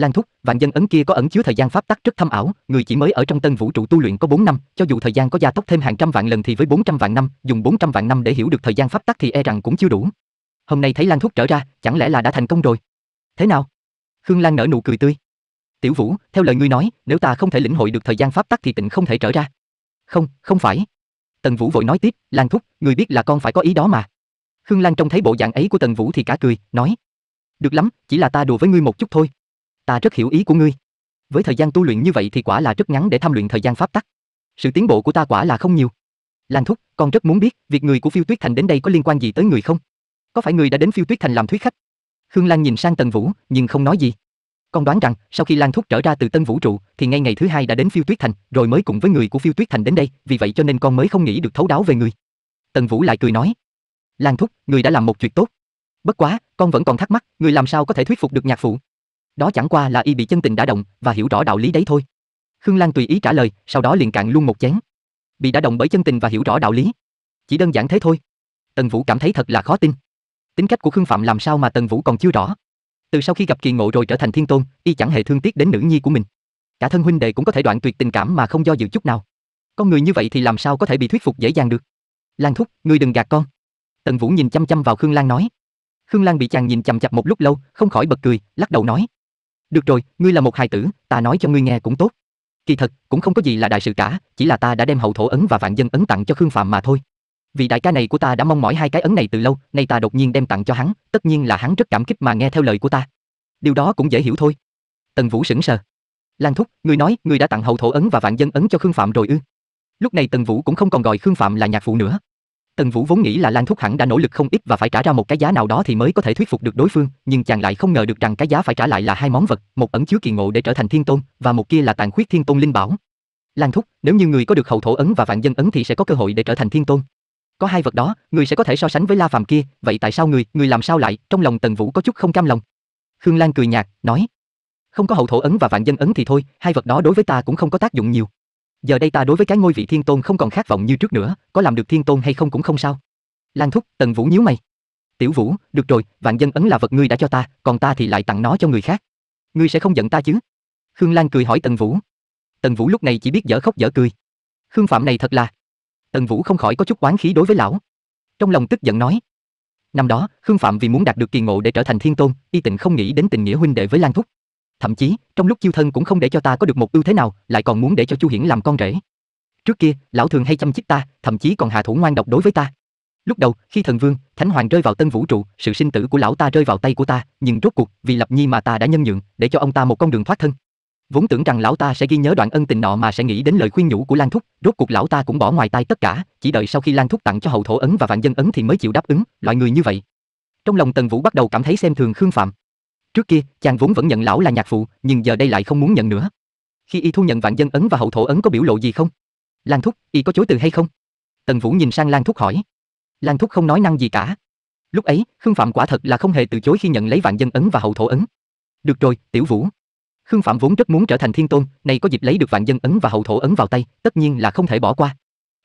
A: Lan thúc, vạn dân ấn kia có ẩn chứa thời gian pháp tắc rất thâm ảo, người chỉ mới ở trong tân vũ trụ tu luyện có 4 năm, cho dù thời gian có gia tốc thêm hàng trăm vạn lần thì với 400 vạn năm, dùng 400 vạn năm để hiểu được thời gian pháp tắc thì e rằng cũng chưa đủ. Hôm nay thấy Lan thúc trở ra, chẳng lẽ là đã thành công rồi? Thế nào? Khương Lan nở nụ cười tươi. Tiểu Vũ, theo lời ngươi nói, nếu ta không thể lĩnh hội được thời gian pháp tắc thì tịnh không thể trở ra. Không, không phải. Tần Vũ vội nói tiếp, Lan thúc, người biết là con phải có ý đó mà. Khương Lan trông thấy bộ dạng ấy của Tần Vũ thì cả cười, nói: "Được lắm, chỉ là ta đùa với ngươi một chút thôi, Ta rất hiểu ý của ngươi. Với thời gian tu luyện như vậy thì quả là rất ngắn để tham luyện thời gian pháp tắc. Sự tiến bộ của ta quả là không nhiều. Lan thúc, con rất muốn biết, việc người của Phiêu Tuyết Thành đến đây có liên quan gì tới người không? Có phải người đã đến Phiêu Tuyết Thành làm thuyết khách? Khương Lan nhìn sang Tần Vũ, nhưng không nói gì. Con đoán rằng, sau khi Lan Thúc trở ra từ Tân Vũ trụ, thì ngay ngày thứ hai đã đến Phiêu Tuyết Thành, rồi mới cùng với người của Phiêu Tuyết Thành đến đây, vì vậy cho nên con mới không nghĩ được thấu đáo về người. Tần Vũ lại cười nói, Lan Thúc, người đã làm một chuyện tốt. Bất quá, con vẫn còn thắc mắc, người làm sao có thể thuyết phục được nhạc phụ? Đó chẳng qua là y bị chân tình đã động và hiểu rõ đạo lý đấy thôi. Khương Lan tùy ý trả lời, sau đó liền cạn luôn một chén. Bị đã động bởi chân tình và hiểu rõ đạo lý. Chỉ đơn giản thế thôi. Tần Vũ cảm thấy thật là khó tin. Tính cách của Khương Phạm làm sao mà Tần Vũ còn chưa rõ. Từ sau khi gặp kỳ ngộ rồi trở thành thiên tôn, y chẳng hề thương tiếc đến nữ nhi của mình. Cả thân huynh đệ cũng có thể đoạn tuyệt tình cảm mà không do dự chút nào. Con người như vậy thì làm sao có thể bị thuyết phục dễ dàng được? Lan thúc, ngươi đừng gạt con. Tần Vũ nhìn chăm chăm vào Khương Lan nói. Khương Lan bị chàng nhìn chằm chằm một lúc lâu, không khỏi bật cười, lắc đầu nói: được rồi, ngươi là một hài tử, ta nói cho ngươi nghe cũng tốt. Kỳ thật, cũng không có gì là đại sự cả, chỉ là ta đã đem hậu thổ ấn và vạn dân ấn tặng cho Khương Phạm mà thôi. Vì đại ca này của ta đã mong mỏi hai cái ấn này từ lâu, nay ta đột nhiên đem tặng cho hắn, tất nhiên là hắn rất cảm kích mà nghe theo lời của ta. Điều đó cũng dễ hiểu thôi. Tần Vũ sững sờ. Lan thúc, ngươi nói, ngươi đã tặng hậu thổ ấn và vạn dân ấn cho Khương Phạm rồi ư? Lúc này Tần Vũ cũng không còn gọi Khương Phạm là nhạc phụ nữa, Tần Vũ vốn nghĩ là Lan Thúc hẳn đã nỗ lực không ít và phải trả ra một cái giá nào đó thì mới có thể thuyết phục được đối phương, nhưng chàng lại không ngờ được rằng cái giá phải trả lại là hai món vật, một ẩn chứa kỳ ngộ để trở thành thiên tôn, và một kia là tàn khuyết thiên tôn linh bảo. Lan Thúc, nếu như người có được hậu thổ ấn và vạn dân ấn thì sẽ có cơ hội để trở thành thiên tôn. Có hai vật đó, người sẽ có thể so sánh với La Phàm kia, vậy tại sao người, người làm sao lại? Trong lòng Tần Vũ có chút không cam lòng. Khương Lan cười nhạt, nói: "Không có hậu thổ ấn và vạn dân ấn thì thôi, hai vật đó đối với ta cũng không có tác dụng nhiều." Giờ đây ta đối với cái ngôi vị thiên tôn không còn khát vọng như trước nữa, có làm được thiên tôn hay không cũng không sao. Lan thúc, Tần Vũ nhíu mày. Tiểu Vũ, được rồi, vạn dân ấn là vật ngươi đã cho ta, còn ta thì lại tặng nó cho người khác. Ngươi sẽ không giận ta chứ? Khương Lan cười hỏi Tần Vũ. Tần Vũ lúc này chỉ biết dở khóc dở cười. Khương Phạm này thật là. Tần Vũ không khỏi có chút oán khí đối với lão. Trong lòng tức giận nói. Năm đó, Khương Phạm vì muốn đạt được kỳ ngộ để trở thành thiên tôn, y tịnh không nghĩ đến tình nghĩa huynh đệ với Lan Thúc thậm chí trong lúc chiêu thân cũng không để cho ta có được một ưu thế nào, lại còn muốn để cho Chu Hiển làm con rể. Trước kia, lão thường hay chăm chiếc ta, thậm chí còn hạ thủ ngoan độc đối với ta. Lúc đầu, khi thần vương, thánh hoàng rơi vào tân vũ trụ, sự sinh tử của lão ta rơi vào tay của ta, nhưng rốt cuộc, vì lập nhi mà ta đã nhân nhượng, để cho ông ta một con đường thoát thân. Vốn tưởng rằng lão ta sẽ ghi nhớ đoạn ân tình nọ mà sẽ nghĩ đến lời khuyên nhủ của Lan Thúc, rốt cuộc lão ta cũng bỏ ngoài tai tất cả, chỉ đợi sau khi Lan Thúc tặng cho hậu thổ ấn và vạn dân ấn thì mới chịu đáp ứng, loại người như vậy. Trong lòng Tần Vũ bắt đầu cảm thấy xem thường Khương Phạm. Trước kia, chàng vốn vẫn nhận lão là nhạc phụ, nhưng giờ đây lại không muốn nhận nữa. Khi y thu nhận vạn dân ấn và hậu thổ ấn có biểu lộ gì không? Lan Thúc, y có chối từ hay không? Tần Vũ nhìn sang Lan Thúc hỏi. Lan Thúc không nói năng gì cả. Lúc ấy, Khương Phạm quả thật là không hề từ chối khi nhận lấy vạn dân ấn và hậu thổ ấn. Được rồi, Tiểu Vũ. Khương Phạm vốn rất muốn trở thành thiên tôn, nay có dịp lấy được vạn dân ấn và hậu thổ ấn vào tay, tất nhiên là không thể bỏ qua.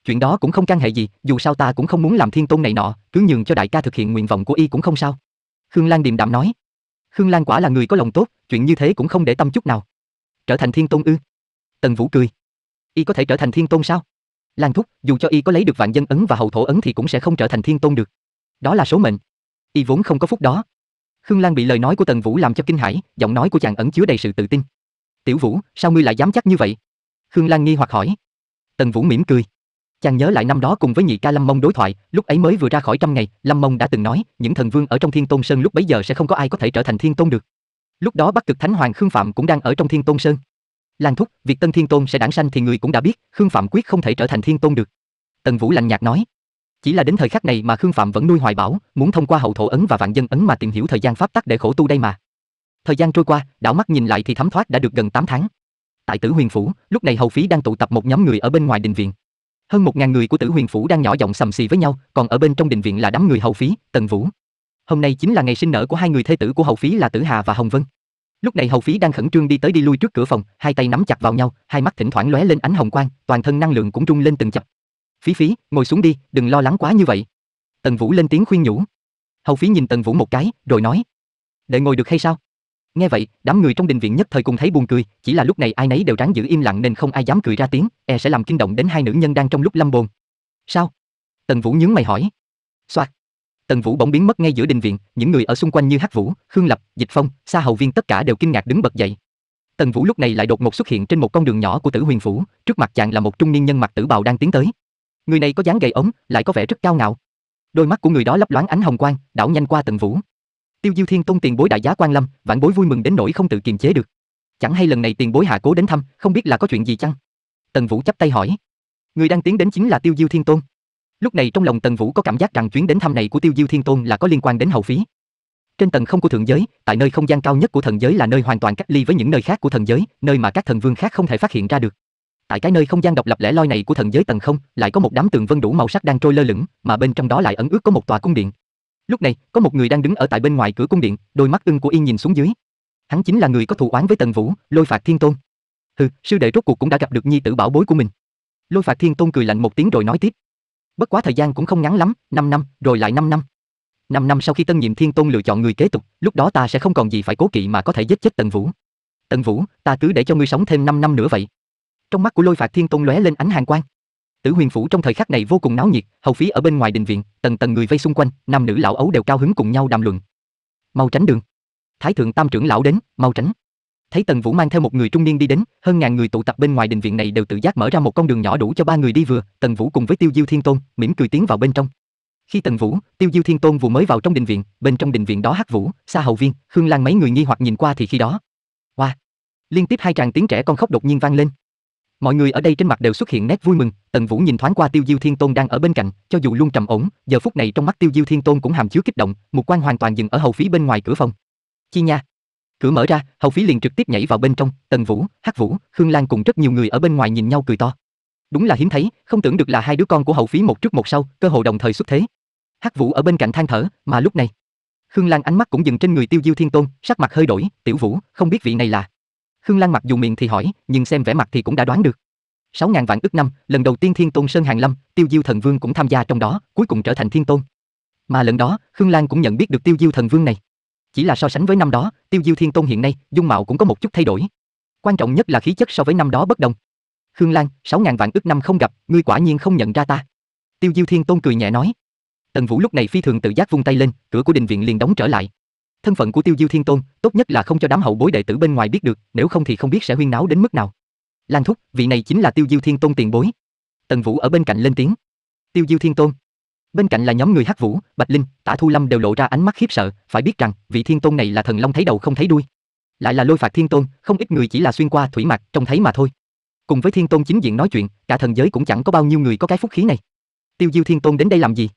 A: Chuyện đó cũng không can hệ gì, dù sao ta cũng không muốn làm thiên tôn này nọ, cứ nhường cho đại ca thực hiện nguyện vọng của y cũng không sao. Khương Lan điềm đạm nói. Khương Lan quả là người có lòng tốt, chuyện như thế cũng không để tâm chút nào. Trở thành thiên tôn ư? Tần Vũ cười. Y có thể trở thành thiên tôn sao? Lan thúc, dù cho y có lấy được vạn dân ấn và hậu thổ ấn thì cũng sẽ không trở thành thiên tôn được. Đó là số mệnh. Y vốn không có phúc đó. Khương Lan bị lời nói của Tần Vũ làm cho kinh hãi, giọng nói của chàng ẩn chứa đầy sự tự tin. "Tiểu Vũ, sao ngươi lại dám chắc như vậy?" Khương Lan nghi hoặc hỏi. Tần Vũ mỉm cười. Chàng nhớ lại năm đó cùng với nhị ca Lâm Mông đối thoại, lúc ấy mới vừa ra khỏi trăm ngày, Lâm Mông đã từng nói, những thần vương ở trong Thiên Tôn Sơn lúc bấy giờ sẽ không có ai có thể trở thành Thiên Tôn được. Lúc đó Bắc Cực Thánh Hoàng Khương Phạm cũng đang ở trong Thiên Tôn Sơn. Lan thúc, việc Tân Thiên Tôn sẽ đản sanh thì người cũng đã biết, Khương Phạm quyết không thể trở thành Thiên Tôn được. Tần Vũ lạnh nhạt nói. Chỉ là đến thời khắc này mà Khương Phạm vẫn nuôi hoài bảo, muốn thông qua hậu thổ ấn và vạn dân ấn mà tìm hiểu thời gian pháp tắc để khổ tu đây mà. Thời gian trôi qua, đảo mắt nhìn lại thì thấm thoát đã được gần 8 tháng. Tại Tử Huyền phủ, lúc này Hầu Phí đang tụ tập một nhóm người ở bên ngoài đình viện. Hơn một ngàn người của Tử Huyền phủ đang nhỏ giọng sầm xì với nhau, còn ở bên trong đình viện là đám người hầu phí, Tần Vũ. Hôm nay chính là ngày sinh nở của hai người thê tử của hầu phí là Tử Hà và Hồng Vân. Lúc này hầu phí đang khẩn trương đi tới đi lui trước cửa phòng, hai tay nắm chặt vào nhau, hai mắt thỉnh thoảng lóe lên ánh hồng quang, toàn thân năng lượng cũng rung lên từng chập. Phí phí, ngồi xuống đi, đừng lo lắng quá như vậy. Tần Vũ lên tiếng khuyên nhủ. Hầu phí nhìn Tần Vũ một cái, rồi nói: để ngồi được hay sao?" Nghe vậy, đám người trong đình viện nhất thời cùng thấy buồn cười, chỉ là lúc này ai nấy đều ráng giữ im lặng nên không ai dám cười ra tiếng, e sẽ làm kinh động đến hai nữ nhân đang trong lúc lâm bồn. Sao? Tần Vũ nhướng mày hỏi. Soạt. Tần Vũ bỗng biến mất ngay giữa đình viện, những người ở xung quanh như Hắc Vũ, Khương Lập, Dịch Phong, Sa Hầu Viên tất cả đều kinh ngạc đứng bật dậy. Tần Vũ lúc này lại đột ngột xuất hiện trên một con đường nhỏ của Tử Huyền phủ, trước mặt chàng là một trung niên nhân mặc tử bào đang tiến tới. Người này có dáng gầy ốm, lại có vẻ rất cao ngạo. Đôi mắt của người đó lấp loáng ánh hồng quang, đảo nhanh qua Tần Vũ, Tiêu Diêu Thiên Tôn tiền bối đại giá quan lâm, vạn bối vui mừng đến nỗi không tự kiềm chế được. Chẳng hay lần này tiền bối hạ cố đến thăm, không biết là có chuyện gì chăng? Tần Vũ chắp tay hỏi. Người đang tiến đến chính là Tiêu Diêu Thiên Tôn. Lúc này trong lòng Tần Vũ có cảm giác rằng chuyến đến thăm này của Tiêu Diêu Thiên Tôn là có liên quan đến hậu phí. Trên tầng không của thượng giới, tại nơi không gian cao nhất của thần giới là nơi hoàn toàn cách ly với những nơi khác của thần giới, nơi mà các thần vương khác không thể phát hiện ra được. Tại cái nơi không gian độc lập lẻ loi này của thần giới tầng không, lại có một đám tường vân đủ màu sắc đang trôi lơ lửng, mà bên trong đó lại ẩn ước có một tòa cung điện, Lúc này, có một người đang đứng ở tại bên ngoài cửa cung điện, đôi mắt ưng của Yên nhìn xuống dưới. Hắn chính là người có thù oán với Tần Vũ, Lôi Phạt Thiên Tôn. Hừ, sư đệ rốt cuộc cũng đã gặp được nhi tử bảo bối của mình. Lôi Phạt Thiên Tôn cười lạnh một tiếng rồi nói tiếp. Bất quá thời gian cũng không ngắn lắm, 5 năm, rồi lại 5 năm. 5 năm sau khi Tân Nhiệm Thiên Tôn lựa chọn người kế tục, lúc đó ta sẽ không còn gì phải cố kỵ mà có thể giết chết Tần Vũ. Tần Vũ, ta cứ để cho ngươi sống thêm 5 năm nữa vậy. Trong mắt của Lôi Phạt Thiên Tôn lóe lên ánh hàn quang. Tử Huyền phủ trong thời khắc này vô cùng náo nhiệt, hầu phí ở bên ngoài đình viện, tầng tầng người vây xung quanh, nam nữ lão ấu đều cao hứng cùng nhau đàm luận. Mau tránh đường. Thái thượng tam trưởng lão đến, mau tránh. Thấy Tần Vũ mang theo một người trung niên đi đến, hơn ngàn người tụ tập bên ngoài đình viện này đều tự giác mở ra một con đường nhỏ đủ cho ba người đi vừa, Tần Vũ cùng với Tiêu Diêu Thiên Tôn, mỉm cười tiến vào bên trong. Khi Tần Vũ, Tiêu Diêu Thiên Tôn vừa mới vào trong đình viện, bên trong đình viện đó Hắc Vũ, xa Hầu Viên, Khương Lan mấy người nghi hoặc nhìn qua thì khi đó, hoa, wow. liên tiếp hai tràng tiếng trẻ con khóc đột nhiên vang lên, Mọi người ở đây trên mặt đều xuất hiện nét vui mừng, Tần Vũ nhìn thoáng qua Tiêu Diêu Thiên Tôn đang ở bên cạnh, cho dù luôn trầm ổn, giờ phút này trong mắt Tiêu Diêu Thiên Tôn cũng hàm chứa kích động, một quan hoàn toàn dừng ở hầu phí bên ngoài cửa phòng. Chi nha. Cửa mở ra, hầu phí liền trực tiếp nhảy vào bên trong, Tần Vũ, Hắc Vũ, Khương Lan cùng rất nhiều người ở bên ngoài nhìn nhau cười to. Đúng là hiếm thấy, không tưởng được là hai đứa con của hầu phí một trước một sau, cơ hội đồng thời xuất thế. Hắc Vũ ở bên cạnh than thở, mà lúc này, Khương Lan ánh mắt cũng dừng trên người Tiêu Diêu Thiên Tôn, sắc mặt hơi đổi, "Tiểu Vũ, không biết vị này là?" Khương Lan mặc dù miệng thì hỏi, nhưng xem vẻ mặt thì cũng đã đoán được. 6000 vạn ức năm, lần đầu tiên Thiên Tôn Sơn Hàng Lâm, Tiêu Diêu Thần Vương cũng tham gia trong đó, cuối cùng trở thành Thiên Tôn. Mà lần đó, Khương Lan cũng nhận biết được Tiêu Diêu Thần Vương này. Chỉ là so sánh với năm đó, Tiêu Diêu Thiên Tôn hiện nay, dung mạo cũng có một chút thay đổi. Quan trọng nhất là khí chất so với năm đó bất đồng. Hương Lan, 6000 vạn ức năm không gặp, ngươi quả nhiên không nhận ra ta. Tiêu Diêu Thiên Tôn cười nhẹ nói. Tần Vũ lúc này phi thường tự giác vung tay lên, cửa của đình viện liền đóng trở lại, thân phận của Tiêu Diêu Thiên Tôn, tốt nhất là không cho đám hậu bối đệ tử bên ngoài biết được, nếu không thì không biết sẽ huyên náo đến mức nào. Lan thúc, vị này chính là Tiêu Diêu Thiên Tôn tiền bối. Tần Vũ ở bên cạnh lên tiếng. Tiêu Diêu Thiên Tôn. Bên cạnh là nhóm người Hắc Vũ, Bạch Linh, Tả Thu Lâm đều lộ ra ánh mắt khiếp sợ, phải biết rằng, vị Thiên Tôn này là thần long thấy đầu không thấy đuôi. Lại là lôi phạt Thiên Tôn, không ít người chỉ là xuyên qua thủy mặc trông thấy mà thôi. Cùng với Thiên Tôn chính diện nói chuyện, cả thần giới cũng chẳng có bao nhiêu người có cái phúc khí này. Tiêu Diêu Thiên Tôn đến đây làm gì?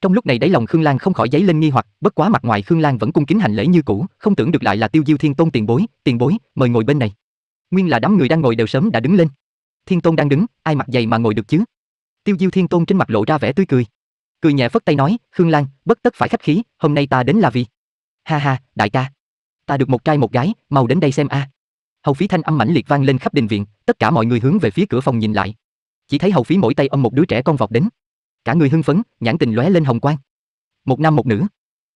A: Trong lúc này đáy lòng Khương Lan không khỏi giấy lên nghi hoặc, bất quá mặt ngoài Khương Lan vẫn cung kính hành lễ như cũ, không tưởng được lại là Tiêu Diêu Thiên Tôn tiền bối, tiền bối, mời ngồi bên này. Nguyên là đám người đang ngồi đều sớm đã đứng lên. Thiên Tôn đang đứng, ai mặc dày mà ngồi được chứ? Tiêu Diêu Thiên Tôn trên mặt lộ ra vẻ tươi cười. Cười nhẹ phất tay nói, "Khương Lan, bất tất phải khách khí, hôm nay ta đến là vì." "Ha ha, đại ca, ta được một trai một gái, mau đến đây xem a." À. Hầu phí thanh âm mãnh liệt vang lên khắp đình viện, tất cả mọi người hướng về phía cửa phòng nhìn lại. Chỉ thấy hầu phí mỗi tay ôm một đứa trẻ con vọt đến, cả người hưng phấn, nhãn tình lóe lên hồng quang. Một nam một nữ.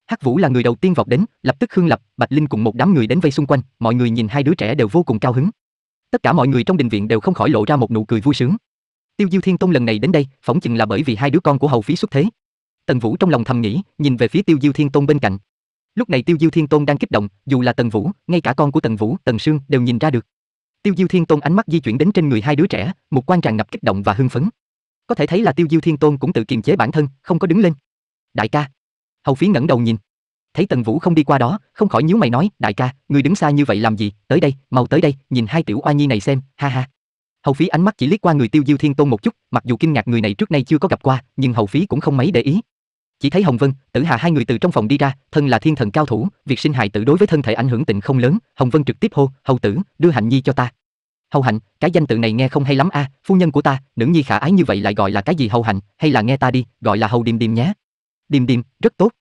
A: Hắc Vũ là người đầu tiên vọt đến, lập tức Khương Lập, Bạch Linh cùng một đám người đến vây xung quanh, mọi người nhìn hai đứa trẻ đều vô cùng cao hứng. Tất cả mọi người trong đình viện đều không khỏi lộ ra một nụ cười vui sướng. Tiêu Diêu Thiên Tông lần này đến đây, phỏng chừng là bởi vì hai đứa con của hầu phí xuất thế. Tần Vũ trong lòng thầm nghĩ, nhìn về phía Tiêu Diêu Thiên Tôn bên cạnh. Lúc này Tiêu Diêu Thiên Tôn đang kích động, dù là Tần Vũ, ngay cả con của Tần Vũ, Tần Sương đều nhìn ra được. Tiêu Diêu Thiên Tôn ánh mắt di chuyển đến trên người hai đứa trẻ, một quan tràn ngập kích động và hưng phấn. Có thể thấy là Tiêu Diêu Thiên Tôn cũng tự kiềm chế bản thân, không có đứng lên. Đại ca. Hầu phí ngẩng đầu nhìn, thấy Tần Vũ không đi qua đó, không khỏi nhíu mày nói, đại ca, người đứng xa như vậy làm gì, tới đây, mau tới đây, nhìn hai tiểu oa nhi này xem, ha ha. Hầu Phí ánh mắt chỉ liếc qua người Tiêu Diêu Thiên Tôn một chút, mặc dù kinh ngạc người này trước nay chưa có gặp qua, nhưng Hầu Phí cũng không mấy để ý. Chỉ thấy Hồng Vân, Tử Hà hai người từ trong phòng đi ra, thân là thiên thần cao thủ, việc sinh hại tử đối với thân thể ảnh hưởng tịnh không lớn, Hồng Vân trực tiếp hô, "Hầu tử, đưa Hạnh Nhi cho ta." Hầu hạnh, cái danh tự này nghe không hay lắm a, à, phu nhân của ta, nữ nhi khả ái như vậy lại gọi là cái gì hầu hạnh, hay là nghe ta đi, gọi là hầu điềm điềm nhé. Điềm điềm, rất tốt.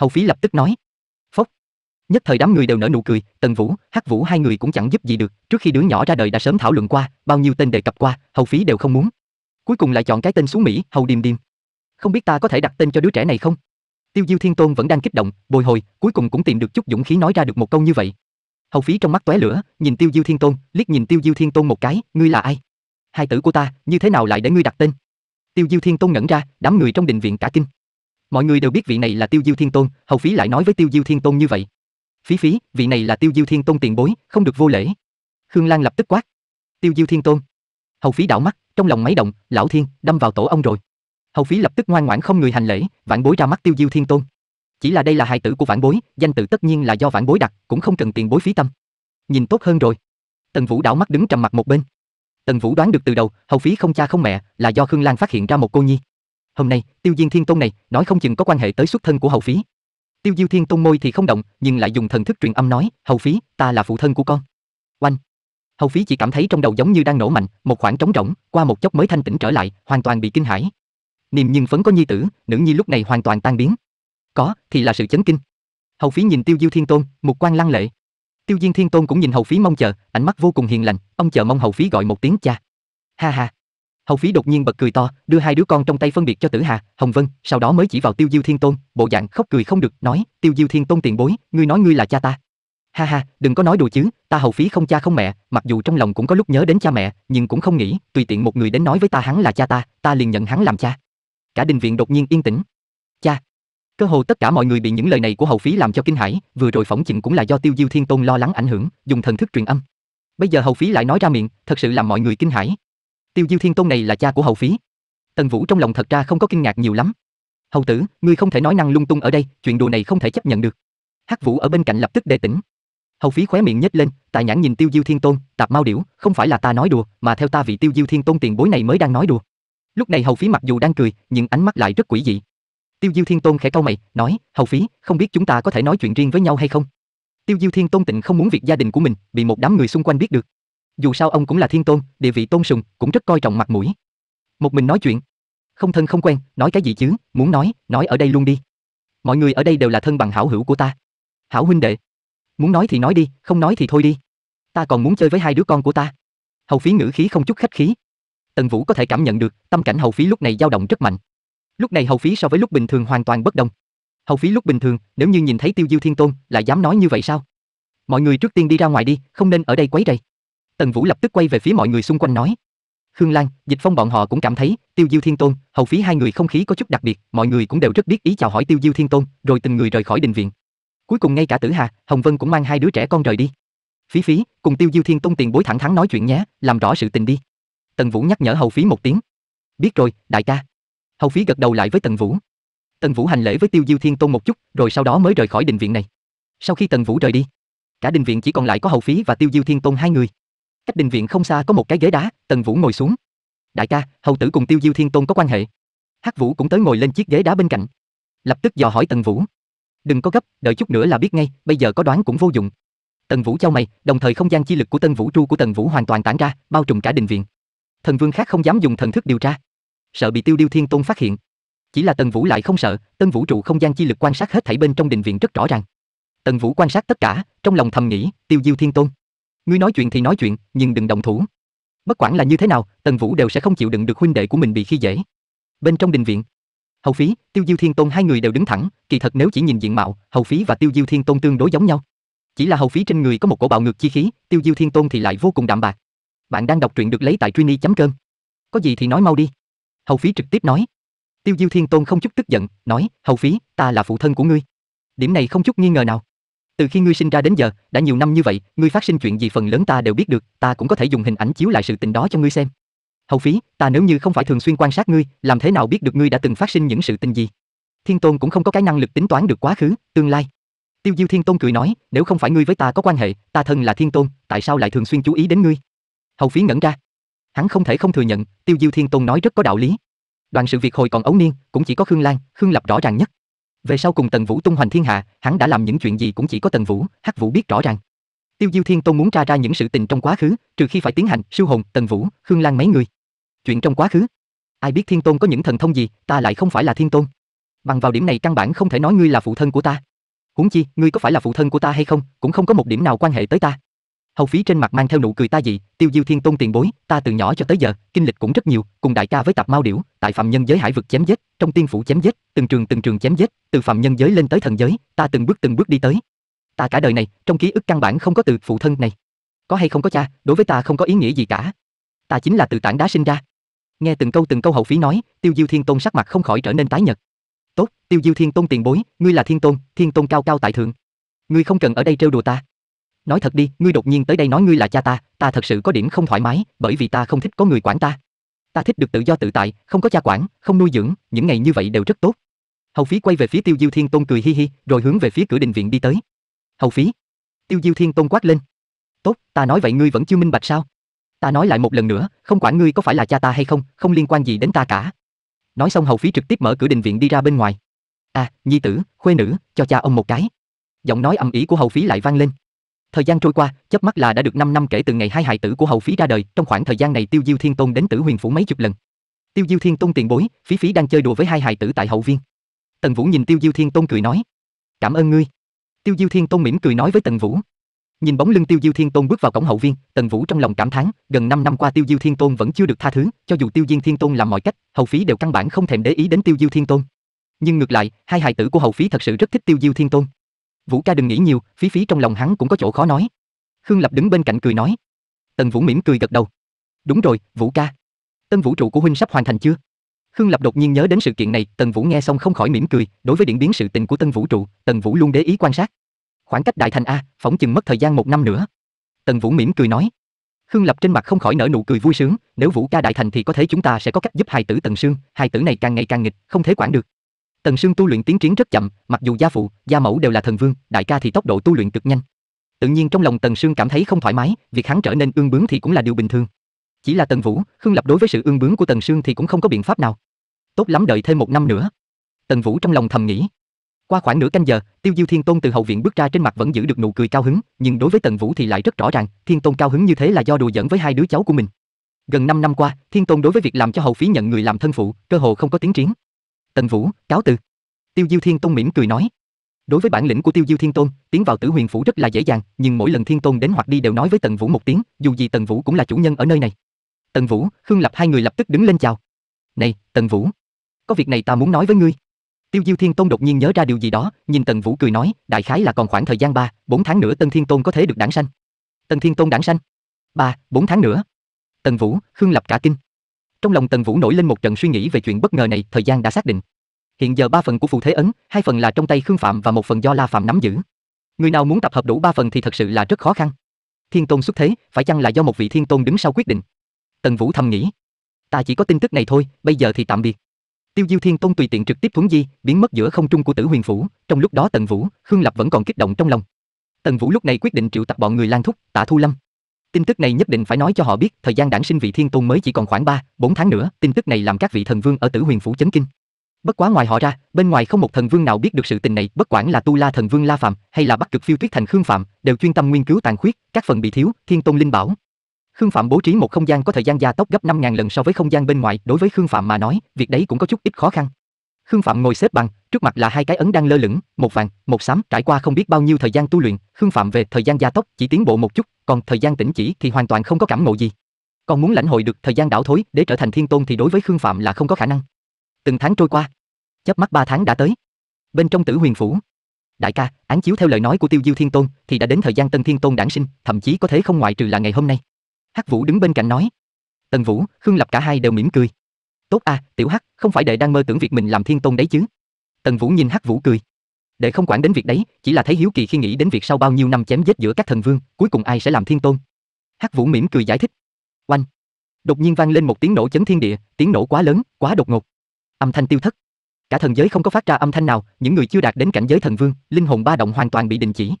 A: Hầu phí lập tức nói. Phốc. Nhất thời đám người đều nở nụ cười, Tần Vũ, Hắc Vũ hai người cũng chẳng giúp gì được, trước khi đứa nhỏ ra đời đã sớm thảo luận qua, bao nhiêu tên đề cập qua, hầu phí đều không muốn. Cuối cùng lại chọn cái tên xuống Mỹ, hầu điềm điềm. Không biết ta có thể đặt tên cho đứa trẻ này không? Tiêu Diêu Thiên Tôn vẫn đang kích động, bồi hồi, cuối cùng cũng tìm được chút dũng khí nói ra được một câu như vậy. Hầu phí trong mắt tóe lửa, nhìn Tiêu Diêu Thiên Tôn, liếc nhìn Tiêu Diêu Thiên Tôn một cái, ngươi là ai? Hai tử của ta, như thế nào lại để ngươi đặt tên? Tiêu Diêu Thiên Tôn ngẩn ra, đám người trong đình viện cả kinh. Mọi người đều biết vị này là Tiêu Diêu Thiên Tôn, Hầu phí lại nói với Tiêu Diêu Thiên Tôn như vậy. Phí phí, vị này là Tiêu Diêu Thiên Tôn tiền bối, không được vô lễ. Khương Lan lập tức quát. Tiêu Diêu Thiên Tôn. Hầu phí đảo mắt, trong lòng máy động, lão thiên, đâm vào tổ ông rồi. Hầu phí lập tức ngoan ngoãn không người hành lễ, vạn bối ra mắt Tiêu Diêu Thiên Tôn. Chỉ là đây là hài tử của vãn bối, danh tự tất nhiên là do vãn bối đặt, cũng không cần tiền bối phí tâm. Nhìn tốt hơn rồi. Tần Vũ đảo mắt đứng trầm mặt một bên. Tần Vũ đoán được từ đầu, hầu phí không cha không mẹ là do Khương Lan phát hiện ra một cô nhi. Hôm nay, Tiêu Diên Thiên Tôn này nói không chừng có quan hệ tới xuất thân của hầu phí. Tiêu Diêu Thiên Tôn môi thì không động, nhưng lại dùng thần thức truyền âm nói, "Hầu phí, ta là phụ thân của con." Oanh. Hầu phí chỉ cảm thấy trong đầu giống như đang nổ mạnh, một khoảng trống rỗng, qua một chốc mới thanh tĩnh trở lại, hoàn toàn bị kinh hãi. Niềm nhưng phấn có nhi tử, nữ nhi lúc này hoàn toàn tan biến có thì là sự chấn kinh. Hầu phí nhìn Tiêu Diêu Thiên Tôn, một quan lăng lệ. Tiêu diêu Thiên Tôn cũng nhìn Hầu phí mong chờ, ánh mắt vô cùng hiền lành, ông chờ mong Hầu phí gọi một tiếng cha. Ha ha. Hầu phí đột nhiên bật cười to, đưa hai đứa con trong tay phân biệt cho Tử Hà, Hồng Vân, sau đó mới chỉ vào Tiêu Diêu Thiên Tôn, bộ dạng khóc cười không được, nói: "Tiêu Diêu Thiên Tôn tiền bối, ngươi nói ngươi là cha ta?" Ha ha, đừng có nói đùa chứ, ta hầu phí không cha không mẹ, mặc dù trong lòng cũng có lúc nhớ đến cha mẹ, nhưng cũng không nghĩ, tùy tiện một người đến nói với ta hắn là cha ta, ta liền nhận hắn làm cha. Cả đình viện đột nhiên yên tĩnh. Cha, Cơ hồ tất cả mọi người bị những lời này của hầu phí làm cho kinh hãi, vừa rồi phỏng chừng cũng là do Tiêu Diêu Thiên Tôn lo lắng ảnh hưởng, dùng thần thức truyền âm. Bây giờ hầu phí lại nói ra miệng, thật sự làm mọi người kinh hãi. Tiêu Diêu Thiên Tôn này là cha của hầu phí. Tần Vũ trong lòng thật ra không có kinh ngạc nhiều lắm. Hầu tử, ngươi không thể nói năng lung tung ở đây, chuyện đùa này không thể chấp nhận được. Hắc Vũ ở bên cạnh lập tức đề tỉnh. Hầu phí khóe miệng nhếch lên, tài nhãn nhìn Tiêu Diêu Thiên Tôn, tạp mau điểu, không phải là ta nói đùa, mà theo ta vị Tiêu Diêu Thiên Tôn tiền bối này mới đang nói đùa. Lúc này Hầu phí mặc dù đang cười, nhưng ánh mắt lại rất quỷ dị, Tiêu Diêu Thiên Tôn khẽ cau mày, nói, hầu phí, không biết chúng ta có thể nói chuyện riêng với nhau hay không? Tiêu Diêu Thiên Tôn tịnh không muốn việc gia đình của mình bị một đám người xung quanh biết được. Dù sao ông cũng là thiên tôn, địa vị tôn sùng, cũng rất coi trọng mặt mũi. Một mình nói chuyện, không thân không quen, nói cái gì chứ, muốn nói, nói ở đây luôn đi. Mọi người ở đây đều là thân bằng hảo hữu của ta. Hảo huynh đệ, muốn nói thì nói đi, không nói thì thôi đi. Ta còn muốn chơi với hai đứa con của ta. Hầu phí ngữ khí không chút khách khí. Tần Vũ có thể cảm nhận được, tâm cảnh hầu phí lúc này dao động rất mạnh. Lúc này hầu phí so với lúc bình thường hoàn toàn bất đồng. Hầu phí lúc bình thường, nếu như nhìn thấy Tiêu Diêu Thiên Tôn, lại dám nói như vậy sao? Mọi người trước tiên đi ra ngoài đi, không nên ở đây quấy rầy. Tần Vũ lập tức quay về phía mọi người xung quanh nói. Khương Lan, Dịch Phong bọn họ cũng cảm thấy, Tiêu Diêu Thiên Tôn, hầu phí hai người không khí có chút đặc biệt, mọi người cũng đều rất biết ý chào hỏi Tiêu Diêu Thiên Tôn, rồi từng người rời khỏi đình viện. Cuối cùng ngay cả Tử Hà, Hồng Vân cũng mang hai đứa trẻ con rời đi. Phí phí, cùng Tiêu Diêu Thiên Tôn tiền bối thẳng thắn nói chuyện nhé, làm rõ sự tình đi. Tần Vũ nhắc nhở hầu phí một tiếng. Biết rồi, đại ca. Hầu phí gật đầu lại với Tần Vũ. Tần Vũ hành lễ với Tiêu Diêu Thiên Tôn một chút, rồi sau đó mới rời khỏi đình viện này. Sau khi Tần Vũ rời đi, cả đình viện chỉ còn lại có Hầu phí và Tiêu Diêu Thiên Tôn hai người. Cách đình viện không xa có một cái ghế đá, Tần Vũ ngồi xuống. Đại ca, hầu tử cùng Tiêu Diêu Thiên Tôn có quan hệ. Hắc Vũ cũng tới ngồi lên chiếc ghế đá bên cạnh. Lập tức dò hỏi Tần Vũ. Đừng có gấp, đợi chút nữa là biết ngay, bây giờ có đoán cũng vô dụng. Tần Vũ chau mày, đồng thời không gian chi lực của Tần Vũ tru của Tần Vũ hoàn toàn tản ra, bao trùm cả đình viện. Thần Vương khác không dám dùng thần thức điều tra sợ bị Tiêu Điêu Thiên Tôn phát hiện. Chỉ là Tần Vũ lại không sợ, Tần Vũ trụ không gian chi lực quan sát hết thảy bên trong đình viện rất rõ ràng. Tần Vũ quan sát tất cả, trong lòng thầm nghĩ, Tiêu Diêu Thiên Tôn, ngươi nói chuyện thì nói chuyện, nhưng đừng động thủ. Bất quản là như thế nào, Tần Vũ đều sẽ không chịu đựng được huynh đệ của mình bị khi dễ. Bên trong đình viện, Hầu Phí, Tiêu Diêu Thiên Tôn hai người đều đứng thẳng, kỳ thật nếu chỉ nhìn diện mạo, Hầu Phí và Tiêu Diêu Thiên Tôn tương đối giống nhau. Chỉ là Hầu Phí trên người có một cổ bạo ngược chi khí, Tiêu Diêu Thiên Tôn thì lại vô cùng đạm bạc. Bạn đang đọc truyện được lấy tại truy com Có gì thì nói mau đi. Hầu phí trực tiếp nói. Tiêu Diêu Thiên Tôn không chút tức giận, nói, Hầu phí, ta là phụ thân của ngươi. Điểm này không chút nghi ngờ nào. Từ khi ngươi sinh ra đến giờ, đã nhiều năm như vậy, ngươi phát sinh chuyện gì phần lớn ta đều biết được, ta cũng có thể dùng hình ảnh chiếu lại sự tình đó cho ngươi xem. Hầu phí, ta nếu như không phải thường xuyên quan sát ngươi, làm thế nào biết được ngươi đã từng phát sinh những sự tình gì? Thiên Tôn cũng không có cái năng lực tính toán được quá khứ, tương lai. Tiêu Diêu Thiên Tôn cười nói, nếu không phải ngươi với ta có quan hệ, ta thân là Thiên Tôn, tại sao lại thường xuyên chú ý đến ngươi? Hầu phí ngẩn ra hắn không thể không thừa nhận, Tiêu Diêu Thiên Tôn nói rất có đạo lý. Đoàn sự việc hồi còn ấu niên, cũng chỉ có Khương Lan, Khương Lập rõ ràng nhất. Về sau cùng Tần Vũ tung hoành thiên hạ, hắn đã làm những chuyện gì cũng chỉ có Tần Vũ, Hắc Vũ biết rõ ràng. Tiêu Diêu Thiên Tôn muốn tra ra những sự tình trong quá khứ, trừ khi phải tiến hành siêu hồn, Tần Vũ, Khương Lan mấy người. Chuyện trong quá khứ, ai biết Thiên Tôn có những thần thông gì, ta lại không phải là Thiên Tôn. Bằng vào điểm này căn bản không thể nói ngươi là phụ thân của ta. Huống chi, ngươi có phải là phụ thân của ta hay không, cũng không có một điểm nào quan hệ tới ta. Hầu phí trên mặt mang theo nụ cười ta dị, Tiêu Diêu Thiên Tôn tiền bối, ta từ nhỏ cho tới giờ, kinh lịch cũng rất nhiều, cùng đại ca với tạp mao điểu, tại phạm nhân giới hải vực chém giết, trong tiên phủ chém giết, từng trường từng trường chém giết, từ phạm nhân giới lên tới thần giới, ta từng bước từng bước đi tới. Ta cả đời này, trong ký ức căn bản không có từ phụ thân này. Có hay không có cha, đối với ta không có ý nghĩa gì cả. Ta chính là từ tảng đá sinh ra. Nghe từng câu từng câu hậu phí nói, Tiêu Diêu Thiên Tôn sắc mặt không khỏi trở nên tái nhợt. "Tốt, Tiêu Diêu Thiên Tôn tiền bối, ngươi là Thiên Tôn, Thiên Tôn cao cao tại thượng. Ngươi không cần ở đây trêu đùa ta." nói thật đi, ngươi đột nhiên tới đây nói ngươi là cha ta, ta thật sự có điểm không thoải mái, bởi vì ta không thích có người quản ta. Ta thích được tự do tự tại, không có cha quản, không nuôi dưỡng, những ngày như vậy đều rất tốt. Hầu Phí quay về phía Tiêu Diêu Thiên Tôn cười hi hi, rồi hướng về phía cửa đình viện đi tới. Hầu Phí, Tiêu Diêu Thiên Tôn quát lên. Tốt, ta nói vậy ngươi vẫn chưa minh bạch sao? Ta nói lại một lần nữa, không quản ngươi có phải là cha ta hay không, không liên quan gì đến ta cả. Nói xong Hầu Phí trực tiếp mở cửa đình viện đi ra bên ngoài. À, nhi tử, khuê nữ, cho cha ông một cái. Giọng nói âm ỉ của Hầu Phí lại vang lên. Thời gian trôi qua, chớp mắt là đã được 5 năm kể từ ngày hai hài tử của hầu phí ra đời, trong khoảng thời gian này Tiêu Diêu Thiên Tôn đến Tử Huyền phủ mấy chục lần. Tiêu Diêu Thiên Tôn tiền bối, phí phí đang chơi đùa với hai hài tử tại hậu viên. Tần Vũ nhìn Tiêu Diêu Thiên Tôn cười nói: "Cảm ơn ngươi." Tiêu Diêu Thiên Tôn mỉm cười nói với Tần Vũ. Nhìn bóng lưng Tiêu Diêu Thiên Tôn bước vào cổng hậu viên, Tần Vũ trong lòng cảm thán, gần 5 năm qua Tiêu Diêu Thiên Tôn vẫn chưa được tha thứ, cho dù Tiêu Diên Thiên Tôn làm mọi cách, hầu phí đều căn bản không thèm để ý đến Tiêu Diêu Thiên Tôn. Nhưng ngược lại, hai hài tử của hầu phí thật sự rất thích Tiêu Diêu Thiên Tôn. Vũ ca đừng nghĩ nhiều, phí phí trong lòng hắn cũng có chỗ khó nói. Khương Lập đứng bên cạnh cười nói. Tần Vũ mỉm cười gật đầu. Đúng rồi, Vũ ca. Tân vũ trụ của huynh sắp hoàn thành chưa? Khương Lập đột nhiên nhớ đến sự kiện này, Tần Vũ nghe xong không khỏi mỉm cười, đối với điện biến sự tình của Tân Vũ trụ, Tần Vũ luôn để ý quan sát. Khoảng cách đại thành a, phỏng chừng mất thời gian một năm nữa. Tần Vũ mỉm cười nói. Khương Lập trên mặt không khỏi nở nụ cười vui sướng, nếu Vũ ca đại thành thì có thể chúng ta sẽ có cách giúp hài tử Tần Sương, hài tử này càng ngày càng nghịch, không thể quản được. Tần Sương tu luyện tiến triển rất chậm, mặc dù gia phụ, gia mẫu đều là thần vương, đại ca thì tốc độ tu luyện cực nhanh. Tự nhiên trong lòng Tần Sương cảm thấy không thoải mái, việc hắn trở nên ương bướng thì cũng là điều bình thường. Chỉ là Tần Vũ, Khương Lập đối với sự ương bướng của Tần Sương thì cũng không có biện pháp nào. Tốt lắm đợi thêm một năm nữa. Tần Vũ trong lòng thầm nghĩ. Qua khoảng nửa canh giờ, Tiêu Diêu Thiên Tôn từ hậu viện bước ra trên mặt vẫn giữ được nụ cười cao hứng, nhưng đối với Tần Vũ thì lại rất rõ ràng, Thiên Tôn cao hứng như thế là do đùa giỡn với hai đứa cháu của mình. Gần 5 năm qua, Thiên Tôn đối với việc làm cho hậu phí nhận người làm thân phụ, cơ hồ không có tiến triển. Tần Vũ, cáo từ. Tiêu Diêu Thiên Tôn mỉm cười nói. Đối với bản lĩnh của Tiêu Diêu Thiên Tôn, tiến vào Tử Huyền phủ rất là dễ dàng, nhưng mỗi lần Thiên Tôn đến hoặc đi đều nói với Tần Vũ một tiếng, dù gì Tần Vũ cũng là chủ nhân ở nơi này. Tần Vũ, Khương Lập hai người lập tức đứng lên chào. "Này, Tần Vũ, có việc này ta muốn nói với ngươi." Tiêu Diêu Thiên Tôn đột nhiên nhớ ra điều gì đó, nhìn Tần Vũ cười nói, đại khái là còn khoảng thời gian ba bốn tháng nữa Tân Thiên Tôn có thể được đản sanh. Tần Thiên Tôn đản sanh? ba bốn tháng nữa. Tần Vũ, Khương Lập cả kinh. Trong lòng Tần Vũ nổi lên một trận suy nghĩ về chuyện bất ngờ này, thời gian đã xác định. Hiện giờ ba phần của phù thế ấn, hai phần là trong tay Khương Phạm và một phần do La Phạm nắm giữ. Người nào muốn tập hợp đủ ba phần thì thật sự là rất khó khăn. Thiên Tôn xuất thế, phải chăng là do một vị Thiên Tôn đứng sau quyết định? Tần Vũ thầm nghĩ. Ta chỉ có tin tức này thôi, bây giờ thì tạm biệt. Tiêu Diêu Thiên Tôn tùy tiện trực tiếp thuấn di, biến mất giữa không trung của Tử Huyền phủ, trong lúc đó Tần Vũ, Khương Lập vẫn còn kích động trong lòng. Tần Vũ lúc này quyết định triệu tập bọn người Lan Thúc, Tạ Thu Lâm, Tin tức này nhất định phải nói cho họ biết, thời gian đản sinh vị thiên tôn mới chỉ còn khoảng 3, 4 tháng nữa, tin tức này làm các vị thần vương ở Tử Huyền phủ chấn kinh. Bất quá ngoài họ ra, bên ngoài không một thần vương nào biết được sự tình này, bất quản là Tu La thần vương La Phạm hay là Bắc Cực Phiêu Tuyết thành Khương Phạm, đều chuyên tâm nghiên cứu tàn khuyết, các phần bị thiếu, thiên tôn linh bảo. Khương Phạm bố trí một không gian có thời gian gia tốc gấp 5000 lần so với không gian bên ngoài, đối với Khương Phạm mà nói, việc đấy cũng có chút ít khó khăn. Khương Phạm ngồi xếp bằng, trước mặt là hai cái ấn đang lơ lửng, một vàng, một xám, trải qua không biết bao nhiêu thời gian tu luyện, Khương Phạm về thời gian gia tốc chỉ tiến bộ một chút, còn thời gian tĩnh chỉ thì hoàn toàn không có cảm ngộ gì. Còn muốn lãnh hội được thời gian đảo thối để trở thành thiên tôn thì đối với Khương Phạm là không có khả năng. Từng tháng trôi qua, chớp mắt ba tháng đã tới. Bên trong Tử Huyền phủ, đại ca, án chiếu theo lời nói của Tiêu Diêu Thiên Tôn thì đã đến thời gian Tân Thiên Tôn đản sinh, thậm chí có thể không ngoại trừ là ngày hôm nay. Hắc Vũ đứng bên cạnh nói. Tần Vũ, Khương Lập cả hai đều mỉm cười, tốt à, tiểu hắc, không phải đệ đang mơ tưởng việc mình làm thiên tôn đấy chứ? Tần Vũ nhìn Hắc Vũ cười. Đệ không quản đến việc đấy, chỉ là thấy hiếu kỳ khi nghĩ đến việc sau bao nhiêu năm chém giết giữa các thần vương, cuối cùng ai sẽ làm thiên tôn. Hắc Vũ mỉm cười giải thích. Oanh! Đột nhiên vang lên một tiếng nổ chấn thiên địa, tiếng nổ quá lớn, quá đột ngột. Âm thanh tiêu thất. Cả thần giới không có phát ra âm thanh nào, những người chưa đạt đến cảnh giới thần vương, linh hồn ba động hoàn toàn bị đình chỉ.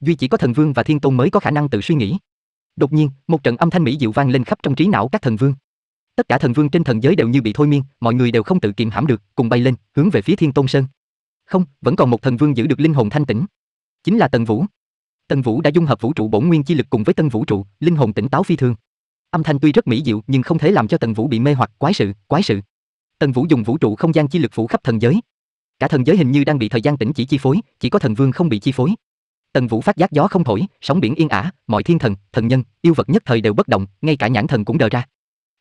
A: Duy chỉ có thần vương và thiên tôn mới có khả năng tự suy nghĩ. Đột nhiên, một trận âm thanh mỹ diệu vang lên khắp trong trí não các thần vương, tất cả thần vương trên thần giới đều như bị thôi miên, mọi người đều không tự kiềm hãm được, cùng bay lên, hướng về phía Thiên Tôn Sơn. Không, vẫn còn một thần vương giữ được linh hồn thanh tĩnh, chính là Tần Vũ. Tần Vũ đã dung hợp vũ trụ bổn nguyên chi lực cùng với Tân Vũ trụ, linh hồn tỉnh táo phi thường. Âm thanh tuy rất mỹ diệu, nhưng không thể làm cho Tần Vũ bị mê hoặc, quái sự, quái sự. Tần Vũ dùng vũ trụ không gian chi lực phủ khắp thần giới. Cả thần giới hình như đang bị thời gian tĩnh chỉ chi phối, chỉ có thần vương không bị chi phối. Tần Vũ phát giác gió không thổi, sóng biển yên ả, mọi thiên thần, thần nhân, yêu vật nhất thời đều bất động, ngay cả nhãn thần cũng đờ ra.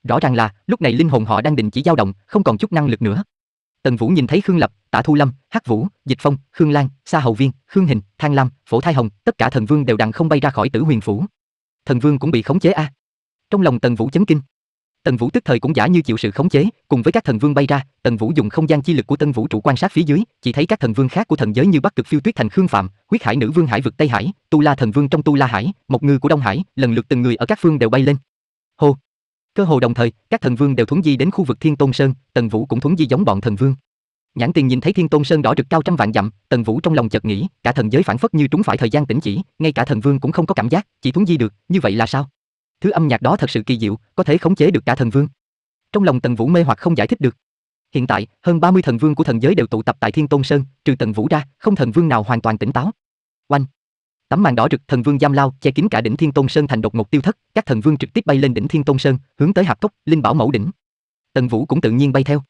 A: Rõ ràng là, lúc này linh hồn họ đang định chỉ dao động, không còn chút năng lực nữa. Tần Vũ nhìn thấy Khương Lập, Tạ Thu Lâm, Hắc Vũ, Dịch Phong, Khương Lan, Sa Hầu Viên, Khương Hình, Thang Lam, Phổ Thái Hồng, tất cả thần vương đều đằng không bay ra khỏi Tử Huyền phủ. Thần vương cũng bị khống chế a. À. Trong lòng Tần Vũ chấn kinh. Tần Vũ tức thời cũng giả như chịu sự khống chế, cùng với các thần vương bay ra, Tần Vũ dùng không gian chi lực của Tân Vũ trụ quan sát phía dưới, chỉ thấy các thần vương khác của thần giới như Bắc Cực Phiêu Tuyết Thành Khương Phạm, Huyết Hải Nữ Vương Hải vực Tây Hải, Tu La thần vương trong Tu La Hải, một Ngư của Đông Hải, lần lượt từng người ở các phương đều bay lên. Hô, Cơ hồ đồng thời, các thần vương đều thuấn di đến khu vực Thiên Tôn Sơn, Tần Vũ cũng thuấn di giống bọn thần vương. Nhãn Tiền nhìn thấy Thiên Tôn Sơn đỏ rực cao trăm vạn dặm, Tần Vũ trong lòng chợt nghĩ, cả thần giới phản phất như trúng phải thời gian tĩnh chỉ, ngay cả thần vương cũng không có cảm giác, chỉ thuấn di được, như vậy là sao? Thứ âm nhạc đó thật sự kỳ diệu, có thể khống chế được cả thần vương. Trong lòng Tần Vũ mê hoặc không giải thích được. Hiện tại, hơn 30 thần vương của thần giới đều tụ tập tại Thiên Tôn Sơn, trừ Tần Vũ ra, không thần vương nào hoàn toàn tỉnh táo. Oanh, Tấm màn đỏ rực thần vương giam lao che kín cả đỉnh Thiên Tôn Sơn thành đột ngột tiêu thất, các thần vương trực tiếp bay lên đỉnh Thiên Tôn Sơn, hướng tới hạp cốc, linh bảo mẫu đỉnh. Tần Vũ cũng tự nhiên bay theo.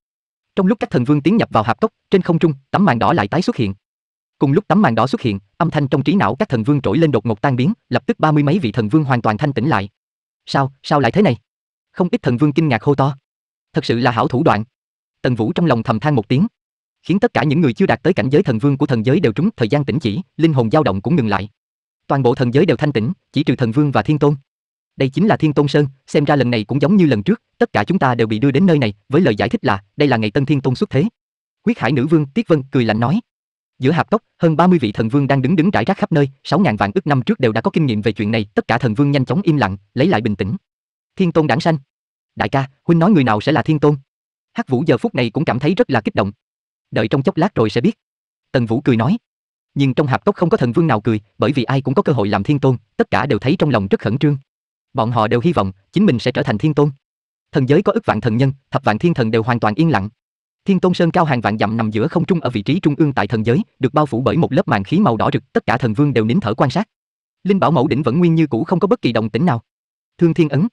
A: Trong lúc các thần vương tiến nhập vào hạp cốc, trên không trung, tấm màn đỏ lại tái xuất hiện. Cùng lúc tấm màn đỏ xuất hiện, âm thanh trong trí não các thần vương trỗi lên đột ngột tan biến, lập tức ba mươi mấy vị thần vương hoàn toàn thanh tĩnh lại. Sao, sao lại thế này? Không ít thần vương kinh ngạc hô to. Thật sự là hảo thủ đoạn. Tần Vũ trong lòng thầm than một tiếng, khiến tất cả những người chưa đạt tới cảnh giới thần vương của thần giới đều trúng thời gian tĩnh chỉ, linh hồn dao động cũng ngừng lại toàn bộ thần giới đều thanh tĩnh, chỉ trừ thần vương và thiên tôn. Đây chính là Thiên Tôn Sơn, xem ra lần này cũng giống như lần trước, tất cả chúng ta đều bị đưa đến nơi này, với lời giải thích là, đây là ngày Tân Thiên Tôn xuất thế. Huyết Hải Nữ Vương Tiết Vân cười lạnh nói. Giữa hạp cốc, hơn 30 vị thần vương đang đứng đứng rải rác khắp nơi, sáu ngàn vạn ức năm trước đều đã có kinh nghiệm về chuyện này, tất cả thần vương nhanh chóng im lặng, lấy lại bình tĩnh. Thiên Tôn đản sanh. Đại ca, huynh nói người nào sẽ là Thiên Tôn? Hắc Vũ giờ phút này cũng cảm thấy rất là kích động. Đợi trong chốc lát rồi sẽ biết. Tần Vũ cười nói nhưng trong hạp cốc không có thần vương nào cười, bởi vì ai cũng có cơ hội làm thiên tôn, tất cả đều thấy trong lòng rất khẩn trương. Bọn họ đều hy vọng chính mình sẽ trở thành thiên tôn. Thần giới có ức vạn thần nhân, thập vạn thiên thần đều hoàn toàn yên lặng. Thiên Tôn Sơn cao hàng vạn dặm nằm giữa không trung ở vị trí trung ương tại thần giới, được bao phủ bởi một lớp màn khí màu đỏ rực, tất cả thần vương đều nín thở quan sát. Linh Bảo Mẫu đỉnh vẫn nguyên như cũ không có bất kỳ động tĩnh nào. Thương Thiên ấn.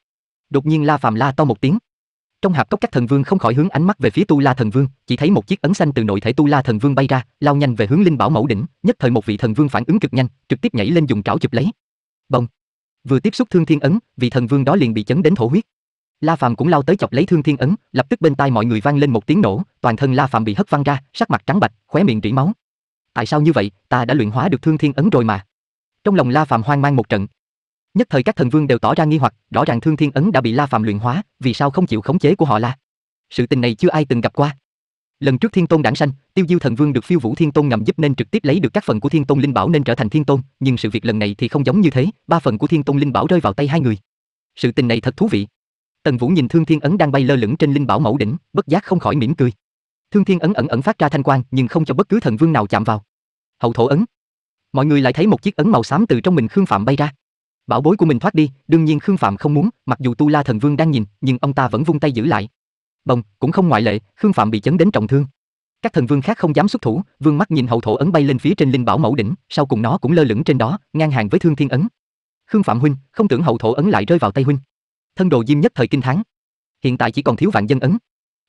A: Đột nhiên La Phàm la to một tiếng, trong hạp cốc các thần vương không khỏi hướng ánh mắt về phía Tu La thần vương, chỉ thấy một chiếc ấn xanh từ nội thể Tu La thần vương bay ra, lao nhanh về hướng linh bảo mẫu đỉnh, nhất thời một vị thần vương phản ứng cực nhanh, trực tiếp nhảy lên dùng trảo chụp lấy. Bông. Vừa tiếp xúc Thương Thiên ấn, vị thần vương đó liền bị chấn đến thổ huyết. La Phàm cũng lao tới chọc lấy Thương Thiên ấn, lập tức bên tai mọi người vang lên một tiếng nổ, toàn thân La Phàm bị hất văng ra, sắc mặt trắng bạch khóe miệng rỉ máu. Tại sao như vậy, ta đã luyện hóa được Thương Thiên ấn rồi mà. Trong lòng La Phàm hoang mang một trận, Nhất thời các thần vương đều tỏ ra nghi hoặc, rõ ràng Thương Thiên ấn đã bị La Phàm luyện hóa, vì sao không chịu khống chế của họ La? Sự tình này chưa ai từng gặp qua. Lần trước Thiên Tôn đản sanh, Tiêu Diêu thần vương được Phiêu Vũ Thiên Tôn ngầm giúp nên trực tiếp lấy được các phần của Thiên Tôn linh bảo nên trở thành Thiên Tôn, nhưng sự việc lần này thì không giống như thế, ba phần của Thiên Tôn linh bảo rơi vào tay hai người. Sự tình này thật thú vị. Tần Vũ nhìn Thương Thiên ấn đang bay lơ lửng trên linh bảo mẫu đỉnh, bất giác không khỏi mỉm cười. Thương Thiên ấn ẩn ẩn phát ra thanh quang, nhưng không cho bất cứ thần vương nào chạm vào. Hậu thổ ấn. Mọi người lại thấy một chiếc ấn màu xám từ trong mình Khương Phạm bay ra bảo bối của mình thoát đi, đương nhiên Khương Phạm không muốn, mặc dù Tu La Thần Vương đang nhìn, nhưng ông ta vẫn vung tay giữ lại. Bồng, cũng không ngoại lệ, Khương Phạm bị chấn đến trọng thương. Các thần vương khác không dám xuất thủ, vương mắt nhìn hậu thổ ấn bay lên phía trên linh bảo mẫu đỉnh, sau cùng nó cũng lơ lửng trên đó, ngang hàng với Thương Thiên ấn. Khương Phạm huynh, không tưởng hậu thổ ấn lại rơi vào tay huynh. Thân đồ diêm nhất thời kinh thắng. Hiện tại chỉ còn thiếu vạn dân ấn.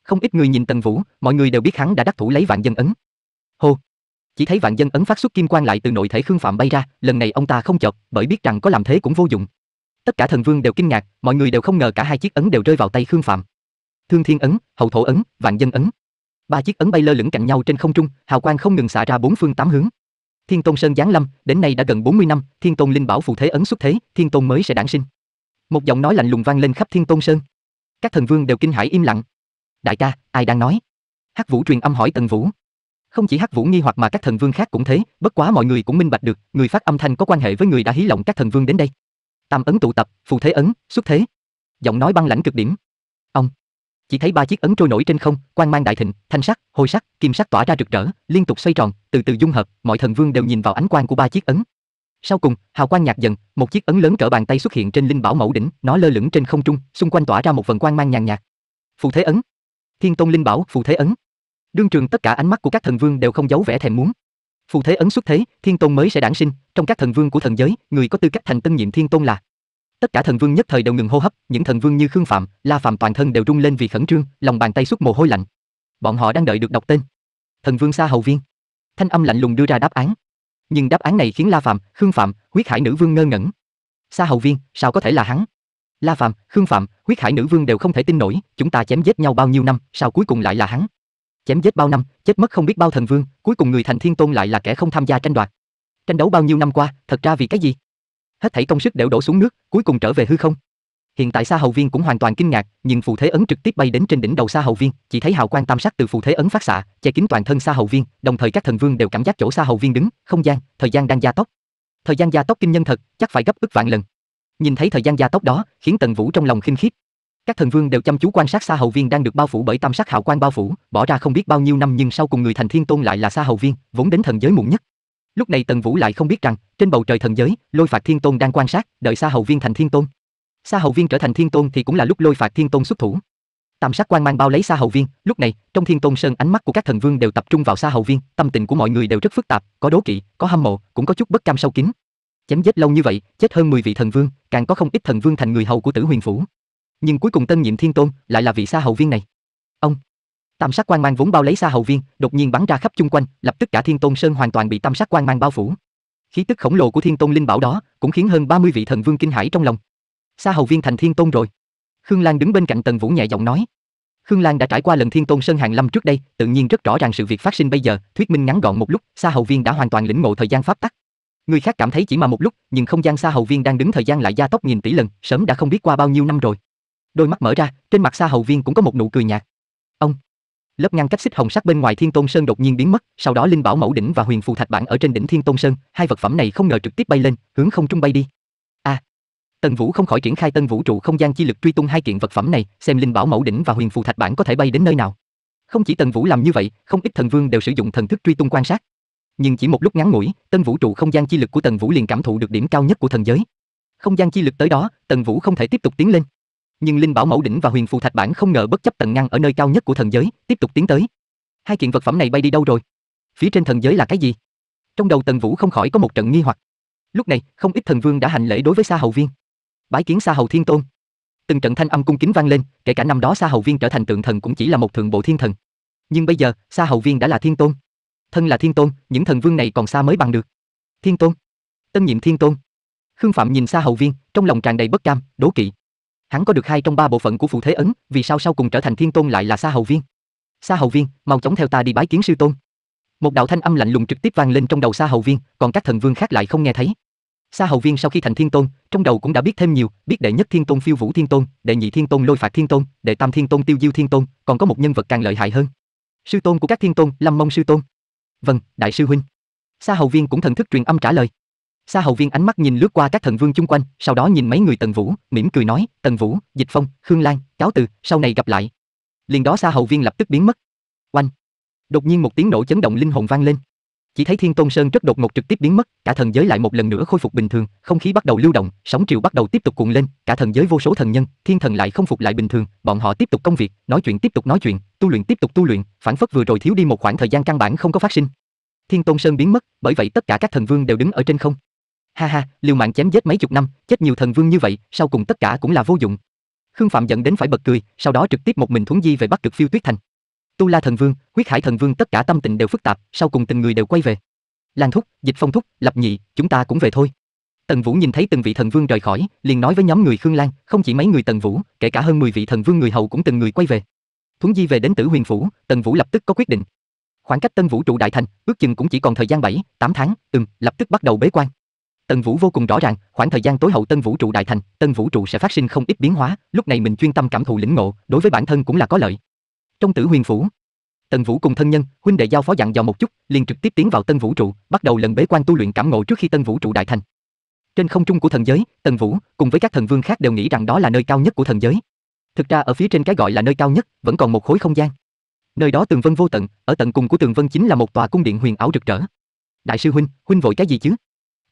A: Không ít người nhìn Tần Vũ, mọi người đều biết hắn đã đắc thủ lấy vạn dân ấn. Hô, chỉ thấy vạn dân ấn phát xuất kim quang lại từ nội thể Khương Phạm bay ra, lần này ông ta không chọc, bởi biết rằng có làm thế cũng vô dụng. Tất cả thần vương đều kinh ngạc, mọi người đều không ngờ cả hai chiếc ấn đều rơi vào tay Khương Phạm. Thương Thiên ấn, Hậu Thổ ấn, Vạn dân ấn. Ba chiếc ấn bay lơ lửng cạnh nhau trên không trung, hào quang không ngừng xả ra bốn phương tám hướng. Thiên Tôn Sơn giáng lâm, đến nay đã gần 40 năm, Thiên Tôn linh bảo phù thế ấn xuất thế, Thiên Tôn mới sẽ đản sinh. Một giọng nói lạnh lùng vang lên khắp Thiên Tôn Sơn. Các thần vương đều kinh hãi im lặng. Đại ca, ai đang nói? Hắc Vũ truyền âm hỏi Tần Vũ. Không chỉ Hắc Vũ nghi hoặc mà các thần vương khác cũng thế, bất quá mọi người cũng minh bạch được, người phát âm thanh có quan hệ với người đã hí lộng các thần vương đến đây. Tam ấn tụ tập, phù thế ấn, xuất thế. Giọng nói băng lãnh cực điểm. Ông chỉ thấy ba chiếc ấn trôi nổi trên không, quang mang đại thịnh, thanh sắc, hồi sắc, kim sắc tỏa ra rực rỡ, liên tục xoay tròn, từ từ dung hợp, mọi thần vương đều nhìn vào ánh quang của ba chiếc ấn. Sau cùng, hào quang nhạt dần, một chiếc ấn lớn cỡ bàn tay xuất hiện trên linh bảo mẫu đỉnh, nó lơ lửng trên không trung, xung quanh tỏa ra một vần quang mang nhàn nhạt. Phù thế ấn. Thiên tôn linh bảo, phù thế ấn. Đương trường tất cả ánh mắt của các thần vương đều không giấu vẻ thèm muốn. Phù thế ấn xuất thế, thiên tôn mới sẽ đản sinh, trong các thần vương của thần giới, người có tư cách thành tân nhiệm thiên tôn là Tất cả thần vương nhất thời đều ngừng hô hấp, những thần vương như Khương Phạm, La Phạm toàn thân đều rung lên vì khẩn trương, lòng bàn tay xuất mồ hôi lạnh. Bọn họ đang đợi được đọc tên. Thần vương xa Hầu Viên. Thanh âm lạnh lùng đưa ra đáp án. Nhưng đáp án này khiến La Phạm, Khương Phạm, Huyết Hải Nữ Vương ngơ ngẩn. xa Hầu Viên, sao có thể là hắn? La Phạm, Khương Phạm, Huyết Hải Nữ Vương đều không thể tin nổi, chúng ta chém giết nhau bao nhiêu năm, sao cuối cùng lại là hắn? chém giết bao năm, chết mất không biết bao thần vương, cuối cùng người thành thiên tôn lại là kẻ không tham gia tranh đoạt. Tranh đấu bao nhiêu năm qua, thật ra vì cái gì? Hết thảy công sức đều đổ xuống nước, cuối cùng trở về hư không. Hiện tại Sa Hầu Viên cũng hoàn toàn kinh ngạc, nhưng phù thế ấn trực tiếp bay đến trên đỉnh đầu Sa Hầu Viên, chỉ thấy hào quang tam sắc từ phù thế ấn phát xạ, che kín toàn thân Sa Hầu Viên, đồng thời các thần vương đều cảm giác chỗ Sa Hầu Viên đứng, không gian, thời gian đang gia tốc. Thời gian gia tốc kinh nhân thật, chắc phải gấp ức vạn lần. Nhìn thấy thời gian gia tốc đó, khiến Tần Vũ trong lòng khinh khiếp. Các thần vương đều chăm chú quan sát xa hầu viên đang được bao phủ bởi tam sắc hào quang bao phủ, bỏ ra không biết bao nhiêu năm nhưng sau cùng người thành thiên tôn lại là xa hầu viên, vốn đến thần giới muộn nhất. Lúc này Tần Vũ lại không biết rằng, trên bầu trời thần giới, Lôi Phạt Thiên Tôn đang quan sát, đợi xa hầu viên thành thiên tôn. Xa hầu viên trở thành thiên tôn thì cũng là lúc Lôi Phạt Thiên Tôn xuất thủ. Tam sắc quang mang bao lấy xa hầu viên, lúc này, trong Thiên Tôn Sơn ánh mắt của các thần vương đều tập trung vào xa hầu viên, tâm tình của mọi người đều rất phức tạp, có đố kỵ, có hâm mộ, cũng có chút bất cam sâu kín. Chém giết lâu như vậy, chết hơn 10 vị thần vương, càng có không ít thần vương thành người hầu của Tử Huyền phủ nhưng cuối cùng tân nhiệm thiên tôn lại là vị xa hậu viên này. Ông Tam sắc quan mang vốn bao lấy xa hậu viên, đột nhiên bắn ra khắp chung quanh, lập tức cả Thiên Tôn Sơn hoàn toàn bị tam sắc quan mang bao phủ. Khí tức khổng lồ của Thiên Tôn linh bảo đó, cũng khiến hơn 30 vị thần vương kinh hãi trong lòng. Xa hậu viên thành Thiên Tôn rồi. Khương Lan đứng bên cạnh Tần Vũ nhẹ giọng nói. Khương Lan đã trải qua lần Thiên Tôn Sơn hàng lâm trước đây, tự nhiên rất rõ ràng sự việc phát sinh bây giờ, thuyết minh ngắn gọn một lúc, Sa hậu Viên đã hoàn toàn lĩnh ngộ thời gian pháp tắc. Người khác cảm thấy chỉ mà một lúc, nhưng không gian Sa hậu Viên đang đứng thời gian lại gia tốc nghìn tỷ lần, sớm đã không biết qua bao nhiêu năm rồi đôi mắt mở ra, trên mặt xa Hầu Viên cũng có một nụ cười nhạt. Ông. Lớp ngăn cách xích hồng sắc bên ngoài Thiên Tôn Sơn đột nhiên biến mất, sau đó linh bảo mẫu đỉnh và huyền phù thạch bản ở trên đỉnh Thiên Tôn Sơn, hai vật phẩm này không ngờ trực tiếp bay lên, hướng không trung bay đi. A. À, Tần Vũ không khỏi triển khai Tân Vũ trụ không gian chi lực truy tung hai kiện vật phẩm này, xem linh bảo mẫu đỉnh và huyền phù thạch bản có thể bay đến nơi nào. Không chỉ Tần Vũ làm như vậy, không ít thần vương đều sử dụng thần thức truy tung quan sát. Nhưng chỉ một lúc ngắn ngủi, Tân Vũ trụ không gian chi lực của Tần Vũ liền cảm thụ được điểm cao nhất của thần giới. Không gian chi lực tới đó, Tần Vũ không thể tiếp tục tiến lên nhưng linh bảo mẫu đỉnh và huyền phù thạch bản không ngờ bất chấp tận ngăn ở nơi cao nhất của thần giới, tiếp tục tiến tới. Hai kiện vật phẩm này bay đi đâu rồi? Phía trên thần giới là cái gì? Trong đầu Tần Vũ không khỏi có một trận nghi hoặc. Lúc này, không ít thần vương đã hành lễ đối với Sa Hầu Viên. Bái kiến Sa Hầu Thiên Tôn. Từng trận thanh âm cung kính vang lên, kể cả năm đó Sa Hầu Viên trở thành tượng thần cũng chỉ là một thượng bộ thiên thần. Nhưng bây giờ, Sa Hầu Viên đã là thiên tôn. Thân là thiên tôn, những thần vương này còn xa mới bằng được. Thiên tôn, tân nhiệm thiên tôn. Khương Phạm nhìn Sa Hầu Viên, trong lòng tràn đầy bất cam, đố kỵ hắn có được hai trong ba bộ phận của phụ thế ấn, vì sao sau cùng trở thành thiên tôn lại là Sa Hầu Viên? Sa Hầu Viên, mau chóng theo ta đi bái kiến sư tôn. Một đạo thanh âm lạnh lùng trực tiếp vang lên trong đầu Sa Hầu Viên, còn các thần vương khác lại không nghe thấy. Sa Hầu Viên sau khi thành Thiên Tôn, trong đầu cũng đã biết thêm nhiều, biết đệ nhất Thiên Tôn Phiêu Vũ Thiên Tôn, đệ nhị Thiên Tôn Lôi Phạt Thiên Tôn, đệ tam Thiên Tôn Tiêu Diêu Thiên Tôn, còn có một nhân vật càng lợi hại hơn. Sư tôn của các Thiên Tôn, Lâm Mông sư tôn. Vâng, đại sư huynh. Sa Hầu Viên cũng thần thức truyền âm trả lời. Sa Hầu Viên ánh mắt nhìn lướt qua các thần vương chung quanh, sau đó nhìn mấy người Tần Vũ, mỉm cười nói, "Tần Vũ, Dịch Phong, Khương Lan, cáo từ, sau này gặp lại." Liền đó Sa Hầu Viên lập tức biến mất. Oanh! Đột nhiên một tiếng nổ chấn động linh hồn vang lên. Chỉ thấy Thiên Tôn Sơn rất đột ngột trực tiếp biến mất, cả thần giới lại một lần nữa khôi phục bình thường, không khí bắt đầu lưu động, sóng triều bắt đầu tiếp tục cuộn lên, cả thần giới vô số thần nhân, thiên thần lại không phục lại bình thường, bọn họ tiếp tục công việc, nói chuyện tiếp tục nói chuyện, tu luyện tiếp tục tu luyện, phản phất vừa rồi thiếu đi một khoảng thời gian căn bản không có phát sinh. Thiên Tôn Sơn biến mất, bởi vậy tất cả các thần vương đều đứng ở trên không. Ha ha, liều mạng chém giết mấy chục năm, chết nhiều thần vương như vậy, sau cùng tất cả cũng là vô dụng. Khương Phạm giận đến phải bật cười, sau đó trực tiếp một mình thuấn di về bắt Cực Phiêu Tuyết Thành. Tu La Thần Vương, Quyết Hải Thần Vương tất cả tâm tình đều phức tạp, sau cùng từng người đều quay về. Lan Thúc, Dịch Phong Thúc, Lập Nhị, chúng ta cũng về thôi. Tần Vũ nhìn thấy từng vị thần vương rời khỏi, liền nói với nhóm người Khương Lan, không chỉ mấy người Tần Vũ, kể cả hơn 10 vị thần vương người hầu cũng từng người quay về. Thuấn di về đến Tử Huyền phủ, Tần Vũ lập tức có quyết định. Khoảng cách Tân Vũ trụ đại thành, ước chừng cũng chỉ còn thời gian bảy, tám tháng, ừm, lập tức bắt đầu bế quan. Tân Vũ vô cùng rõ ràng, khoảng thời gian tối hậu Tân Vũ trụ đại thành, Tân Vũ trụ sẽ phát sinh không ít biến hóa, lúc này mình chuyên tâm cảm thụ lĩnh ngộ, đối với bản thân cũng là có lợi. Trong Tử Huyền phủ, Tân Vũ cùng thân nhân, huynh đệ giao phó dặn dò một chút, liền trực tiếp tiến vào Tân Vũ trụ, bắt đầu lần bế quan tu luyện cảm ngộ trước khi Tân Vũ trụ đại thành. Trên không trung của thần giới, Tân Vũ cùng với các thần vương khác đều nghĩ rằng đó là nơi cao nhất của thần giới. Thực ra ở phía trên cái gọi là nơi cao nhất, vẫn còn một khối không gian. Nơi đó tường vân vô tận, ở tận cùng của tường vân chính là một tòa cung điện huyền ảo rực rỡ. Đại sư huynh, huynh vội cái gì chứ,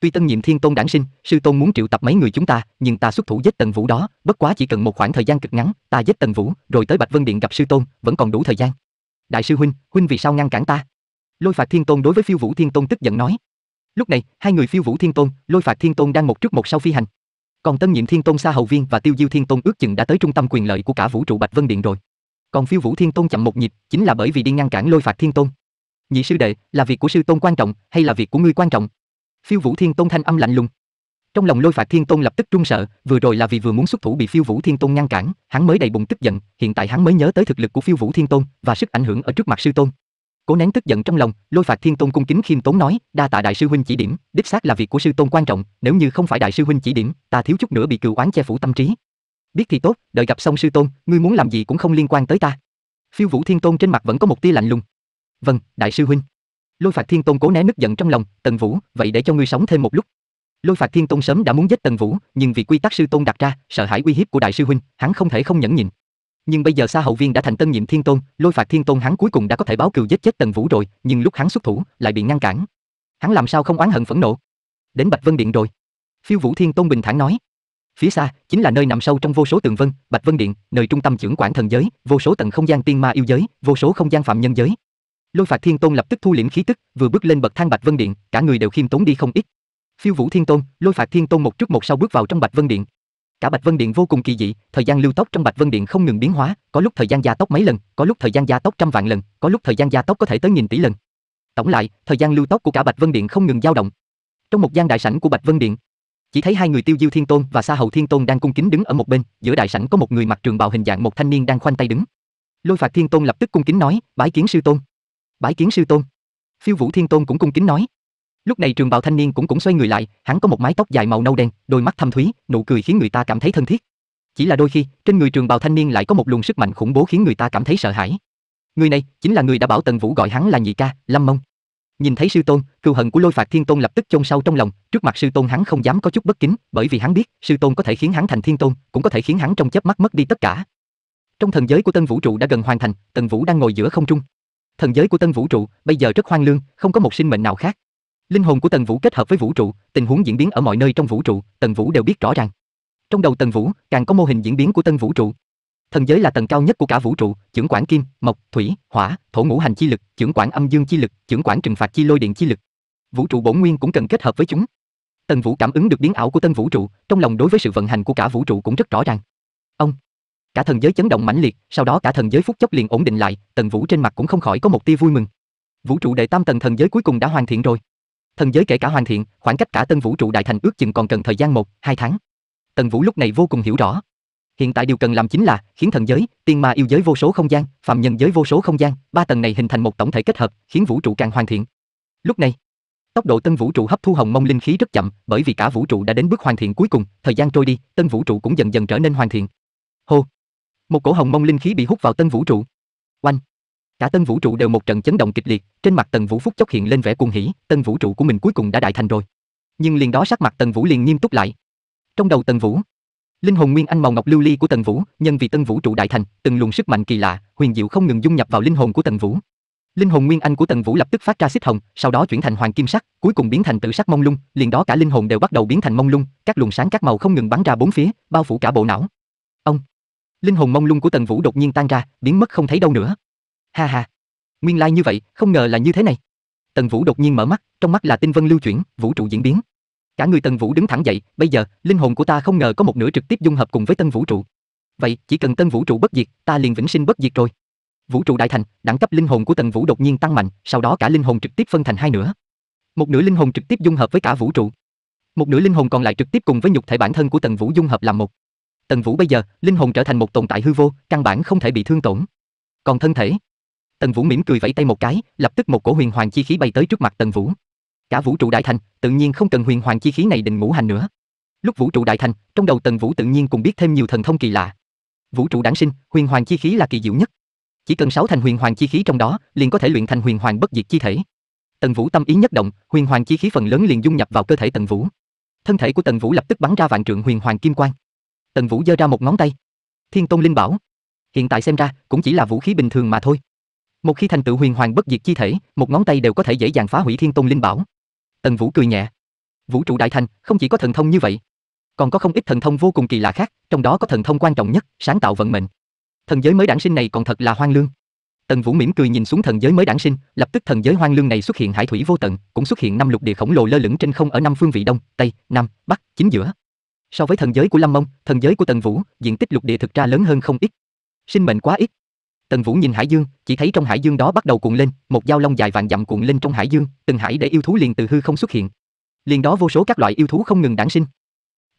A: Tuy tân nhiệm thiên tôn đản sinh, sư tôn muốn triệu tập mấy người chúng ta, nhưng ta xuất thủ giết tần vũ đó, bất quá chỉ cần một khoảng thời gian cực ngắn, ta giết tần vũ, rồi tới bạch vân điện gặp sư tôn, vẫn còn đủ thời gian. Đại sư huynh, huynh vì sao ngăn cản ta? Lôi phạt thiên tôn đối với phiêu vũ thiên tôn tức giận nói. Lúc này, hai người phiêu vũ thiên tôn, lôi phạt thiên tôn đang một trước một sau phi hành. Còn tân nhiệm thiên tôn xa hầu viên và tiêu diêu thiên tôn ước chừng đã tới trung tâm quyền lợi của cả vũ trụ bạch vân điện rồi. Còn phiêu vũ thiên tôn chậm một nhịp, chính là bởi vì đi ngăn cản lôi phạt thiên tôn. Nhị sư đệ, là việc của sư tôn quan trọng hay là việc của ngươi quan trọng? Phiêu Vũ Thiên Tôn thanh âm lạnh lùng. Trong lòng Lôi Phạt Thiên Tôn lập tức run sợ, vừa rồi là vì vừa muốn xuất thủ bị Phiêu Vũ Thiên Tôn ngăn cản, hắn mới đầy bụng tức giận, hiện tại hắn mới nhớ tới thực lực của Phiêu Vũ Thiên Tôn và sức ảnh hưởng ở trước mặt sư tôn. Cố nén tức giận trong lòng, Lôi Phạt Thiên Tôn cung kính khiêm tốn nói, đa tạ đại sư huynh chỉ điểm, đích xác là việc của sư tôn quan trọng, nếu như không phải đại sư huynh chỉ điểm, ta thiếu chút nữa bị cừu oán che phủ tâm trí. Biết thì tốt, đợi gặp xong sư tôn, ngươi muốn làm gì cũng không liên quan tới ta. Phiêu Vũ Thiên Tôn trên mặt vẫn có một tia lạnh lùng. Vâng, đại sư huynh. Lôi Phạt Thiên Tôn cố né nức giận trong lòng, Tần Vũ, vậy để cho ngươi sống thêm một lúc. Lôi Phạt Thiên Tôn sớm đã muốn giết Tần Vũ, nhưng vì quy tắc sư tôn đặt ra, sợ hãi uy hiếp của đại sư huynh, hắn không thể không nhẫn nhịn. Nhưng bây giờ Sa Hậu Viên đã thành tân nhiệm Thiên Tôn, Lôi Phạt Thiên Tôn hắn cuối cùng đã có thể báo cừu giết chết Tần Vũ rồi, nhưng lúc hắn xuất thủ, lại bị ngăn cản. Hắn làm sao không oán hận phẫn nộ? Đến Bạch Vân Điện rồi. Phiêu Vũ Thiên Tôn bình thản nói. Phía xa, chính là nơi nằm sâu trong vô số tường vân, Bạch Vân Điện, nơi trung tâm trưởng quản thần giới, vô số tầng không gian tiên ma yêu giới, vô số không gian phạm nhân giới, Lôi Phạt Thiên Tôn lập tức thu liễm khí tức, vừa bước lên bậc thang Bạch Vân Điện, cả người đều khiêm tốn đi không ít. Phiêu Vũ Thiên Tôn, Lôi Phạt Thiên Tôn một trước một sau bước vào trong Bạch Vân Điện. Cả Bạch Vân Điện vô cùng kỳ dị, thời gian lưu tốc trong Bạch Vân Điện không ngừng biến hóa, có lúc thời gian gia tốc mấy lần, có lúc thời gian gia tốc trăm vạn lần, có lúc thời gian gia tốc có thể tới nghìn tỷ lần. Tổng lại, thời gian lưu tốc của cả Bạch Vân Điện không ngừng dao động. Trong một gian đại sảnh của Bạch Vân Điện, chỉ thấy hai người Tiêu Diêu Thiên Tôn và Sa Hầu Thiên Tôn đang cung kính đứng ở một bên, giữa đại sảnh có một người mặc trường bào hình dạng một thanh niên đang khoanh tay đứng. Lôi Phạt Thiên Tôn lập tức cung kính nói, bái kiến sư tôn bái kiến sư tôn phiêu vũ thiên tôn cũng cung kính nói lúc này trường bào thanh niên cũng cũng xoay người lại hắn có một mái tóc dài màu nâu đen đôi mắt thâm thúy nụ cười khiến người ta cảm thấy thân thiết chỉ là đôi khi trên người trường bào thanh niên lại có một luồng sức mạnh khủng bố khiến người ta cảm thấy sợ hãi người này chính là người đã bảo tần vũ gọi hắn là nhị ca lâm mông nhìn thấy sư tôn cừu hận của lôi phạt thiên tôn lập tức chôn sâu trong lòng trước mặt sư tôn hắn không dám có chút bất kính bởi vì hắn biết sư tôn có thể khiến hắn thành thiên tôn cũng có thể khiến hắn trong chớp mắt mất đi tất cả trong thần giới của tân vũ trụ đã gần hoàn thành tần vũ đang ngồi giữa không trung Thần giới của Tân Vũ trụ bây giờ rất hoang lương, không có một sinh mệnh nào khác. Linh hồn của Tần Vũ kết hợp với vũ trụ, tình huống diễn biến ở mọi nơi trong vũ trụ, Tần Vũ đều biết rõ ràng. Trong đầu Tần Vũ, càng có mô hình diễn biến của Tân Vũ trụ. Thần giới là tầng cao nhất của cả vũ trụ, trưởng quản kim, mộc, thủy, hỏa, thổ ngũ hành chi lực, trưởng quản âm dương chi lực, trưởng quản trừng phạt chi lôi điện chi lực. Vũ trụ bổn nguyên cũng cần kết hợp với chúng. Tần Vũ cảm ứng được biến ảo của Tân Vũ trụ, trong lòng đối với sự vận hành của cả vũ trụ cũng rất rõ ràng. Ông Cả thần giới chấn động mãnh liệt, sau đó cả thần giới phút chốc liền ổn định lại, Tần Vũ trên mặt cũng không khỏi có một tia vui mừng. Vũ trụ đệ tam tầng thần giới cuối cùng đã hoàn thiện rồi. Thần giới kể cả hoàn thiện, khoảng cách cả Tân Vũ trụ đại thành ước chừng còn cần thời gian một, hai tháng. Tần Vũ lúc này vô cùng hiểu rõ. Hiện tại điều cần làm chính là khiến thần giới, tiên ma yêu giới vô số không gian, phạm nhân giới vô số không gian, ba tầng này hình thành một tổng thể kết hợp, khiến vũ trụ càng hoàn thiện. Lúc này, Tốc độ tân vũ trụ hấp thu hồng mông linh khí rất chậm, bởi vì cả vũ trụ đã đến bước hoàn thiện cuối cùng, thời gian trôi đi, tân vũ trụ cũng dần dần trở nên hoàn thiện. Hô, một cổ hồng mông linh khí bị hút vào tân vũ trụ. Oanh! Cả tân vũ trụ đều một trận chấn động kịch liệt, trên mặt Tần Vũ phúc chốc hiện lên vẻ cuồng hỉ, tân vũ trụ của mình cuối cùng đã đại thành rồi. Nhưng liền đó sắc mặt Tần Vũ liền nghiêm túc lại. Trong đầu Tần Vũ, linh hồn nguyên anh màu ngọc lưu ly của Tần Vũ, nhân vì tân vũ trụ đại thành, từng luồng sức mạnh kỳ lạ, huyền diệu không ngừng dung nhập vào linh hồn của Tần Vũ. Linh hồn nguyên anh của Tần Vũ lập tức phát ra xích hồng, sau đó chuyển thành hoàng kim sắc, cuối cùng biến thành tự sắc mông lung, liền đó cả linh hồn đều bắt đầu biến thành mông lung, các luồng sáng các màu không ngừng bắn ra bốn phía, bao phủ cả bộ não linh hồn mông lung của Tần Vũ đột nhiên tan ra, biến mất không thấy đâu nữa. Ha ha, nguyên lai like như vậy, không ngờ là như thế này. Tần Vũ đột nhiên mở mắt, trong mắt là tinh vân lưu chuyển, vũ trụ diễn biến. Cả người Tần Vũ đứng thẳng dậy, bây giờ, linh hồn của ta không ngờ có một nửa trực tiếp dung hợp cùng với Tân Vũ trụ. Vậy, chỉ cần Tân Vũ trụ bất diệt, ta liền vĩnh sinh bất diệt rồi. Vũ trụ đại thành, đẳng cấp linh hồn của Tần Vũ đột nhiên tăng mạnh, sau đó cả linh hồn trực tiếp phân thành hai nửa. Một nửa linh hồn trực tiếp dung hợp với cả vũ trụ. Một nửa linh hồn còn lại trực tiếp cùng với nhục thể bản thân của Tần Vũ dung hợp làm một. Tần Vũ bây giờ, linh hồn trở thành một tồn tại hư vô, căn bản không thể bị thương tổn. Còn thân thể? Tần Vũ mỉm cười vẫy tay một cái, lập tức một cổ huyền hoàng chi khí bay tới trước mặt Tần Vũ. Cả vũ trụ đại thành, tự nhiên không cần huyền hoàng chi khí này định ngũ hành nữa. Lúc vũ trụ đại thành, trong đầu Tần Vũ tự nhiên cũng biết thêm nhiều thần thông kỳ lạ. Vũ trụ đản sinh, huyền hoàng chi khí là kỳ diệu nhất. Chỉ cần sáu thành huyền hoàng chi khí trong đó, liền có thể luyện thành huyền hoàng bất diệt chi thể. Tần Vũ tâm ý nhất động, huyền hoàng chi khí phần lớn liền dung nhập vào cơ thể Tần Vũ. Thân thể của Tần Vũ lập tức bắn ra vạn trượng huyền hoàng kim quang. Tần Vũ giơ ra một ngón tay. Thiên Tôn Linh Bảo. Hiện tại xem ra, cũng chỉ là vũ khí bình thường mà thôi. Một khi thành tựu huyền hoàng bất diệt chi thể, một ngón tay đều có thể dễ dàng phá hủy Thiên Tôn Linh Bảo. Tần Vũ cười nhẹ. Vũ trụ đại thành, không chỉ có thần thông như vậy, còn có không ít thần thông vô cùng kỳ lạ khác, trong đó có thần thông quan trọng nhất, sáng tạo vận mệnh. Thần giới mới đản sinh này còn thật là hoang lương. Tần Vũ mỉm cười nhìn xuống thần giới mới đản sinh, lập tức thần giới hoang lương này xuất hiện hải thủy vô tận, cũng xuất hiện năm lục địa khổng lồ lơ lửng trên không ở năm phương vị đông, tây, nam, bắc, chính giữa. So với thần giới của Lâm Mông, thần giới của Tần Vũ, diện tích lục địa thực ra lớn hơn không ít. Sinh mệnh quá ít. Tần Vũ nhìn hải dương, chỉ thấy trong hải dương đó bắt đầu cuộn lên, một dao long dài vàng dặm cuộn lên trong hải dương, từng hải để yêu thú liền từ hư không xuất hiện. Liền đó vô số các loại yêu thú không ngừng đản sinh.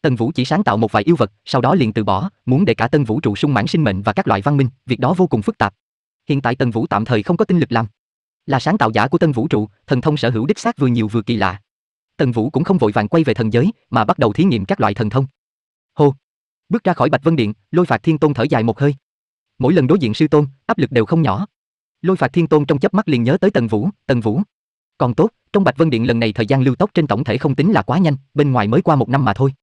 A: Tần Vũ chỉ sáng tạo một vài yêu vật, sau đó liền từ bỏ, muốn để cả tần Vũ trụ sung mãn sinh mệnh và các loại văn minh, việc đó vô cùng phức tạp. Hiện tại Tần Vũ tạm thời không có tinh lực làm. Là sáng tạo giả của Tân Vũ trụ, thần thông sở hữu đích xác vừa nhiều vừa kỳ lạ, Tần Vũ cũng không vội vàng quay về thần giới, mà bắt đầu thí nghiệm các loại thần thông. Hô. Bước ra khỏi Bạch Vân Điện, Lôi Phạt Thiên Tôn thở dài một hơi. Mỗi lần đối diện sư tôn, áp lực đều không nhỏ. Lôi Phạt Thiên Tôn trong chớp mắt liền nhớ tới Tần Vũ, Tần Vũ. Còn tốt, trong Bạch Vân Điện lần này thời gian lưu tốc trên tổng thể không tính là quá nhanh, bên ngoài mới qua một năm mà thôi.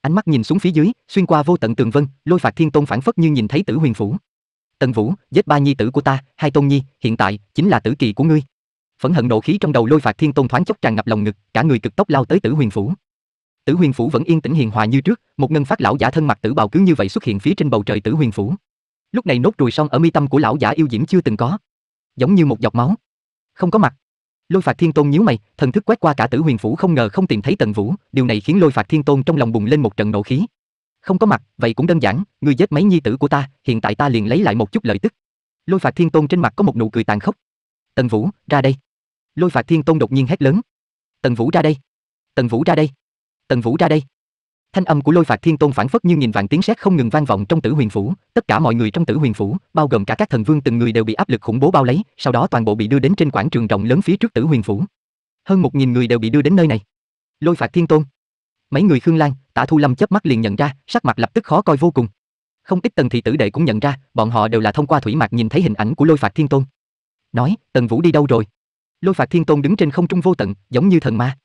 A: Ánh mắt nhìn xuống phía dưới, xuyên qua vô tận tường vân, Lôi Phạt Thiên Tôn phản phất như nhìn thấy Tử Huyền phủ. Tần Vũ, giết ba nhi tử của ta, hai tôn nhi, hiện tại chính là tử kỳ của ngươi phẫn hận nộ khí trong đầu lôi phạt thiên tôn thoáng chốc tràn ngập lòng ngực, cả người cực tốc lao tới Tử Huyền phủ. Tử Huyền phủ vẫn yên tĩnh hiền hòa như trước, một ngân phát lão giả thân mặc tử bào cứ như vậy xuất hiện phía trên bầu trời Tử Huyền phủ. Lúc này nốt ruồi son ở mi tâm của lão giả yêu diễm chưa từng có, giống như một giọt máu. Không có mặt. Lôi Phạt Thiên Tôn nhíu mày, thần thức quét qua cả Tử Huyền phủ không ngờ không tìm thấy Tần Vũ, điều này khiến Lôi Phạt Thiên Tôn trong lòng bùng lên một trận nộ khí. Không có mặt, vậy cũng đơn giản, ngươi giết mấy nhi tử của ta, hiện tại ta liền lấy lại một chút lợi tức. Lôi Phạt Thiên Tôn trên mặt có một nụ cười tàn khốc. Tần Vũ, ra đây. Lôi phạt thiên tôn đột nhiên hét lớn. Tần Vũ ra đây! Tần Vũ ra đây! Tần Vũ ra đây! Thanh âm của Lôi phạt thiên tôn phản phất như nghìn vạn tiếng sét không ngừng vang vọng trong Tử Huyền phủ, tất cả mọi người trong Tử Huyền phủ, bao gồm cả các thần vương từng người đều bị áp lực khủng bố bao lấy, sau đó toàn bộ bị đưa đến trên quảng trường rộng lớn phía trước Tử Huyền phủ. Hơn một nghìn người đều bị đưa đến nơi này. Lôi phạt thiên tôn. Mấy người Khương Lan, Tạ Thu Lâm chớp mắt liền nhận ra, sắc mặt lập tức khó coi vô cùng. Không ít tần thị tử đệ cũng nhận ra, bọn họ đều là thông qua thủy mạc nhìn thấy hình ảnh của Lôi phạt thiên tôn. Nói, Tần Vũ đi đâu rồi? Lôi phạt thiên tôn đứng trên không trung vô tận, giống như thần ma.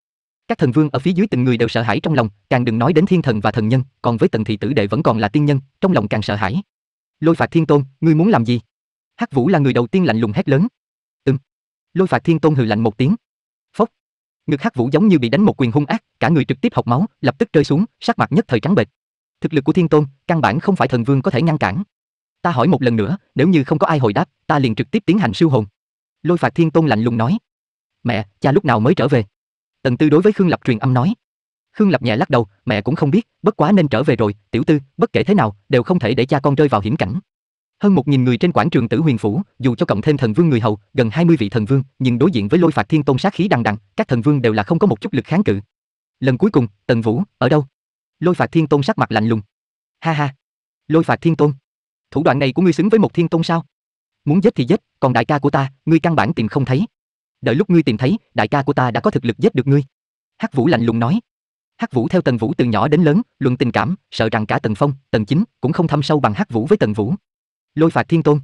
A: Các thần vương ở phía dưới từng người đều sợ hãi trong lòng, càng đừng nói đến thiên thần và thần nhân, còn với tần thị tử đệ vẫn còn là tiên nhân, trong lòng càng sợ hãi. Lôi phạt thiên tôn, ngươi muốn làm gì? Hắc vũ là người đầu tiên lạnh lùng hét lớn. Ừm. Lôi phạt thiên tôn hừ lạnh một tiếng. Phốc. Ngực Hắc vũ giống như bị đánh một quyền hung ác, cả người trực tiếp học máu, lập tức rơi xuống, sắc mặt nhất thời trắng bệch. Thực lực của thiên tôn, căn bản không phải thần vương có thể ngăn cản. Ta hỏi một lần nữa, nếu như không có ai hồi đáp, ta liền trực tiếp tiến hành siêu hồn. Lôi phạt thiên tôn lạnh lùng nói. Mẹ, cha lúc nào mới trở về? Tần Tư đối với Khương Lập truyền âm nói. Khương Lập nhẹ lắc đầu, mẹ cũng không biết, bất quá nên trở về rồi, tiểu tư, bất kể thế nào, đều không thể để cha con rơi vào hiểm cảnh. Hơn một nghìn người trên quảng trường Tử Huyền phủ, dù cho cộng thêm thần vương người hầu, gần hai mươi vị thần vương, nhưng đối diện với lôi phạt thiên tôn sát khí đằng đằng, các thần vương đều là không có một chút lực kháng cự. Lần cuối cùng, Tần Vũ, ở đâu? Lôi phạt thiên tôn sắc mặt lạnh lùng. Ha ha. Lôi phạt thiên tôn. Thủ đoạn này của ngươi xứng với một thiên tôn sao? muốn giết thì giết, còn đại ca của ta, ngươi căn bản tìm không thấy. Đợi lúc ngươi tìm thấy, đại ca của ta đã có thực lực giết được ngươi." Hắc Vũ lạnh lùng nói. Hắc Vũ theo Tần Vũ từ nhỏ đến lớn, luận tình cảm, sợ rằng cả Tần Phong, Tần Chính cũng không thâm sâu bằng Hắc Vũ với Tần Vũ. Lôi phạt Thiên Tôn.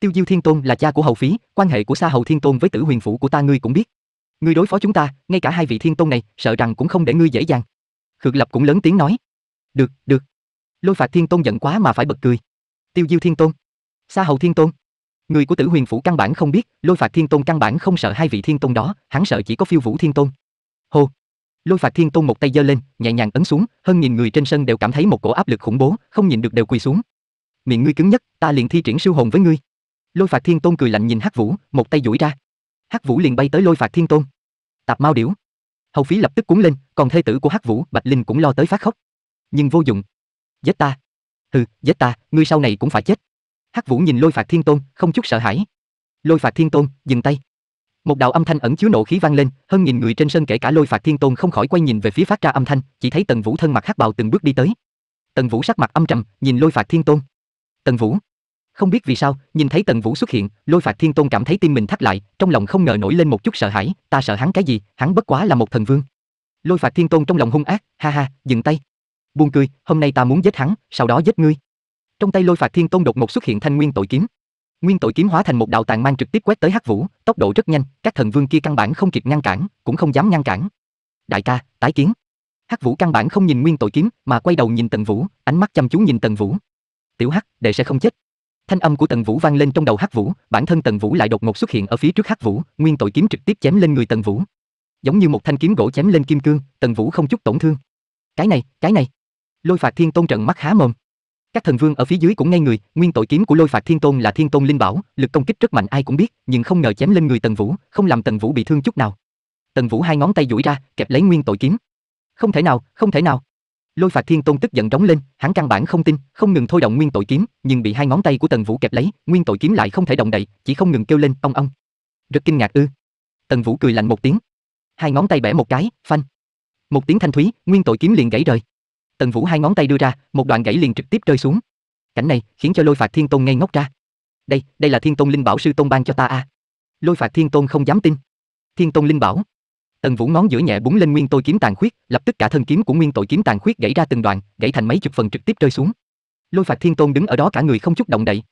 A: Tiêu Diêu Thiên Tôn là cha của Hầu Phí, quan hệ của Sa Hầu Thiên Tôn với Tử Huyền Phủ của ta ngươi cũng biết. Ngươi đối phó chúng ta, ngay cả hai vị Thiên Tôn này, sợ rằng cũng không để ngươi dễ dàng. Khương Lập cũng lớn tiếng nói. Được, được. Lôi phạt Thiên Tôn giận quá mà phải bật cười. Tiêu Diêu Thiên Tôn, Sa Hầu Thiên Tôn, Người của Tử Huyền phủ căn bản không biết, Lôi Phạt Thiên Tôn căn bản không sợ hai vị Thiên Tôn đó, hắn sợ chỉ có Phiêu Vũ Thiên Tôn. Hô. Lôi Phạt Thiên Tôn một tay giơ lên, nhẹ nhàng ấn xuống, hơn nghìn người trên sân đều cảm thấy một cổ áp lực khủng bố, không nhìn được đều quỳ xuống. Miệng ngươi cứng nhất, ta liền thi triển siêu hồn với ngươi. Lôi Phạt Thiên Tôn cười lạnh nhìn Hắc Vũ, một tay duỗi ra. Hắc Vũ liền bay tới Lôi Phạt Thiên Tôn. Tạp mau điểu. Hầu Phí lập tức cuốn lên, còn thê tử của Hắc Vũ, Bạch Linh cũng lo tới phát khóc. Nhưng vô dụng. Giết ta. Hừ, giết ta, ngươi sau này cũng phải chết. Hắc Vũ nhìn Lôi Phạt Thiên Tôn, không chút sợ hãi. Lôi Phạt Thiên Tôn, dừng tay. Một đạo âm thanh ẩn chứa nộ khí vang lên, hơn nghìn người trên sân kể cả Lôi Phạt Thiên Tôn không khỏi quay nhìn về phía phát ra âm thanh, chỉ thấy Tần Vũ thân mặc hắc bào từng bước đi tới. Tần Vũ sắc mặt âm trầm, nhìn Lôi Phạt Thiên Tôn. Tần Vũ, không biết vì sao, nhìn thấy Tần Vũ xuất hiện, Lôi Phạt Thiên Tôn cảm thấy tim mình thắt lại, trong lòng không ngờ nổi lên một chút sợ hãi, ta sợ hắn cái gì, hắn bất quá là một thần vương. Lôi Phạt Thiên Tôn trong lòng hung ác, ha ha, dừng tay. Buông cười, hôm nay ta muốn giết hắn, sau đó giết ngươi. Trong tay Lôi Phạt Thiên Tôn đột ngột xuất hiện thanh nguyên tội kiếm. Nguyên tội kiếm hóa thành một đạo tàn mang trực tiếp quét tới Hắc Vũ, tốc độ rất nhanh, các thần vương kia căn bản không kịp ngăn cản, cũng không dám ngăn cản. Đại ca, tái kiến. Hắc Vũ căn bản không nhìn Nguyên tội kiếm, mà quay đầu nhìn Tần Vũ, ánh mắt chăm chú nhìn Tần Vũ. Tiểu Hắc, đệ sẽ không chết. Thanh âm của Tần Vũ vang lên trong đầu Hắc Vũ, bản thân Tần Vũ lại đột ngột xuất hiện ở phía trước Hắc Vũ, Nguyên tội kiếm trực tiếp chém lên người Tần Vũ. Giống như một thanh kiếm gỗ chém lên kim cương, Tần Vũ không chút tổn thương. Cái này, cái này. Lôi Phạt Thiên Tôn trận mắt há mồm. Các thần vương ở phía dưới cũng ngay người, nguyên tội kiếm của Lôi Phạt Thiên Tôn là thiên tôn linh bảo, lực công kích rất mạnh ai cũng biết, nhưng không ngờ chém lên người Tần Vũ, không làm Tần Vũ bị thương chút nào. Tần Vũ hai ngón tay duỗi ra, kẹp lấy nguyên tội kiếm. Không thể nào, không thể nào. Lôi Phạt Thiên Tôn tức giận đóng lên, hắn căn bản không tin, không ngừng thôi động nguyên tội kiếm, nhưng bị hai ngón tay của Tần Vũ kẹp lấy, nguyên tội kiếm lại không thể động đậy, chỉ không ngừng kêu lên ong ong. Rất kinh ngạc ư? Tần Vũ cười lạnh một tiếng, hai ngón tay bẻ một cái, phanh. Một tiếng thanh thúy, nguyên tội kiếm liền gãy rời. Tần Vũ hai ngón tay đưa ra, một đoạn gãy liền trực tiếp rơi xuống. Cảnh này khiến cho Lôi Phạt Thiên Tôn ngây ngốc ra. Đây, đây là Thiên Tôn linh bảo sư tôn ban cho ta à? Lôi Phạt Thiên Tôn không dám tin. Thiên Tôn linh bảo? Tần Vũ ngón giữa nhẹ búng lên nguyên tôi kiếm tàn khuyết, lập tức cả thân kiếm của nguyên tội kiếm tàn khuyết gãy ra từng đoạn, gãy thành mấy chục phần trực tiếp rơi xuống. Lôi Phạt Thiên Tôn đứng ở đó cả người không chút động đậy.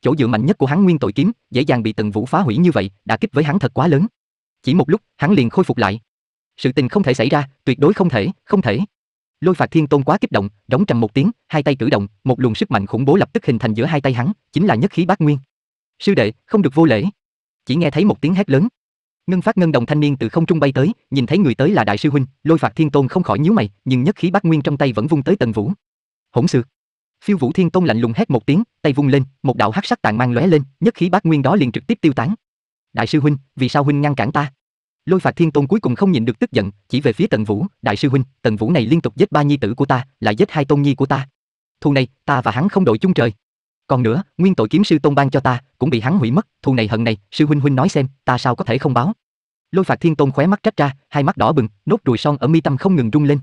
A: Chỗ dựa mạnh nhất của hắn nguyên tội kiếm, dễ dàng bị Tần Vũ phá hủy như vậy, đã kích với hắn thật quá lớn. Chỉ một lúc, hắn liền khôi phục lại. Sự tình không thể xảy ra, tuyệt đối không thể, không thể. Lôi phạt thiên tôn quá kích động, rống trầm một tiếng, hai tay cử động, một luồng sức mạnh khủng bố lập tức hình thành giữa hai tay hắn, chính là nhất khí bát nguyên. Sư đệ, không được vô lễ. Chỉ nghe thấy một tiếng hét lớn. Ngân phát ngân đồng thanh niên từ không trung bay tới, nhìn thấy người tới là đại sư huynh, lôi phạt thiên tôn không khỏi nhíu mày, nhưng nhất khí bát nguyên trong tay vẫn vung tới tần vũ. Hỗn sự. Phiêu vũ thiên tôn lạnh lùng hét một tiếng, tay vung lên, một đạo hắc sắc tàn mang lóe lên, nhất khí bát nguyên đó liền trực tiếp tiêu tán. Đại sư huynh, vì sao huynh ngăn cản ta? Lôi phạt thiên tôn cuối cùng không nhịn được tức giận, chỉ về phía Tần Vũ, đại sư huynh, Tần Vũ này liên tục giết ba nhi tử của ta, lại giết hai tôn nhi của ta. thu này, ta và hắn không đội chung trời. Còn nữa, nguyên tội kiếm sư tôn ban cho ta, cũng bị hắn hủy mất, thu này hận này, sư huynh huynh nói xem, ta sao có thể không báo. Lôi phạt thiên tôn khóe mắt trách ra, hai mắt đỏ bừng, nốt ruồi son ở mi tâm không ngừng rung lên.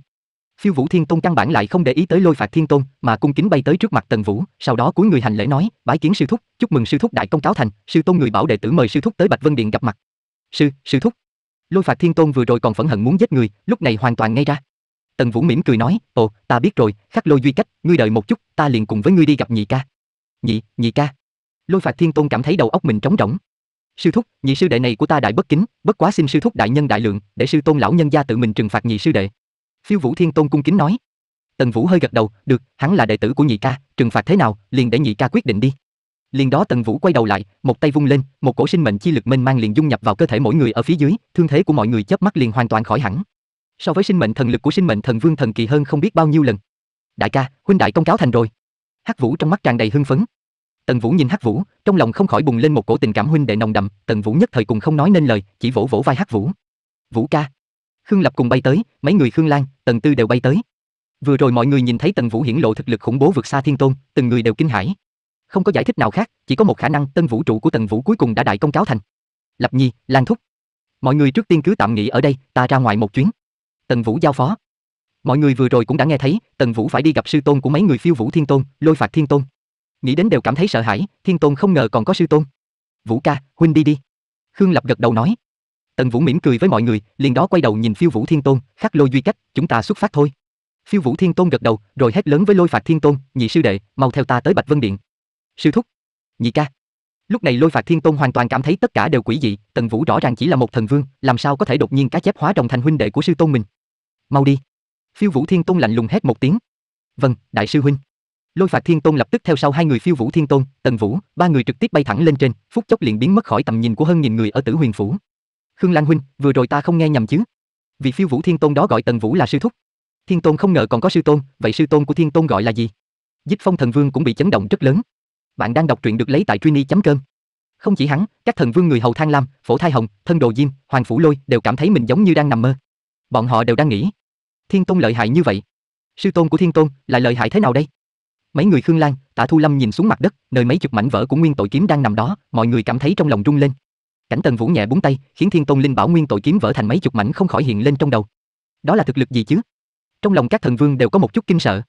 A: Phiêu Vũ Thiên Tôn căn bản lại không để ý tới Lôi Phạt Thiên Tôn, mà cung kính bay tới trước mặt Tần Vũ, sau đó cúi người hành lễ nói, bái kiến sư thúc, chúc mừng sư thúc đại công cáo thành, sư tôn người bảo đệ tử mời sư thúc tới Bạch Vân Điện gặp mặt. Sư, sư thúc, Lôi phạt thiên tôn vừa rồi còn phẫn hận muốn giết người, lúc này hoàn toàn ngay ra. Tần Vũ mỉm cười nói, ồ, ta biết rồi, khắc lôi duy cách, ngươi đợi một chút, ta liền cùng với ngươi đi gặp nhị ca. Nhị, nhị ca. Lôi phạt thiên tôn cảm thấy đầu óc mình trống rỗng. Sư thúc, nhị sư đệ này của ta đại bất kính, bất quá xin sư thúc đại nhân đại lượng, để sư tôn lão nhân gia tự mình trừng phạt nhị sư đệ. Phiêu Vũ Thiên Tôn cung kính nói. Tần Vũ hơi gật đầu, được, hắn là đệ tử của nhị ca, trừng phạt thế nào, liền để nhị ca quyết định đi liền đó Tần Vũ quay đầu lại, một tay vung lên, một cổ sinh mệnh chi lực mênh mang liền dung nhập vào cơ thể mỗi người ở phía dưới, thương thế của mọi người chớp mắt liền hoàn toàn khỏi hẳn. So với sinh mệnh thần lực của sinh mệnh thần vương thần kỳ hơn không biết bao nhiêu lần. Đại ca, huynh đại công cáo thành rồi. Hắc Vũ trong mắt tràn đầy hưng phấn. Tần Vũ nhìn Hắc Vũ, trong lòng không khỏi bùng lên một cổ tình cảm huynh đệ nồng đậm, Tần Vũ nhất thời cùng không nói nên lời, chỉ vỗ vỗ vai Hắc Vũ. Vũ ca. Khương Lập cùng bay tới, mấy người Khương Lan, Tần Tư đều bay tới. Vừa rồi mọi người nhìn thấy Tần Vũ hiển lộ thực lực khủng bố vượt xa thiên tôn, từng người đều kinh hãi không có giải thích nào khác, chỉ có một khả năng tân vũ trụ của tần vũ cuối cùng đã đại công cáo thành. Lập Nhi, Lan Thúc. Mọi người trước tiên cứ tạm nghỉ ở đây, ta ra ngoài một chuyến. Tần Vũ giao phó. Mọi người vừa rồi cũng đã nghe thấy, Tần Vũ phải đi gặp sư tôn của mấy người phiêu vũ thiên tôn, lôi phạt thiên tôn. Nghĩ đến đều cảm thấy sợ hãi, thiên tôn không ngờ còn có sư tôn. Vũ ca, huynh đi đi. Khương Lập gật đầu nói. Tần Vũ mỉm cười với mọi người, liền đó quay đầu nhìn phiêu vũ thiên tôn, khắc lôi duy cách, chúng ta xuất phát thôi. Phiêu vũ thiên tôn gật đầu, rồi hét lớn với lôi phạt thiên tôn, nhị sư đệ, mau theo ta tới Bạch Vân Điện, Sư thúc. Nhị ca. Lúc này Lôi Phạt Thiên Tôn hoàn toàn cảm thấy tất cả đều quỷ dị, Tần Vũ rõ ràng chỉ là một thần vương, làm sao có thể đột nhiên cá chép hóa đồng thành huynh đệ của sư tôn mình. Mau đi. Phiêu Vũ Thiên Tôn lạnh lùng hét một tiếng. Vâng, đại sư huynh. Lôi Phạt Thiên Tôn lập tức theo sau hai người Phiêu Vũ Thiên Tôn, Tần Vũ, ba người trực tiếp bay thẳng lên trên, phút chốc liền biến mất khỏi tầm nhìn của hơn nghìn người ở Tử Huyền phủ. Khương Lan huynh, vừa rồi ta không nghe nhầm chứ? vì Phiêu Vũ Thiên Tôn đó gọi Tần Vũ là sư thúc. Thiên Tôn không ngờ còn có sư tôn, vậy sư tôn của Thiên Tôn gọi là gì? Dích Phong Thần Vương cũng bị chấn động rất lớn. Bạn đang đọc truyện được lấy tại truy.com. Không chỉ hắn, các thần vương người hầu Thang Lam, Phổ Thai Hồng, Thân Đồ Diêm, Hoàng Phủ Lôi đều cảm thấy mình giống như đang nằm mơ. Bọn họ đều đang nghĩ, Thiên Tôn lợi hại như vậy, sư tôn của Thiên Tôn lại lợi hại thế nào đây? Mấy người Khương Lan, Tạ Thu Lâm nhìn xuống mặt đất, nơi mấy chục mảnh vỡ của Nguyên Tội Kiếm đang nằm đó, mọi người cảm thấy trong lòng rung lên. Cảnh Tần Vũ nhẹ búng tay, khiến Thiên Tôn Linh Bảo Nguyên Tội Kiếm vỡ thành mấy chục mảnh không khỏi hiện lên trong đầu. Đó là thực lực gì chứ? Trong lòng các thần vương đều có một chút kinh sợ.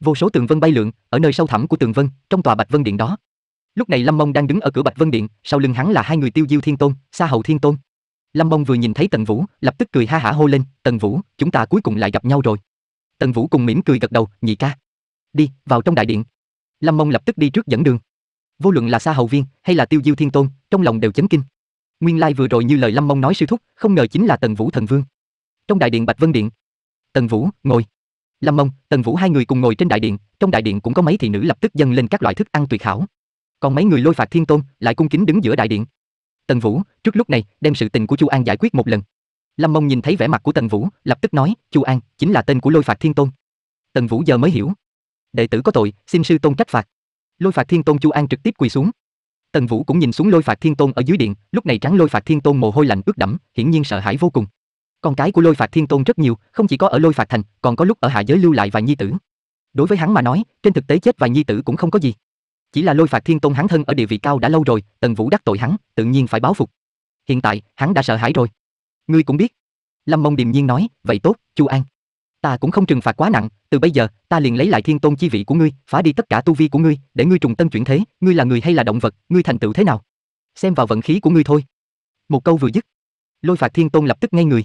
A: Vô số tường vân bay lượn, ở nơi sâu thẳm của tường vân, trong tòa Bạch Vân Điện đó. Lúc này Lâm Mông đang đứng ở cửa Bạch Vân Điện, sau lưng hắn là hai người Tiêu Diêu Thiên Tôn, Sa Hậu Thiên Tôn. Lâm Mông vừa nhìn thấy Tần Vũ, lập tức cười ha hả hô lên, "Tần Vũ, chúng ta cuối cùng lại gặp nhau rồi." Tần Vũ cùng mỉm cười gật đầu, "Nhị ca, đi, vào trong đại điện." Lâm Mông lập tức đi trước dẫn đường. Vô luận là Sa Hậu Viên hay là Tiêu Diêu Thiên Tôn, trong lòng đều chấn kinh. Nguyên lai vừa rồi như lời Lâm Mông nói sư thúc, không ngờ chính là Tần Vũ thần vương. Trong đại điện Bạch Vân Điện, Tần Vũ, ngồi. Lâm Mông, Tần Vũ hai người cùng ngồi trên đại điện, trong đại điện cũng có mấy thị nữ lập tức dâng lên các loại thức ăn tuyệt hảo. Còn mấy người lôi phạt thiên tôn lại cung kính đứng giữa đại điện. Tần Vũ, trước lúc này đem sự tình của Chu An giải quyết một lần. Lâm Mông nhìn thấy vẻ mặt của Tần Vũ, lập tức nói, Chu An chính là tên của lôi phạt thiên tôn. Tần Vũ giờ mới hiểu, đệ tử có tội, xin sư tôn trách phạt. Lôi phạt thiên tôn Chu An trực tiếp quỳ xuống. Tần Vũ cũng nhìn xuống lôi phạt thiên tôn ở dưới điện, lúc này trắng lôi phạt thiên tôn mồ hôi lạnh ướt đẫm, hiển nhiên sợ hãi vô cùng. Con cái của Lôi Phạt Thiên Tôn rất nhiều, không chỉ có ở Lôi Phạt Thành, còn có lúc ở hạ giới lưu lại vài nhi tử. Đối với hắn mà nói, trên thực tế chết vài nhi tử cũng không có gì. Chỉ là Lôi Phạt Thiên Tôn hắn thân ở địa vị cao đã lâu rồi, Tần Vũ đắc tội hắn, tự nhiên phải báo phục. Hiện tại, hắn đã sợ hãi rồi. Ngươi cũng biết. Lâm Mông điềm nhiên nói, vậy tốt, Chu An. Ta cũng không trừng phạt quá nặng, từ bây giờ, ta liền lấy lại Thiên Tôn chi vị của ngươi, phá đi tất cả tu vi của ngươi, để ngươi trùng tân chuyển thế, ngươi là người hay là động vật, ngươi thành tựu thế nào? Xem vào vận khí của ngươi thôi. Một câu vừa dứt, Lôi Phạt Thiên Tôn lập tức ngay người.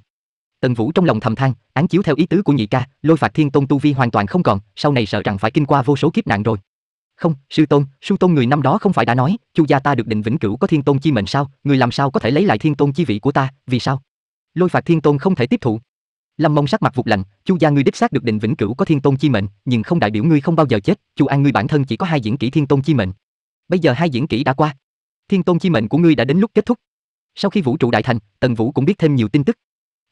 A: Tần Vũ trong lòng thầm than, án chiếu theo ý tứ của nhị ca, lôi phạt thiên tôn tu vi hoàn toàn không còn, sau này sợ rằng phải kinh qua vô số kiếp nạn rồi. Không, sư tôn, sư tôn người năm đó không phải đã nói, Chu gia ta được định vĩnh cửu có thiên tôn chi mệnh sao, người làm sao có thể lấy lại thiên tôn chi vị của ta, vì sao? Lôi phạt thiên tôn không thể tiếp thụ. Lâm Mông sắc mặt vụt lạnh, Chu gia ngươi đích xác được định vĩnh cửu có thiên tôn chi mệnh, nhưng không đại biểu ngươi không bao giờ chết, Chu An ngươi bản thân chỉ có hai diễn kỹ thiên tôn chi mệnh. Bây giờ hai diễn kỹ đã qua, thiên tôn chi mệnh của ngươi đã đến lúc kết thúc. Sau khi vũ trụ đại thành, Tần Vũ cũng biết thêm nhiều tin tức,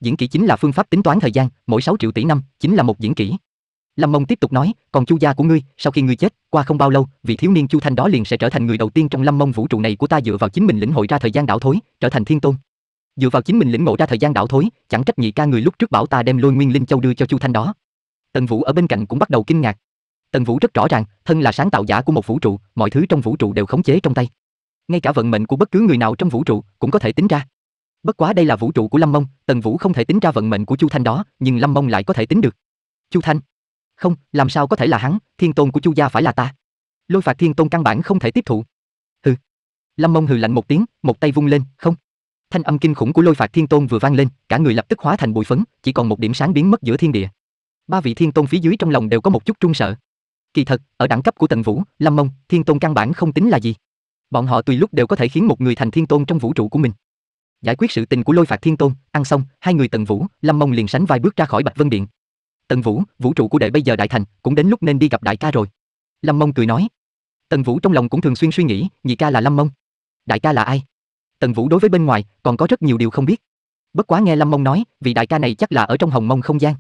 A: Diễn kỷ chính là phương pháp tính toán thời gian, mỗi 6 triệu tỷ năm chính là một diễn kỷ. Lâm Mông tiếp tục nói, còn Chu gia của ngươi, sau khi ngươi chết, qua không bao lâu, vị thiếu niên Chu Thanh đó liền sẽ trở thành người đầu tiên trong Lâm Mông vũ trụ này của ta dựa vào chính mình lĩnh hội ra thời gian đảo thối, trở thành thiên tôn. Dựa vào chính mình lĩnh ngộ ra thời gian đảo thối, chẳng trách nhị ca người lúc trước bảo ta đem Lôi Nguyên Linh Châu đưa cho Chu Thanh đó. Tần Vũ ở bên cạnh cũng bắt đầu kinh ngạc. Tần Vũ rất rõ ràng, thân là sáng tạo giả của một vũ trụ, mọi thứ trong vũ trụ đều khống chế trong tay. Ngay cả vận mệnh của bất cứ người nào trong vũ trụ cũng có thể tính ra. Bất quá đây là vũ trụ của Lâm Mông, Tần Vũ không thể tính ra vận mệnh của Chu Thanh đó, nhưng Lâm Mông lại có thể tính được. Chu Thanh? Không, làm sao có thể là hắn, thiên tôn của Chu gia phải là ta. Lôi phạt thiên tôn căn bản không thể tiếp thụ. Hừ. Lâm Mông hừ lạnh một tiếng, một tay vung lên, không. Thanh âm kinh khủng của Lôi phạt thiên tôn vừa vang lên, cả người lập tức hóa thành bụi phấn, chỉ còn một điểm sáng biến mất giữa thiên địa. Ba vị thiên tôn phía dưới trong lòng đều có một chút trung sợ. Kỳ thật, ở đẳng cấp của Tần Vũ, Lâm Mông, thiên tôn căn bản không tính là gì. Bọn họ tùy lúc đều có thể khiến một người thành thiên tôn trong vũ trụ của mình. Giải quyết sự tình của Lôi Phạt Thiên Tôn, ăn xong, hai người Tần Vũ, Lâm Mông liền sánh vai bước ra khỏi Bạch Vân Điện. Tần Vũ, vũ trụ của đệ bây giờ đại thành, cũng đến lúc nên đi gặp đại ca rồi. Lâm Mông cười nói. Tần Vũ trong lòng cũng thường xuyên suy nghĩ, nhị ca là Lâm Mông, đại ca là ai? Tần Vũ đối với bên ngoài còn có rất nhiều điều không biết. Bất quá nghe Lâm Mông nói, vị đại ca này chắc là ở trong Hồng Mông không gian.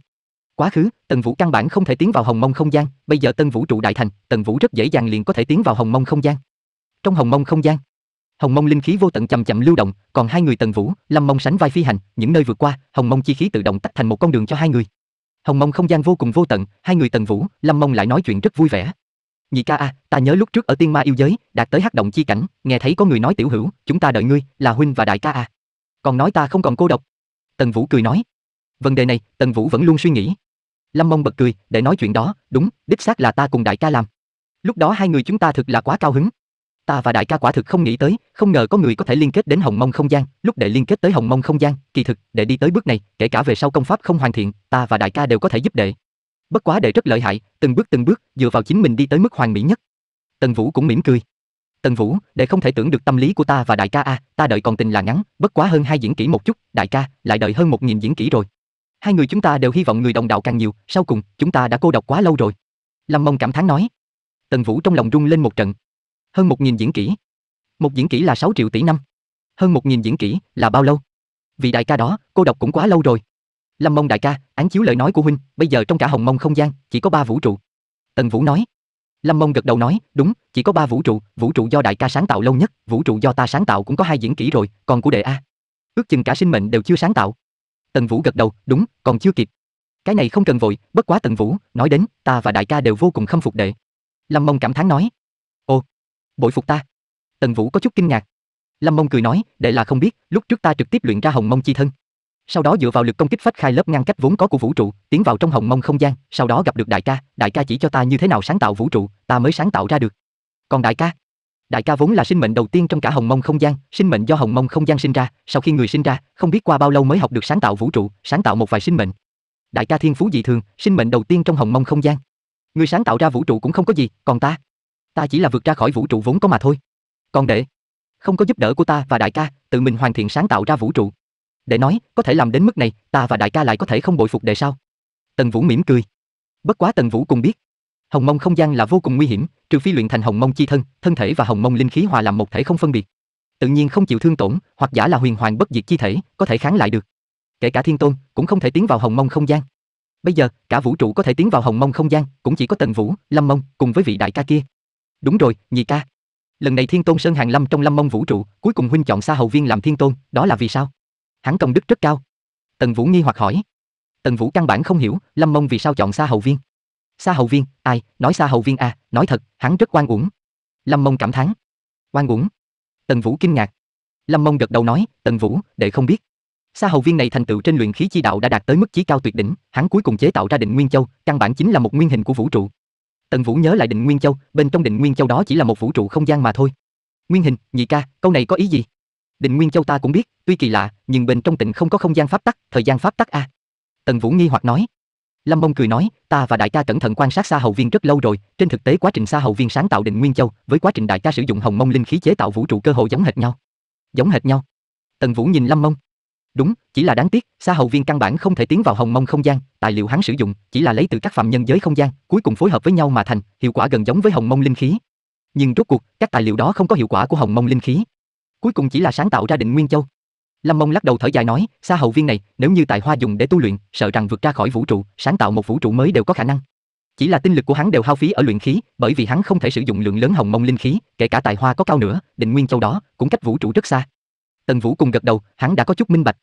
A: Quá khứ, Tần Vũ căn bản không thể tiến vào Hồng Mông không gian, bây giờ Tân Vũ trụ đại thành, Tần Vũ rất dễ dàng liền có thể tiến vào Hồng Mông không gian. Trong Hồng Mông không gian, hồng mông linh khí vô tận chậm chậm lưu động, còn hai người Tần Vũ, Lâm Mông sánh vai phi hành, những nơi vượt qua, hồng mông chi khí tự động tách thành một con đường cho hai người. Hồng mông không gian vô cùng vô tận, hai người Tần Vũ, Lâm Mông lại nói chuyện rất vui vẻ. Nhị ca a, à, ta nhớ lúc trước ở tiên ma yêu giới, đạt tới hắc động chi cảnh, nghe thấy có người nói tiểu hữu, chúng ta đợi ngươi, là huynh và đại ca a. À. Còn nói ta không còn cô độc. Tần Vũ cười nói. Vấn đề này, Tần Vũ vẫn luôn suy nghĩ. Lâm Mông bật cười, để nói chuyện đó, đúng, đích xác là ta cùng đại ca làm. Lúc đó hai người chúng ta thực là quá cao hứng ta và đại ca quả thực không nghĩ tới, không ngờ có người có thể liên kết đến hồng mông không gian, lúc đệ liên kết tới hồng mông không gian, kỳ thực, đệ đi tới bước này, kể cả về sau công pháp không hoàn thiện, ta và đại ca đều có thể giúp đệ. Bất quá đệ rất lợi hại, từng bước từng bước, dựa vào chính mình đi tới mức hoàn mỹ nhất. Tần Vũ cũng mỉm cười. Tần Vũ, đệ không thể tưởng được tâm lý của ta và đại ca a, à, ta đợi còn tình là ngắn, bất quá hơn hai diễn kỹ một chút, đại ca lại đợi hơn một nghìn diễn kỹ rồi. Hai người chúng ta đều hy vọng người đồng đạo càng nhiều, sau cùng chúng ta đã cô độc quá lâu rồi. Lâm Mông cảm thán nói. Tần Vũ trong lòng rung lên một trận, hơn 1000 diễn kỷ Một diễn kỷ là 6 triệu tỷ năm. Hơn 1000 diễn kỷ là bao lâu? vì đại ca đó, cô độc cũng quá lâu rồi. Lâm Mông đại ca, án chiếu lời nói của huynh, bây giờ trong cả Hồng Mông không gian chỉ có ba vũ trụ. Tần Vũ nói. Lâm Mông gật đầu nói, đúng, chỉ có ba vũ trụ, vũ trụ do đại ca sáng tạo lâu nhất, vũ trụ do ta sáng tạo cũng có hai diễn kỷ rồi, còn của đệ a. Ước chừng cả sinh mệnh đều chưa sáng tạo. Tần Vũ gật đầu, đúng, còn chưa kịp. Cái này không cần vội, bất quá Tần Vũ, nói đến, ta và đại ca đều vô cùng khâm phục đệ. Lâm Mông cảm thán nói bội phục ta. Tần Vũ có chút kinh ngạc. Lâm Mông cười nói, đệ là không biết, lúc trước ta trực tiếp luyện ra Hồng Mông chi thân. Sau đó dựa vào lực công kích phách khai lớp ngăn cách vốn có của vũ trụ, tiến vào trong Hồng Mông không gian, sau đó gặp được đại ca, đại ca chỉ cho ta như thế nào sáng tạo vũ trụ, ta mới sáng tạo ra được. Còn đại ca, đại ca vốn là sinh mệnh đầu tiên trong cả Hồng Mông không gian, sinh mệnh do Hồng Mông không gian sinh ra, sau khi người sinh ra, không biết qua bao lâu mới học được sáng tạo vũ trụ, sáng tạo một vài sinh mệnh. Đại ca thiên phú dị thường, sinh mệnh đầu tiên trong Hồng Mông không gian. Người sáng tạo ra vũ trụ cũng không có gì, còn ta ta chỉ là vượt ra khỏi vũ trụ vốn có mà thôi. Còn đệ, không có giúp đỡ của ta và đại ca, tự mình hoàn thiện sáng tạo ra vũ trụ. để nói, có thể làm đến mức này, ta và đại ca lại có thể không bội phục đệ sao? Tần Vũ mỉm cười. Bất quá Tần Vũ cũng biết, Hồng Mông không gian là vô cùng nguy hiểm, trừ phi luyện thành Hồng Mông chi thân, thân thể và Hồng Mông linh khí hòa làm một thể không phân biệt. Tự nhiên không chịu thương tổn, hoặc giả là huyền hoàng bất diệt chi thể, có thể kháng lại được. Kể cả Thiên Tôn cũng không thể tiến vào Hồng Mông không gian. Bây giờ, cả vũ trụ có thể tiến vào Hồng Mông không gian, cũng chỉ có Tần Vũ, Lâm Mông cùng với vị đại ca kia. Đúng rồi, nhị ca. Lần này Thiên Tôn Sơn Hàng Lâm trong Lâm Mông Vũ trụ, cuối cùng huynh chọn Sa Hầu Viên làm Thiên Tôn, đó là vì sao? Hắn công đức rất cao. Tần Vũ nghi hoặc hỏi. Tần Vũ căn bản không hiểu, Lâm Mông vì sao chọn Sa Hầu Viên. Sa Hầu Viên, ai, nói Sa Hầu Viên à, nói thật, hắn rất oan uổng. Lâm Mông cảm thán. Oan uổng? Tần Vũ kinh ngạc. Lâm Mông gật đầu nói, Tần Vũ, đệ không biết. Sa Hầu Viên này thành tựu trên luyện khí chi đạo đã đạt tới mức chí cao tuyệt đỉnh, hắn cuối cùng chế tạo ra Định Nguyên Châu, căn bản chính là một nguyên hình của vũ trụ. Tần Vũ nhớ lại Định Nguyên Châu, bên trong Định Nguyên Châu đó chỉ là một vũ trụ không gian mà thôi. Nguyên Hình, nhị ca, câu này có ý gì? Định Nguyên Châu ta cũng biết, tuy kỳ lạ, nhưng bên trong tịnh không có không gian pháp tắc, thời gian pháp tắc a. À. Tần Vũ nghi hoặc nói. Lâm Mông cười nói, ta và đại ca cẩn thận quan sát Sa hậu Viên rất lâu rồi, trên thực tế quá trình Sa hậu Viên sáng tạo Định Nguyên Châu, với quá trình đại ca sử dụng Hồng Mông linh khí chế tạo vũ trụ cơ hội giống hệt nhau. Giống hệt nhau. Tần Vũ nhìn Lâm Mông. Đúng, chỉ là đáng tiếc, Sa Hầu Viên căn bản không thể tiến vào Hồng Mông không gian, tài liệu hắn sử dụng chỉ là lấy từ các phạm nhân giới không gian, cuối cùng phối hợp với nhau mà thành, hiệu quả gần giống với Hồng Mông linh khí. Nhưng rốt cuộc, các tài liệu đó không có hiệu quả của Hồng Mông linh khí. Cuối cùng chỉ là sáng tạo ra Định Nguyên Châu. Lâm Mông lắc đầu thở dài nói, Sa Hầu Viên này, nếu như tài hoa dùng để tu luyện, sợ rằng vượt ra khỏi vũ trụ, sáng tạo một vũ trụ mới đều có khả năng. Chỉ là tinh lực của hắn đều hao phí ở luyện khí, bởi vì hắn không thể sử dụng lượng lớn Hồng Mông linh khí, kể cả tài hoa có cao nữa, Định Nguyên Châu đó cũng cách vũ trụ rất xa. Tần Vũ cùng gật đầu, hắn đã có chút minh bạch.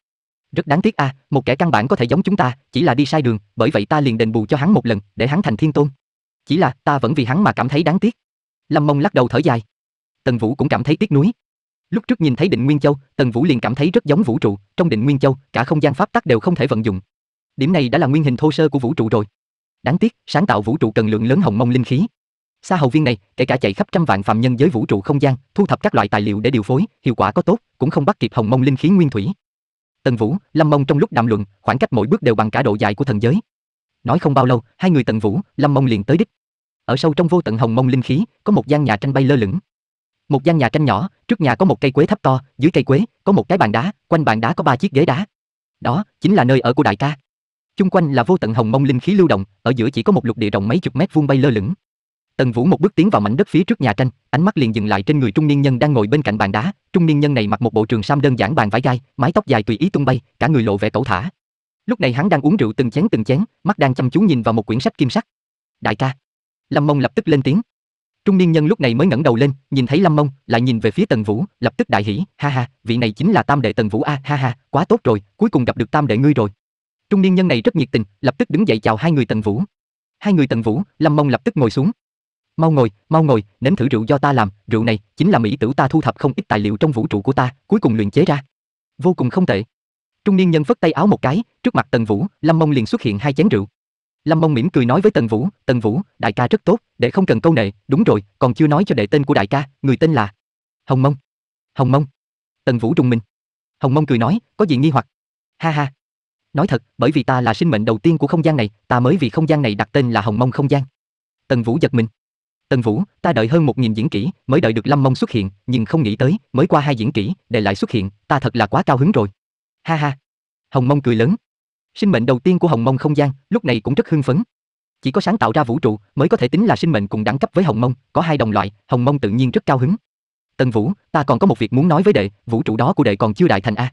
A: Rất đáng tiếc a, à, một kẻ căn bản có thể giống chúng ta, chỉ là đi sai đường, bởi vậy ta liền đền bù cho hắn một lần, để hắn thành thiên tôn. Chỉ là ta vẫn vì hắn mà cảm thấy đáng tiếc. Lâm Mông lắc đầu thở dài. Tần Vũ cũng cảm thấy tiếc nuối. Lúc trước nhìn thấy Định Nguyên Châu, Tần Vũ liền cảm thấy rất giống vũ trụ, trong Định Nguyên Châu, cả không gian pháp tắc đều không thể vận dụng. Điểm này đã là nguyên hình thô sơ của vũ trụ rồi. Đáng tiếc, sáng tạo vũ trụ cần lượng lớn hồng mông linh khí. Sa hầu viên này, kể cả chạy khắp trăm vạn phạm nhân giới vũ trụ không gian, thu thập các loại tài liệu để điều phối, hiệu quả có tốt, cũng không bắt kịp hồng mông linh khí nguyên thủy. Tần Vũ, Lâm Mông trong lúc đàm luận, khoảng cách mỗi bước đều bằng cả độ dài của thần giới. Nói không bao lâu, hai người Tần Vũ, Lâm Mông liền tới đích. Ở sâu trong vô tận hồng mông linh khí, có một gian nhà tranh bay lơ lửng. Một gian nhà tranh nhỏ, trước nhà có một cây quế thấp to, dưới cây quế có một cái bàn đá, quanh bàn đá có ba chiếc ghế đá. Đó chính là nơi ở của đại ca. Chung quanh là vô tận hồng mông linh khí lưu động, ở giữa chỉ có một lục địa rộng mấy chục mét vuông bay lơ lửng. Tần Vũ một bước tiến vào mảnh đất phía trước nhà tranh, ánh mắt liền dừng lại trên người trung niên nhân đang ngồi bên cạnh bàn đá. Trung niên nhân này mặc một bộ trường sam đơn giản bàn vải dai, mái tóc dài tùy ý tung bay, cả người lộ vẻ cẩu thả. Lúc này hắn đang uống rượu từng chén từng chén, mắt đang chăm chú nhìn vào một quyển sách kim sắc. Đại ca, Lâm Mông lập tức lên tiếng. Trung niên nhân lúc này mới ngẩng đầu lên, nhìn thấy Lâm Mông, lại nhìn về phía Tần Vũ, lập tức đại hỉ, ha ha, vị này chính là Tam đệ Tần Vũ a, ha ha, quá tốt rồi, cuối cùng gặp được Tam đệ ngươi rồi. Trung niên nhân này rất nhiệt tình, lập tức đứng dậy chào hai người Tần Vũ. Hai người Tần Vũ, Lâm Mông lập tức ngồi xuống mau ngồi, mau ngồi, nếm thử rượu do ta làm, rượu này chính là mỹ tử ta thu thập không ít tài liệu trong vũ trụ của ta, cuối cùng luyện chế ra. Vô cùng không tệ. Trung niên nhân phất tay áo một cái, trước mặt Tần Vũ, Lâm Mông liền xuất hiện hai chén rượu. Lâm Mông mỉm cười nói với Tần Vũ, "Tần Vũ, đại ca rất tốt, để không cần câu nệ, đúng rồi, còn chưa nói cho đệ tên của đại ca, người tên là Hồng Mông." "Hồng Mông?" Tần Vũ rùng mình. Hồng Mông cười nói, "Có gì nghi hoặc?" "Ha ha." Nói thật, bởi vì ta là sinh mệnh đầu tiên của không gian này, ta mới vì không gian này đặt tên là Hồng Mông không gian. Tần Vũ giật mình. Tần Vũ, ta đợi hơn một nghìn diễn kỹ, mới đợi được Lâm Mông xuất hiện, nhưng không nghĩ tới, mới qua hai diễn kỹ, đệ lại xuất hiện, ta thật là quá cao hứng rồi. Ha ha. Hồng Mông cười lớn. Sinh mệnh đầu tiên của Hồng Mông không gian, lúc này cũng rất hưng phấn. Chỉ có sáng tạo ra vũ trụ mới có thể tính là sinh mệnh cùng đẳng cấp với Hồng Mông, có hai đồng loại, Hồng Mông tự nhiên rất cao hứng. Tần Vũ, ta còn có một việc muốn nói với đệ, vũ trụ đó của đệ còn chưa đại thành a.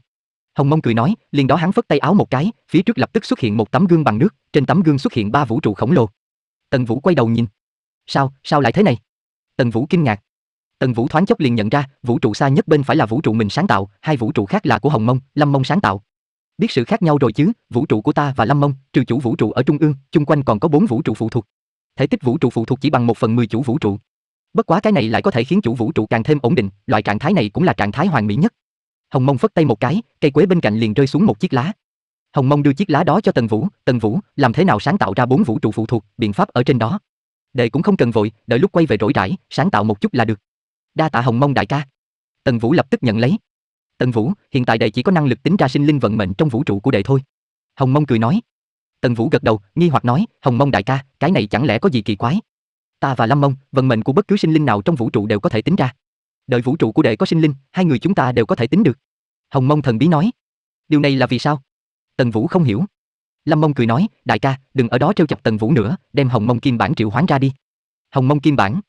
A: Hồng Mông cười nói, liền đó hắn phất tay áo một cái, phía trước lập tức xuất hiện một tấm gương bằng nước, trên tấm gương xuất hiện ba vũ trụ khổng lồ. Tần Vũ quay đầu nhìn, Sao, sao lại thế này? Tần Vũ kinh ngạc. Tần Vũ thoáng chốc liền nhận ra, vũ trụ xa nhất bên phải là vũ trụ mình sáng tạo, hai vũ trụ khác là của Hồng Mông, Lâm Mông sáng tạo. Biết sự khác nhau rồi chứ, vũ trụ của ta và Lâm Mông, trừ chủ vũ trụ ở trung ương, chung quanh còn có bốn vũ trụ phụ thuộc. Thể tích vũ trụ phụ thuộc chỉ bằng một phần mười chủ vũ trụ. Bất quá cái này lại có thể khiến chủ vũ trụ càng thêm ổn định, loại trạng thái này cũng là trạng thái hoàn mỹ nhất. Hồng Mông phất tay một cái, cây quế bên cạnh liền rơi xuống một chiếc lá. Hồng Mông đưa chiếc lá đó cho Tần Vũ, "Tần Vũ, làm thế nào sáng tạo ra bốn vũ trụ phụ thuộc, biện pháp ở trên đó." Đệ cũng không cần vội, đợi lúc quay về rỗi rãi, sáng tạo một chút là được. Đa tạ Hồng Mông đại ca. Tần Vũ lập tức nhận lấy. Tần Vũ, hiện tại đệ chỉ có năng lực tính ra sinh linh vận mệnh trong vũ trụ của đệ thôi. Hồng Mông cười nói. Tần Vũ gật đầu, nghi hoặc nói, Hồng Mông đại ca, cái này chẳng lẽ có gì kỳ quái? Ta và Lâm Mông, vận mệnh của bất cứ sinh linh nào trong vũ trụ đều có thể tính ra. Đợi vũ trụ của đệ có sinh linh, hai người chúng ta đều có thể tính được. Hồng Mông thần bí nói. Điều này là vì sao? Tần Vũ không hiểu. Lâm Mông cười nói, đại ca, đừng ở đó trêu chọc Tần Vũ nữa, đem Hồng Mông Kim Bản triệu hoán ra đi. Hồng Mông Kim Bản?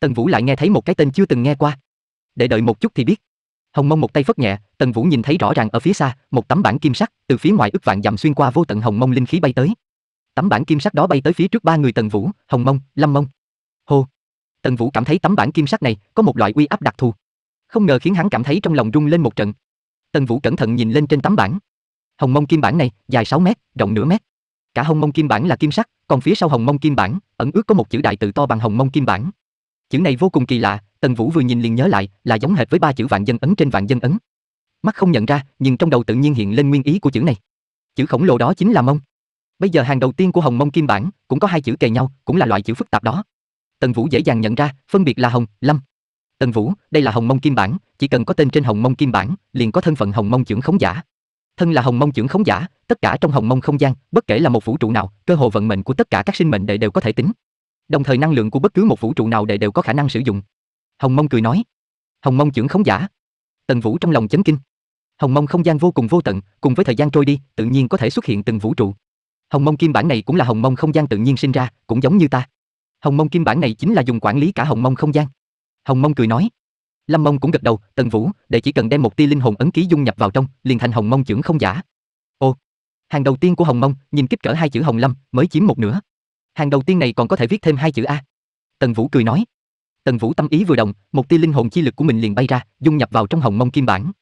A: Tần Vũ lại nghe thấy một cái tên chưa từng nghe qua. Để đợi một chút thì biết. Hồng Mông một tay phất nhẹ, Tần Vũ nhìn thấy rõ ràng ở phía xa, một tấm bản kim sắc từ phía ngoài ức vạn dặm xuyên qua vô tận Hồng Mông linh khí bay tới. Tấm bản kim sắc đó bay tới phía trước ba người Tần Vũ, Hồng Mông, Lâm Mông. Hô. Tần Vũ cảm thấy tấm bản kim sắc này có một loại uy áp đặc thù, không ngờ khiến hắn cảm thấy trong lòng rung lên một trận. Tần Vũ cẩn thận nhìn lên trên tấm bản, Hồng mông kim bản này dài 6 mét, rộng nửa mét. Cả hồng mông kim bản là kim sắc, còn phía sau hồng mông kim bản ẩn ước có một chữ đại tự to bằng hồng mông kim bản. Chữ này vô cùng kỳ lạ, Tần Vũ vừa nhìn liền nhớ lại, là giống hệt với ba chữ vạn dân ấn trên vạn dân ấn. Mắt không nhận ra, nhưng trong đầu tự nhiên hiện lên nguyên ý của chữ này. Chữ khổng lồ đó chính là mông. Bây giờ hàng đầu tiên của Hồng Mông Kim Bản cũng có hai chữ kề nhau, cũng là loại chữ phức tạp đó. Tần Vũ dễ dàng nhận ra, phân biệt là Hồng, Lâm. Tần Vũ, đây là Hồng Mông Kim Bản, chỉ cần có tên trên Hồng Mông Kim Bản, liền có thân phận Hồng Mông trưởng khống giả thân là hồng mông trưởng khống giả, tất cả trong hồng mông không gian, bất kể là một vũ trụ nào, cơ hội vận mệnh của tất cả các sinh mệnh đệ đều có thể tính. Đồng thời năng lượng của bất cứ một vũ trụ nào đệ đều có khả năng sử dụng. Hồng Mông cười nói, "Hồng Mông trưởng khống giả." Tần Vũ trong lòng chấn kinh. Hồng Mông không gian vô cùng vô tận, cùng với thời gian trôi đi, tự nhiên có thể xuất hiện từng vũ trụ. Hồng Mông kim bản này cũng là Hồng Mông không gian tự nhiên sinh ra, cũng giống như ta. Hồng Mông kim bản này chính là dùng quản lý cả Hồng Mông không gian. Hồng Mông cười nói, Lâm Mông cũng gật đầu, Tần Vũ, đệ chỉ cần đem một tia linh hồn ấn ký dung nhập vào trong, liền thành Hồng Mông trưởng không giả. Ô, hàng đầu tiên của Hồng Mông, nhìn kích cỡ hai chữ Hồng Lâm, mới chiếm một nửa. Hàng đầu tiên này còn có thể viết thêm hai chữ a. Tần Vũ cười nói. Tần Vũ tâm ý vừa động, một tia linh hồn chi lực của mình liền bay ra, dung nhập vào trong Hồng Mông kim bản.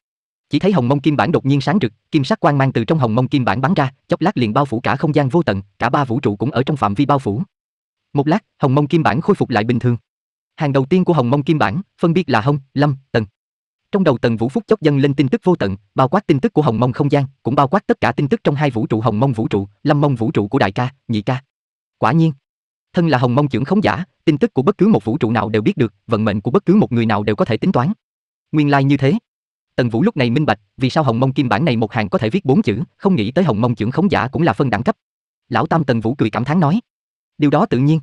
A: Chỉ thấy Hồng Mông kim bản đột nhiên sáng rực, kim sắc quang mang từ trong Hồng Mông kim bản bắn ra, chốc lát liền bao phủ cả không gian vô tận, cả ba vũ trụ cũng ở trong phạm vi bao phủ. Một lát, Hồng Mông kim bản khôi phục lại bình thường hàng đầu tiên của Hồng Mông Kim Bản, phân biệt là Hồng, Lâm, Tần. Trong đầu Tần Vũ Phúc chốc dâng lên tin tức vô tận, bao quát tin tức của Hồng Mông không gian, cũng bao quát tất cả tin tức trong hai vũ trụ Hồng Mông vũ trụ, Lâm Mông vũ trụ của đại ca, nhị ca. Quả nhiên, thân là Hồng Mông trưởng khống giả, tin tức của bất cứ một vũ trụ nào đều biết được, vận mệnh của bất cứ một người nào đều có thể tính toán. Nguyên lai like như thế. Tần Vũ lúc này minh bạch, vì sao Hồng Mông Kim Bản này một hàng có thể viết bốn chữ, không nghĩ tới Hồng Mông trưởng khống giả cũng là phân đẳng cấp. Lão Tam Tần Vũ cười cảm thán nói, điều đó tự nhiên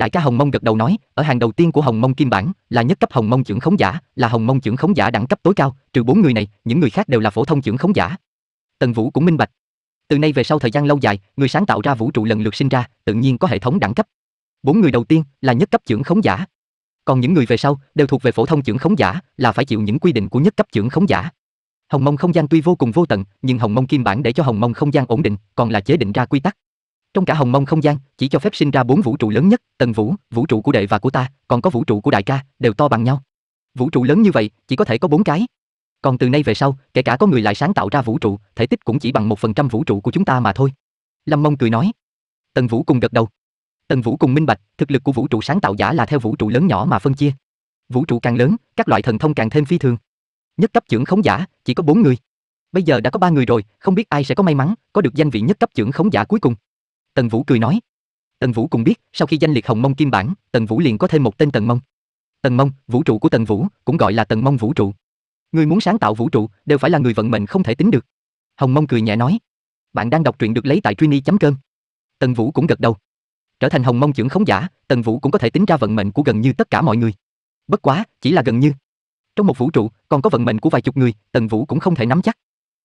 A: Đại ca Hồng Mông gật đầu nói, ở hàng đầu tiên của Hồng Mông Kim Bản là nhất cấp Hồng Mông trưởng khống giả, là Hồng Mông trưởng khống giả đẳng cấp tối cao, trừ bốn người này, những người khác đều là phổ thông trưởng khống giả. Tần Vũ cũng minh bạch. Từ nay về sau thời gian lâu dài, người sáng tạo ra vũ trụ lần lượt sinh ra, tự nhiên có hệ thống đẳng cấp. Bốn người đầu tiên là nhất cấp trưởng khống giả. Còn những người về sau đều thuộc về phổ thông trưởng khống giả, là phải chịu những quy định của nhất cấp trưởng khống giả. Hồng Mông không gian tuy vô cùng vô tận, nhưng Hồng Mông Kim Bản để cho Hồng Mông không gian ổn định, còn là chế định ra quy tắc, trong cả hồng mông không gian, chỉ cho phép sinh ra bốn vũ trụ lớn nhất, tần vũ, vũ trụ của đệ và của ta, còn có vũ trụ của đại ca, đều to bằng nhau. Vũ trụ lớn như vậy, chỉ có thể có bốn cái. Còn từ nay về sau, kể cả có người lại sáng tạo ra vũ trụ, thể tích cũng chỉ bằng một phần trăm vũ trụ của chúng ta mà thôi. Lâm Mông cười nói. Tần Vũ cùng gật đầu. Tần Vũ cùng minh bạch, thực lực của vũ trụ sáng tạo giả là theo vũ trụ lớn nhỏ mà phân chia. Vũ trụ càng lớn, các loại thần thông càng thêm phi thường. Nhất cấp trưởng khống giả, chỉ có bốn người. Bây giờ đã có ba người rồi, không biết ai sẽ có may mắn có được danh vị nhất cấp trưởng khống giả cuối cùng. Tần Vũ cười nói. Tần Vũ cũng biết, sau khi danh liệt Hồng Mông Kim Bản, Tần Vũ liền có thêm một tên Tần Mông. Tần Mông, vũ trụ của Tần Vũ, cũng gọi là Tần Mông vũ trụ. Người muốn sáng tạo vũ trụ, đều phải là người vận mệnh không thể tính được. Hồng Mông cười nhẹ nói. Bạn đang đọc truyện được lấy tại truy.com. Tần Vũ cũng gật đầu. Trở thành Hồng Mông trưởng khống giả, Tần Vũ cũng có thể tính ra vận mệnh của gần như tất cả mọi người. Bất quá, chỉ là gần như. Trong một vũ trụ, còn có vận mệnh của vài chục người, Tần Vũ cũng không thể nắm chắc.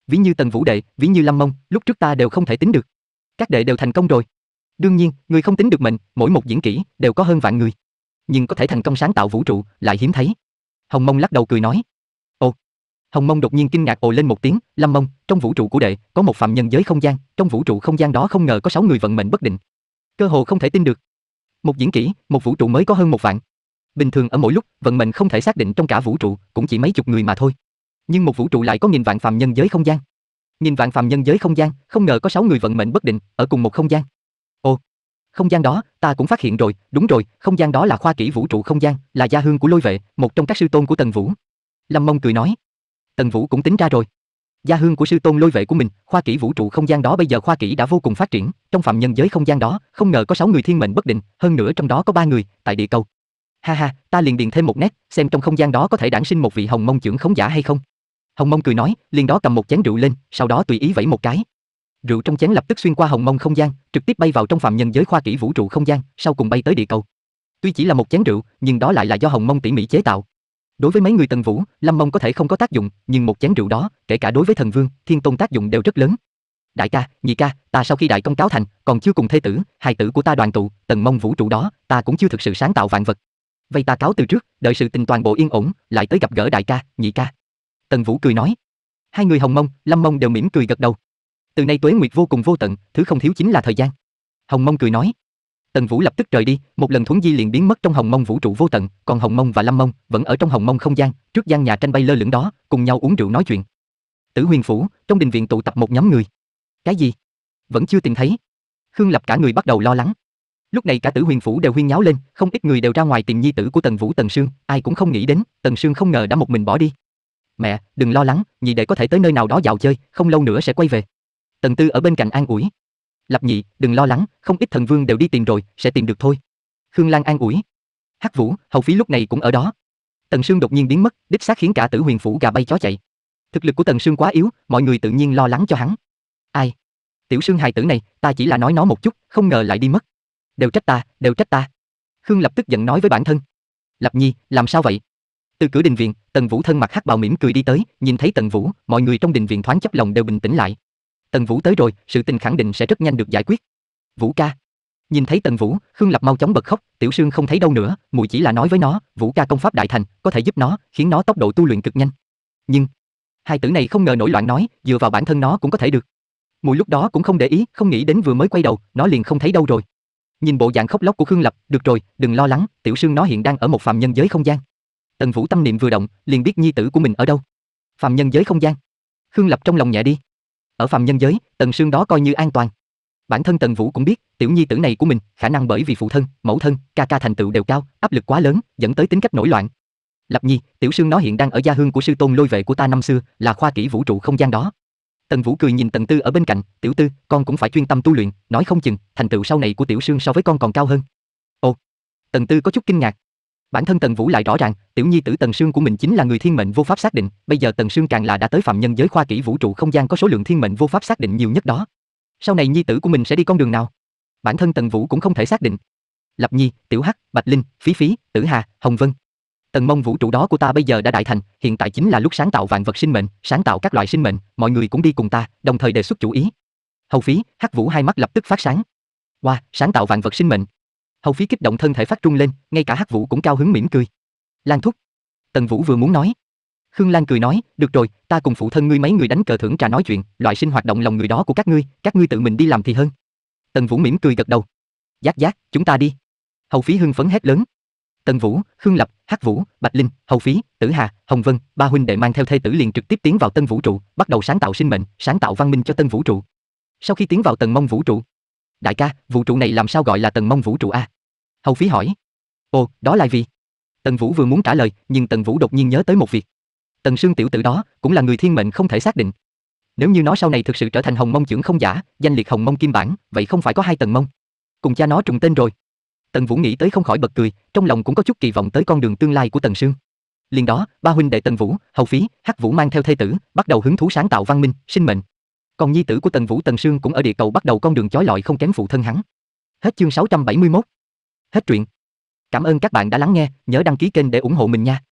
A: Ví như Tần Vũ đệ, ví như Lâm Mông, lúc trước ta đều không thể tính được các đệ đều thành công rồi. Đương nhiên, người không tính được mình, mỗi một diễn kỹ đều có hơn vạn người. Nhưng có thể thành công sáng tạo vũ trụ lại hiếm thấy. Hồng Mông lắc đầu cười nói. Ồ. Hồng Mông đột nhiên kinh ngạc ồ lên một tiếng, Lâm Mông, trong vũ trụ của đệ có một phạm nhân giới không gian, trong vũ trụ không gian đó không ngờ có sáu người vận mệnh bất định. Cơ hồ không thể tin được. Một diễn kỹ, một vũ trụ mới có hơn một vạn. Bình thường ở mỗi lúc, vận mệnh không thể xác định trong cả vũ trụ, cũng chỉ mấy chục người mà thôi. Nhưng một vũ trụ lại có nghìn vạn phạm nhân giới không gian. Nhìn vạn phàm nhân giới không gian, không ngờ có sáu người vận mệnh bất định ở cùng một không gian. Ồ, không gian đó, ta cũng phát hiện rồi, đúng rồi, không gian đó là khoa kỹ vũ trụ không gian, là gia hương của Lôi Vệ, một trong các sư tôn của Tần Vũ. Lâm Mông cười nói, Tần Vũ cũng tính ra rồi. Gia hương của sư tôn Lôi Vệ của mình, khoa kỹ vũ trụ không gian đó bây giờ khoa kỹ đã vô cùng phát triển, trong phạm nhân giới không gian đó, không ngờ có sáu người thiên mệnh bất định, hơn nữa trong đó có ba người tại địa cầu. Ha ha, ta liền điền thêm một nét, xem trong không gian đó có thể đản sinh một vị hồng mông trưởng khống giả hay không. Hồng Mông cười nói, liền đó cầm một chén rượu lên, sau đó tùy ý vẩy một cái. Rượu trong chén lập tức xuyên qua Hồng Mông không gian, trực tiếp bay vào trong phạm nhân giới khoa kỹ vũ trụ không gian, sau cùng bay tới địa cầu. Tuy chỉ là một chén rượu, nhưng đó lại là do Hồng Mông tỉ mỉ chế tạo. Đối với mấy người Tần Vũ, Lâm Mông có thể không có tác dụng, nhưng một chén rượu đó, kể cả đối với Thần Vương, Thiên Tôn tác dụng đều rất lớn. Đại ca, nhị ca, ta sau khi đại công cáo thành, còn chưa cùng thê tử, hài tử của ta đoàn tụ, Tần Mông vũ trụ đó, ta cũng chưa thực sự sáng tạo vạn vật. Vậy ta cáo từ trước, đợi sự tình toàn bộ yên ổn, lại tới gặp gỡ đại ca, nhị ca. Tần Vũ cười nói. Hai người Hồng Mông, Lâm Mông đều mỉm cười gật đầu. Từ nay tuế nguyệt vô cùng vô tận, thứ không thiếu chính là thời gian. Hồng Mông cười nói. Tần Vũ lập tức rời đi, một lần thuấn di liền biến mất trong Hồng Mông vũ trụ vô tận, còn Hồng Mông và Lâm Mông vẫn ở trong Hồng Mông không gian, trước gian nhà tranh bay lơ lửng đó, cùng nhau uống rượu nói chuyện. Tử Huyền phủ, trong đình viện tụ tập một nhóm người. Cái gì? Vẫn chưa tìm thấy. Khương Lập cả người bắt đầu lo lắng. Lúc này cả Tử Huyền phủ đều huyên nháo lên, không ít người đều ra ngoài tìm nhi tử của Tần Vũ Tần Sương, ai cũng không nghĩ đến, Tần Sương không ngờ đã một mình bỏ đi, Mẹ, đừng lo lắng, nhị đệ có thể tới nơi nào đó dạo chơi, không lâu nữa sẽ quay về. Tần Tư ở bên cạnh an ủi. Lập nhị, đừng lo lắng, không ít thần vương đều đi tìm rồi, sẽ tìm được thôi. Khương Lan an ủi. Hắc Vũ, hầu phí lúc này cũng ở đó. Tần Sương đột nhiên biến mất, đích xác khiến cả Tử Huyền phủ gà bay chó chạy. Thực lực của Tần Sương quá yếu, mọi người tự nhiên lo lắng cho hắn. Ai? Tiểu Sương hài tử này, ta chỉ là nói nó một chút, không ngờ lại đi mất. Đều trách ta, đều trách ta. Khương lập tức giận nói với bản thân. Lập Nhi, làm sao vậy? Từ cửa đình viện, Tần Vũ thân mặt hắc bào mỉm cười đi tới, nhìn thấy Tần Vũ, mọi người trong đình viện thoáng chấp lòng đều bình tĩnh lại. Tần Vũ tới rồi, sự tình khẳng định sẽ rất nhanh được giải quyết. Vũ ca. Nhìn thấy Tần Vũ, Khương Lập mau chóng bật khóc, Tiểu Sương không thấy đâu nữa, mùi chỉ là nói với nó, Vũ ca công pháp đại thành, có thể giúp nó, khiến nó tốc độ tu luyện cực nhanh. Nhưng hai tử này không ngờ nổi loạn nói, dựa vào bản thân nó cũng có thể được. Mùi lúc đó cũng không để ý, không nghĩ đến vừa mới quay đầu, nó liền không thấy đâu rồi. Nhìn bộ dạng khóc lóc của Khương Lập, được rồi, đừng lo lắng, Tiểu Sương nó hiện đang ở một phạm nhân giới không gian. Tần Vũ tâm niệm vừa động, liền biết nhi tử của mình ở đâu. Phàm nhân giới không gian. Khương Lập trong lòng nhẹ đi. Ở phàm nhân giới, Tần Sương đó coi như an toàn. Bản thân Tần Vũ cũng biết, tiểu nhi tử này của mình, khả năng bởi vì phụ thân, mẫu thân, ca ca thành tựu đều cao, áp lực quá lớn, dẫn tới tính cách nổi loạn. Lập Nhi, tiểu Sương nó hiện đang ở gia hương của sư tôn lôi vệ của ta năm xưa, là khoa kỹ vũ trụ không gian đó. Tần Vũ cười nhìn Tần Tư ở bên cạnh, "Tiểu Tư, con cũng phải chuyên tâm tu luyện, nói không chừng thành tựu sau này của tiểu Sương so với con còn cao hơn." Ồ. Tần Tư có chút kinh ngạc, bản thân Tần Vũ lại rõ ràng, tiểu nhi tử Tần Sương của mình chính là người thiên mệnh vô pháp xác định, bây giờ Tần Sương càng là đã tới phạm nhân giới khoa kỹ vũ trụ không gian có số lượng thiên mệnh vô pháp xác định nhiều nhất đó. Sau này nhi tử của mình sẽ đi con đường nào? Bản thân Tần Vũ cũng không thể xác định. Lập Nhi, Tiểu Hắc, Bạch Linh, Phí Phí, Tử Hà, Hồng Vân. Tần mông vũ trụ đó của ta bây giờ đã đại thành, hiện tại chính là lúc sáng tạo vạn vật sinh mệnh, sáng tạo các loại sinh mệnh, mọi người cũng đi cùng ta, đồng thời đề xuất chủ ý. Hầu Phí, Hắc Vũ hai mắt lập tức phát sáng. Wow, sáng tạo vạn vật sinh mệnh, Hầu phí kích động thân thể phát trung lên, ngay cả Hắc Vũ cũng cao hứng mỉm cười. Lan thúc. Tần Vũ vừa muốn nói. Khương Lan cười nói, "Được rồi, ta cùng phụ thân ngươi mấy người đánh cờ thưởng trà nói chuyện, loại sinh hoạt động lòng người đó của các ngươi, các ngươi tự mình đi làm thì hơn." Tần Vũ mỉm cười gật đầu. "Giác giác, chúng ta đi." Hầu phí hưng phấn hét lớn. Tần Vũ, Khương Lập, Hắc Vũ, Bạch Linh, Hầu Phí, Tử Hà, Hồng Vân, ba huynh đệ mang theo thê tử liền trực tiếp tiến vào Tân Vũ trụ, bắt đầu sáng tạo sinh mệnh, sáng tạo văn minh cho Tân Vũ trụ. Sau khi tiến vào tầng mông vũ trụ, Đại ca, vũ trụ này làm sao gọi là tầng mông vũ trụ a? Hầu phí hỏi. Ồ, đó là vì? Tần Vũ vừa muốn trả lời, nhưng Tần Vũ đột nhiên nhớ tới một việc. Tần Sương tiểu tử đó cũng là người thiên mệnh không thể xác định. Nếu như nó sau này thực sự trở thành Hồng Mông trưởng không giả, danh liệt Hồng Mông kim bản, vậy không phải có hai tầng mông. Cùng cha nó trùng tên rồi. Tần Vũ nghĩ tới không khỏi bật cười, trong lòng cũng có chút kỳ vọng tới con đường tương lai của Tần Sương. Liền đó, ba huynh đệ Tần Vũ, Hầu Phí, Hắc Vũ mang theo thê tử, bắt đầu hứng thú sáng tạo văn minh, sinh mệnh. Còn nhi tử của Tần Vũ Tần Sương cũng ở địa cầu bắt đầu con đường chói lọi không kém phụ thân hắn. Hết chương 671. Hết truyện. Cảm ơn các bạn đã lắng nghe, nhớ đăng ký kênh để ủng hộ mình nha.